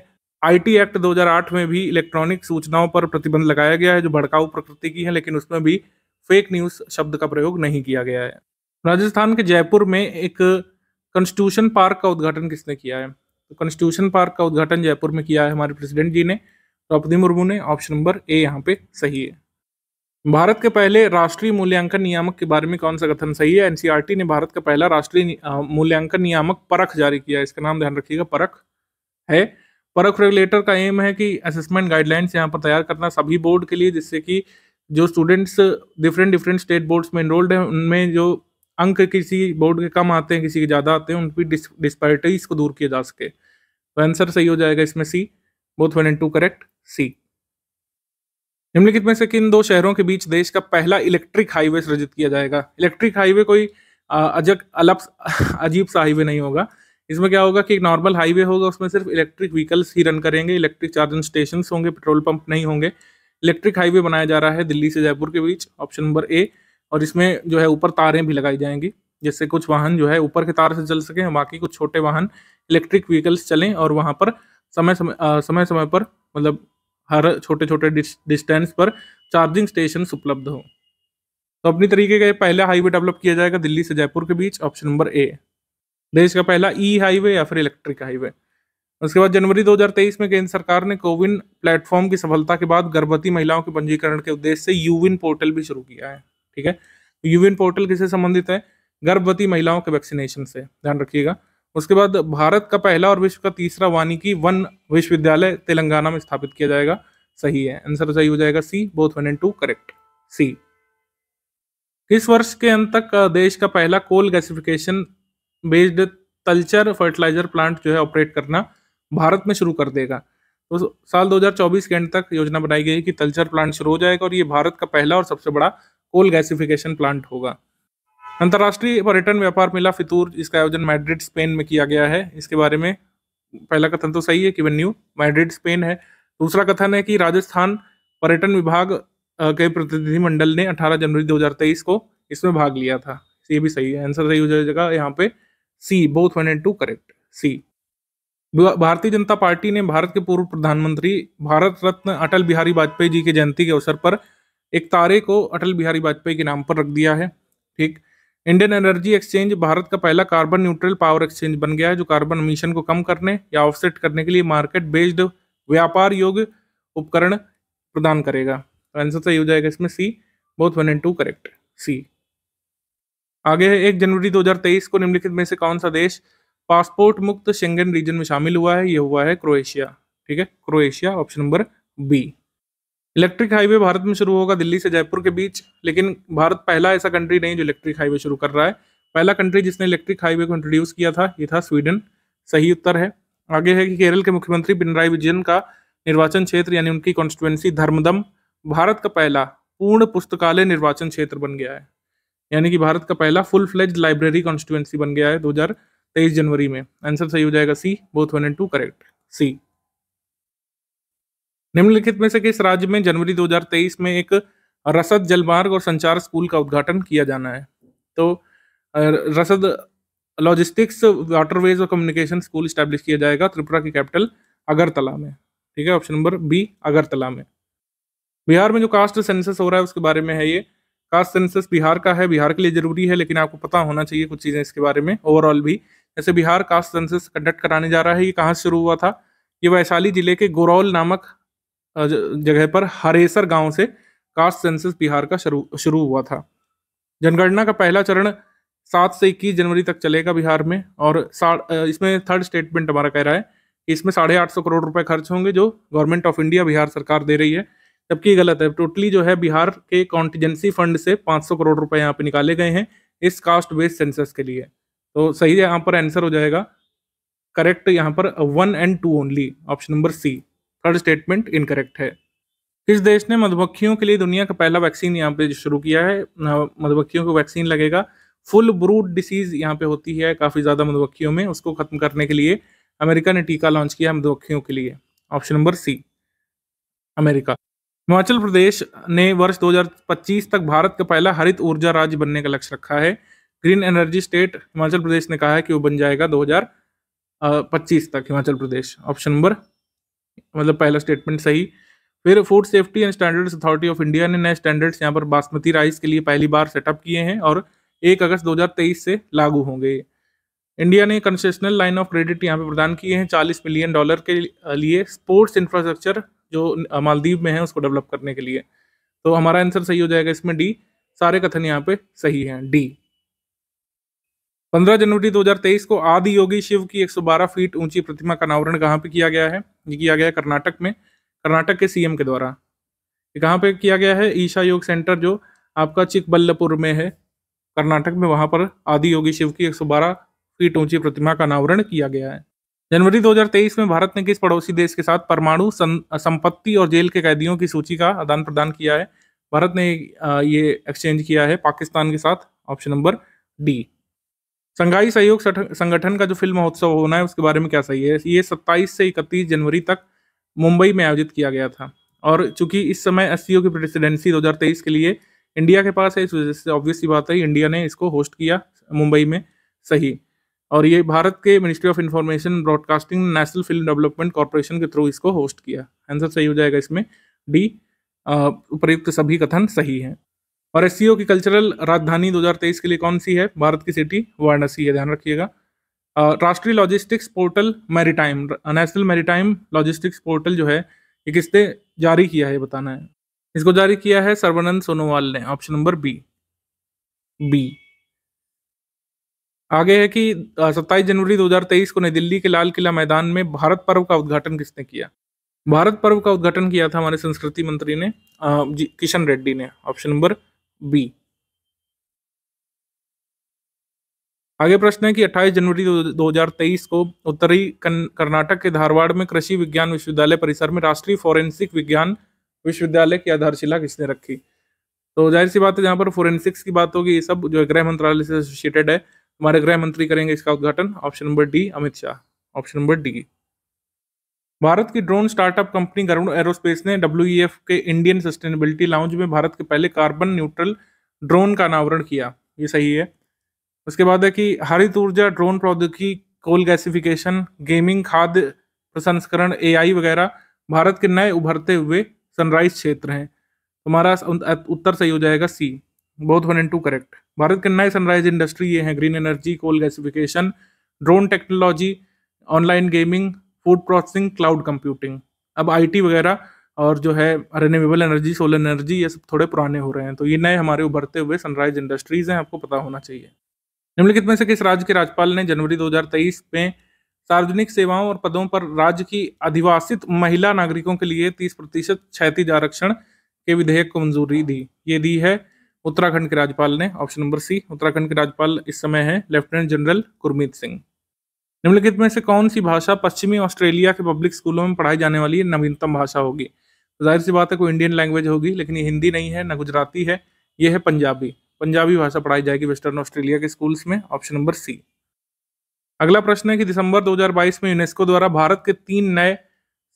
आईटी एक्ट 2008 में भी इलेक्ट्रॉनिक सूचनाओं पर प्रतिबंध लगाया गया है जो भड़काऊ प्रकृति की है लेकिन उसमें भी फेक न्यूज़ शब्द का प्रयोग नहीं किया गया है राजस्थान के जयपुर में एक कॉन्स्टिट्यूशन पार्क का उद्घाटन किसने किया है तो कॉन्स्टिट्यूशन पार्क का उद्घाटन जयपुर में किया है हमारे प्रेसिडेंट जी ने द्रौपदी मुर्मू ने ऑप्शन नंबर ए यहाँ पे सही है भारत के पहले राष्ट्रीय मूल्यांकन नियामक के बारे में कौन सा कथन सही है एनसीईआरटी e ने भारत का पहला राष्ट्रीय मूल्यांकन नियामक परख जारी किया है इसका नाम ध्यान रखिएगा परख है परख रेगुलेटर का एम है कि असेसमेंट गाइडलाइंस यहाँ पर तैयार करना सभी बोर्ड के लिए जिससे कि जो students different different state boards में इनरोल्ड हैं उनमें जो अंक किसी बोर्ड के कम आते हैं किसी के ज़्यादा आते हैं उनकी डिस्पैरिटीज को दूर किया जा सके तो आंसर सही हो जाएगा इसमें C both one and two correct C निम्नलिखित में से किन दो शहरों के बीच देश का पहला इलेक्ट्रिक हाईवे सृजित किया जाएगा इलेक्ट्रिक हाईवे कोई अजग अलप अजीब सा हाईवे नहीं होगा इसमें क्या होगा कि एक नॉर्मल हाईवे होगा उसमें सिर्फ इलेक्ट्रिक व्हीकल्स ही रन करेंगे इलेक्ट्रिक चार्जिंग स्टेशन होंगे पेट्रोल पंप नहीं होंगे इलेक्ट्रिक हाईवे बनाया जा रहा है दिल्ली से जयपुर के बीच ऑप्शन नंबर ए और इसमें जो है ऊपर तारें भी लगाई जाएंगी जिससे कुछ वाहन जो है ऊपर के तार से चल सकें बाकी कुछ छोटे वाहन इलेक्ट्रिक व्हीकल्स चलें और वहाँ पर समय समय समय समय पर मतलब हर छोटे छोटे डिस्टेंस पर चार्जिंग स्टेशन उपलब्ध हो तो अपनी तरीके का पहला हाईवे डेवलप किया जाएगा दिल्ली से जयपुर के बीच ऑप्शन नंबर ए देश का पहला ई हाईवे या फिर इलेक्ट्रिक हाईवे उसके बाद जनवरी 2023 में केंद्र सरकार ने कोविन प्लेटफॉर्म की सफलता के बाद गर्भवती महिलाओं के पंजीकरण के उद्देश्य से यूविन पोर्टल भी शुरू किया है ठीक है यूविन पोर्टल किससे संबंधित है गर्भवती महिलाओं के वैक्सीनेशन से ध्यान रखिएगा उसके बाद भारत का पहला और विश्व का तीसरा वानिकी वन विश्वविद्यालय तेलंगाना में स्थापित किया जाएगा सही है आंसर सही हो जाएगा C both one and two correct C किस वर्ष के अंत तक देश का पहला coal gasification based Talcher fertiliser plant जो है ऑपरेट करना भारत में शुरू कर देगा तो साल 2024 के अंत तक योजना बनाई गई कि तलचर प्लांट शुरू हो जाएगा और ये भारत का पहला और सबसे बड़ा कोल गैसिफिकेशन प्लांट होगा अंतर्राष्ट्रीय पर्यटन व्यापार मेला फितूर इसका आयोजन मैड्रिड स्पेन में किया गया है इसके बारे में पहला कथन तो सही है कि वेन्यू मैड्रिड स्पेन है दूसरा कथन है कि राजस्थान पर्यटन विभाग के प्रतिनिधि मंडल ने 18 जनवरी 2023 को इसमें भाग लिया था ये भी सही है आंसर सही हो जाएगा यहाँ पे C both one and two correct C Bharatiya Janata party ने भारत के पूर्व प्रधानमंत्री भारत रत्न अटल बिहारी वाजपेयी जी की जयंती के अवसर पर एक तारे को अटल बिहारी वाजपेयी के नाम पर रख दिया है ठीक इंडियन एनर्जी एक्सचेंज भारत का पहला कार्बन न्यूट्रल पावर एक्सचेंज बन गया है जो कार्बन मिशन को कम करने या ऑफसेट करने के लिए मार्केट बेस्ड व्यापार योग्य उपकरण प्रदान करेगा तो आंसर सही तो हो जाएगा इसमें C both one and two correct C आगे है एक जनवरी 2023 को निम्नलिखित में से कौन सा देश पासपोर्ट मुक्त शेंगन रीजन में शामिल हुआ है यह हुआ है क्रोएशिया ठीक है Croatia option number B electric highway Bharat में शुरू होगा दिल्ली से जयपुर के बीच लेकिन भारत पहला ऐसा कंट्री नहीं जो इलेक्ट्रिक हाईवे शुरू कर रहा है पहला कंट्री जिसने इलेक्ट्रिक हाईवे को इंट्रोड्यूस किया था ये था स्वीडन सही उत्तर है आगे है कि केरल के मुख्यमंत्री पिनराई विजयन का निर्वाचन क्षेत्र यानी उनकी कॉन्स्टिट्युएंसी धर्मदम भारत का पहला पूर्ण पुस्तकालय निर्वाचन क्षेत्र बन गया है यानी कि भारत का पहला फुल फ्लेज लाइब्रेरी कॉन्स्टिट्युएंसी बन गया है दो जनवरी में आंसर सही हो जाएगा C both one and two correct C निम्नलिखित में से किस राज्य में जनवरी 2023 में एक रसद जलमार्ग और संचार स्कूल का उद्घाटन किया जाना है तो रसद लॉजिस्टिक्स वाटरवेज और कम्युनिकेशन स्कूल स्टैब्लिश किया जाएगा त्रिपुरा की कैपिटल अगरतला में ठीक है ऑप्शन नंबर बी अगरतला में बिहार में जो कास्ट सेंसस हो रहा है उसके बारे में है ये कास्ट सेंसस बिहार का है बिहार के लिए जरूरी है लेकिन आपको पता होना चाहिए कुछ चीज़ें इसके बारे में ओवरऑल भी जैसे बिहार कास्ट सेंसस कंडक्ट कराने जा रहा है ये कहाँ से शुरू हुआ था ये वैशाली जिले के गोरौल नामक जगह पर हरेसर गांव से कास्ट सेंसस बिहार का शुरू हुआ था जनगणना का पहला चरण सात से इक्कीस जनवरी तक चलेगा बिहार में और इसमें थर्ड स्टेटमेंट हमारा कह रहा है कि इसमें साढ़े आठ सौ करोड़ रुपए खर्च होंगे जो गवर्नमेंट ऑफ इंडिया बिहार सरकार दे रही है जबकि ये गलत है टोटली जो है बिहार के कॉन्टीजेंसी फंड से पाँच सौ करोड़ रुपए यहाँ पे निकाले गए हैं इस कास्ट बेस्ड सेंसस के लिए तो सही यहाँ पर आंसर हो जाएगा करेक्ट यहाँ पर one and two only option number C third statement incorrect है किस देश ने मधुमक्खियों के लिए दुनिया का पहला वैक्सीन यहाँ पे शुरू किया है मधुमक्खियों को वैक्सीन लगेगा फुल ब्रूड डिसीज यहाँ पे होती है काफ़ी ज़्यादा मधुमक्खियों में उसको ख़त्म करने के लिए अमेरिका ने टीका लॉन्च किया मधुमक्खियों के लिए option number C America Himachal Pradesh ने वर्ष 2025 तक भारत का पहला हरित ऊर्जा राज्य बनने का लक्ष्य रखा है green energy state Himachal Pradesh ने कहा है कि वो बन जाएगा 2025 तक हिमाचल प्रदेश ऑप्शन नंबर मतलब पहला स्टेटमेंट सही फिर food safety and standards authority of India ने नए स्टैंडर्ड्स यहाँ पर बासमती राइस के लिए पहली बार सेटअप किए हैं और एक अगस्त दो से लागू होंगे इंडिया ने कंसेशनल लाइन ऑफ क्रेडिट यहाँ पे प्रदान किए हैं चालीस मिलियन डॉलर के लिए स्पोर्ट्स इंफ्रास्ट्रक्चर जो मालदीव में है उसको डेवलप करने के लिए तो हमारा आंसर सही हो जाएगा इसमें डी सारे कथन यहाँ पे सही हैं डी 15 जनवरी 2023 को आदि योगी शिव की 112 फीट ऊंची प्रतिमा का अनावरण कहाँ पे किया गया है ये किया गया कर्नाटक में कर्नाटक के सीएम के द्वारा कहाँ पे किया गया है ईशा योग सेंटर जो आपका चिकबल्लपुर में है कर्नाटक में वहां पर आदि योगी शिव की 112 फीट ऊंची प्रतिमा का अनावरण किया गया है जनवरी 2023 में भारत ने किस पड़ोसी देश के साथ परमाणु संपत्ति और जेल के कैदियों की सूची का आदान प्रदान किया है भारत ने ये एक्सचेंज किया है पाकिस्तान के साथ ऑप्शन नंबर डी संघाई सहयोग संगठन का जो फिल्म महोत्सव होना है उसके बारे में क्या सही है ये 27 से 31 जनवरी तक मुंबई में आयोजित किया गया था और चूंकि इस समय एस की प्रेसिडेंसी 2023 के लिए इंडिया के पास है इस वजह से ऑब्वियस बात है इंडिया ने इसको होस्ट किया मुंबई में सही और ये भारत के ministry of information broadcasting national film development corporation के थ्रू इसको होस्ट किया आंसर सही हो जाएगा इसमें डी उपयुक्त सभी कथन सही है और एस की कल्चरल राजधानी 2023 के लिए कौन सी है भारत की सिटी वाराणसी है ध्यान रखिएगा राष्ट्रीय logistics portal maritime national maritime logistics portal जो है ये किसने जारी किया है बताना है इसको जारी किया है सर्वानंद सोनोवाल ने ऑप्शन नंबर बी बी आगे है कि 27 जनवरी 2023 को नई दिल्ली के लाल किला मैदान में भारत पर्व का उद्घाटन किसने किया भारत पर्व का उद्घाटन किया था हमारे संस्कृति मंत्री ने किशन रेड्डी ने ऑप्शन नंबर बी आगे प्रश्न है कि 28 जनवरी 2023 को उत्तरी कर्नाटक के धारवाड़ में कृषि विज्ञान विश्वविद्यालय परिसर में राष्ट्रीय फोरेंसिक विज्ञान विश्वविद्यालय की आधारशिला किसने रखी तो जाहिर सी बात है जहां पर फोरेंसिक्स की बात होगी ये सब जो गृह मंत्रालय से एसोसिएटेड है हमारे गृह मंत्री करेंगे इसका उद्घाटन option number D Amit Shah option number D Bharat की drone startup company Garuda aerospace ने डब्ल्यू e के इंडियन सस्टेनेबिलिटी लाउंज में भारत के पहले कार्बन न्यूट्रल ड्रोन का अनावरण किया ये सही है उसके बाद है कि हरित ऊर्जा ड्रोन प्रौद्योगिकी कोल गैसिफिकेशन गेमिंग खाद्य प्रसंस्करण एआई वगैरह भारत के नए उभरते हुए सनराइज क्षेत्र हैं तुम्हारा उत्तर सही हो जाएगा C both one and two correct Bharat के नए सनराइज इंडस्ट्री ये हैं green energy coal gasification drone technology online gaming food processing cloud computing अब आईटी वगैरह और जो है रिन्यूएबल एनर्जी सोलर एनर्जी ये सब थोड़े पुराने हो रहे हैं तो ये नए हमारे उभरते हुए सनराइज इंडस्ट्रीज हैं आपको पता होना चाहिए निम्नलिखित में से किस राज्य के राज्यपाल ने जनवरी 2023 में सार्वजनिक सेवाओं और पदों पर राज्य की अधिवासित महिला नागरिकों के लिए तीस प्रतिशत क्षैतिज आरक्षण के विधेयक को मंजूरी दी ये दी है उत्तराखंड के राज्यपाल ने ऑप्शन नंबर सी उत्तराखंड के राज्यपाल इस समय है लेफ्टिनेंट जनरल गुरमीत सिंह निम्नलिखित में से कौन सी भाषा पश्चिमी ऑस्ट्रेलिया के पब्लिक स्कूलों में पढ़ाई जाने वाली नवीनतम भाषा होगी तो जाहिर सी बात है कोई इंडियन लैंग्वेज होगी लेकिन ये हिंदी नहीं है न गुजराती है ये है पंजाबी पंजाबी भाषा पढ़ाई जाएगी वेस्टर्न ऑस्ट्रेलिया के स्कूल्स में ऑप्शन नंबर सी अगला प्रश्न है कि दिसंबर 2022 में यूनेस्को द्वारा भारत के तीन नए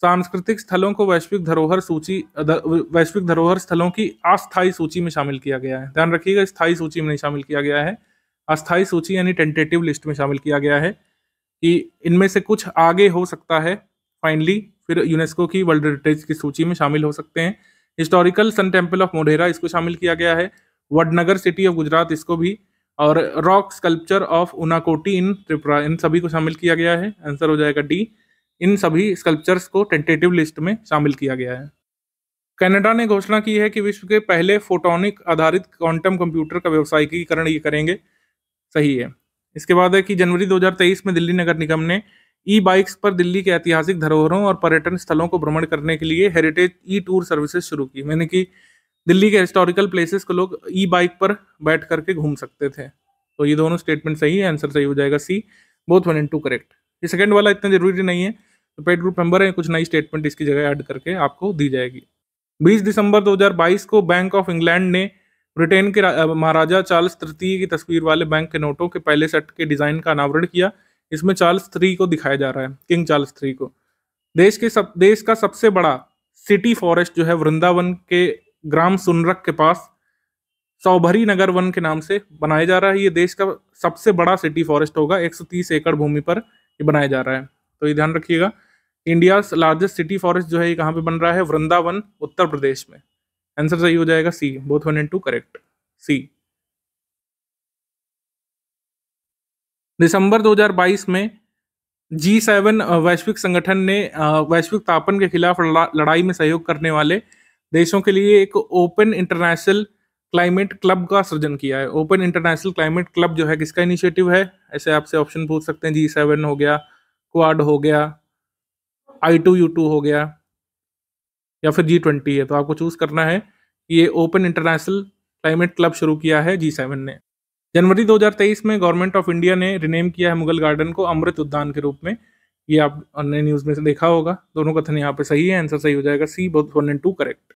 सांस्कृतिक स्थलों को वैश्विक धरोहर सूची वैश्विक धरोहर स्थलों की अस्थायी सूची में शामिल किया गया है ध्यान रखिएगा स्थायी सूची में नहीं शामिल किया गया है अस्थायी सूची यानी टेंटेटिव लिस्ट में शामिल किया गया है कि इनमें से कुछ आगे हो सकता है फाइनली फिर यूनेस्को की वर्ल्ड हेरिटेज की सूची में शामिल हो सकते हैं historical sun temple of Modhera इसको शामिल किया गया है वडनगर सिटी ऑफ गुजरात इसको भी और rock sculpture of Unakoti in Tripura इन सभी को शामिल किया गया है आंसर हो जाएगा डी इन सभी स्कल्पचर्स को टेंटेटिव लिस्ट में शामिल किया गया है कनाडा ने घोषणा की है कि विश्व के पहले फोटोनिक आधारित क्वांटम कंप्यूटर का व्यवसायीकरण ये करेंगे सही है इसके बाद है कि जनवरी 2023 में दिल्ली नगर निगम ने ई बाइक्स पर दिल्ली के ऐतिहासिक धरोहरों और पर्यटन स्थलों को भ्रमण करने के लिए हेरिटेज ई टूर सर्विसेज शुरू की मैंने कि दिल्ली के हिस्टोरिकल प्लेसेस को लोग ई बाइक पर बैठ करके घूम सकते थे तो ये दोनों स्टेटमेंट सही है आंसर सही हो जाएगा C both one and two correct ये सेकेंड वाला इतना जरूरी नहीं है तो पेड ग्रुप मेंबर है कुछ नई स्टेटमेंट इसकी जगह ऐड करके आपको दी जाएगी 20 दिसंबर 2022 को बैंक ऑफ इंग्लैंड ने ब्रिटेन के महाराजा चार्ल्स तृतीय की तस्वीर वाले बैंक के नोटों के पहले सेट के डिजाइन का अनावरण किया इसमें चार्ल्स थ्री को दिखाया जा रहा है किंग चार्ल्स थ्री को देश के सब देश का सबसे बड़ा सिटी फॉरेस्ट जो है वृंदावन के ग्राम सुनरक के पास सौभरी नगर वन के नाम से बनाया जा रहा है ये देश का सबसे बड़ा सिटी फॉरेस्ट होगा 130 एकड़ भूमि पर ये बनाया जा रहा है तो ये ध्यान रखिएगा इंडिया लार्जेस्ट सिटी फॉरेस्ट जो है ये कहाँ पे बन रहा है वृंदावन उत्तर प्रदेश में आंसर सही हो जाएगा C both one and two correct C दिसंबर 2022 में जी सेवन वैश्विक संगठन ने वैश्विक तापन के खिलाफ लड़ाई में सहयोग करने वाले देशों के लिए एक ओपन इंटरनेशनल क्लाइमेट क्लब का सृजन किया है ओपन इंटरनेशनल क्लाइमेट क्लब जो है किसका इनिशिएटिव है ऐसे आपसे ऑप्शन पूछ सकते हैं जी सेवन हो गया क्वाड हो गया आई टू यू टू हो गया या फिर जी ट्वेंटी है तो आपको चूज करना है ये ओपन इंटरनेशनल क्लाइमेट क्लब शुरू किया है जी सेवन ने जनवरी 2023 में गवर्नमेंट ऑफ इंडिया ने रिनेम किया है मुगल गार्डन को अमृत उद्यान के रूप में ये अन्य न्यूज़ में से देखा होगा दोनों कथन यहाँ पे सही है आंसर सही हो जाएगा C both one and two correct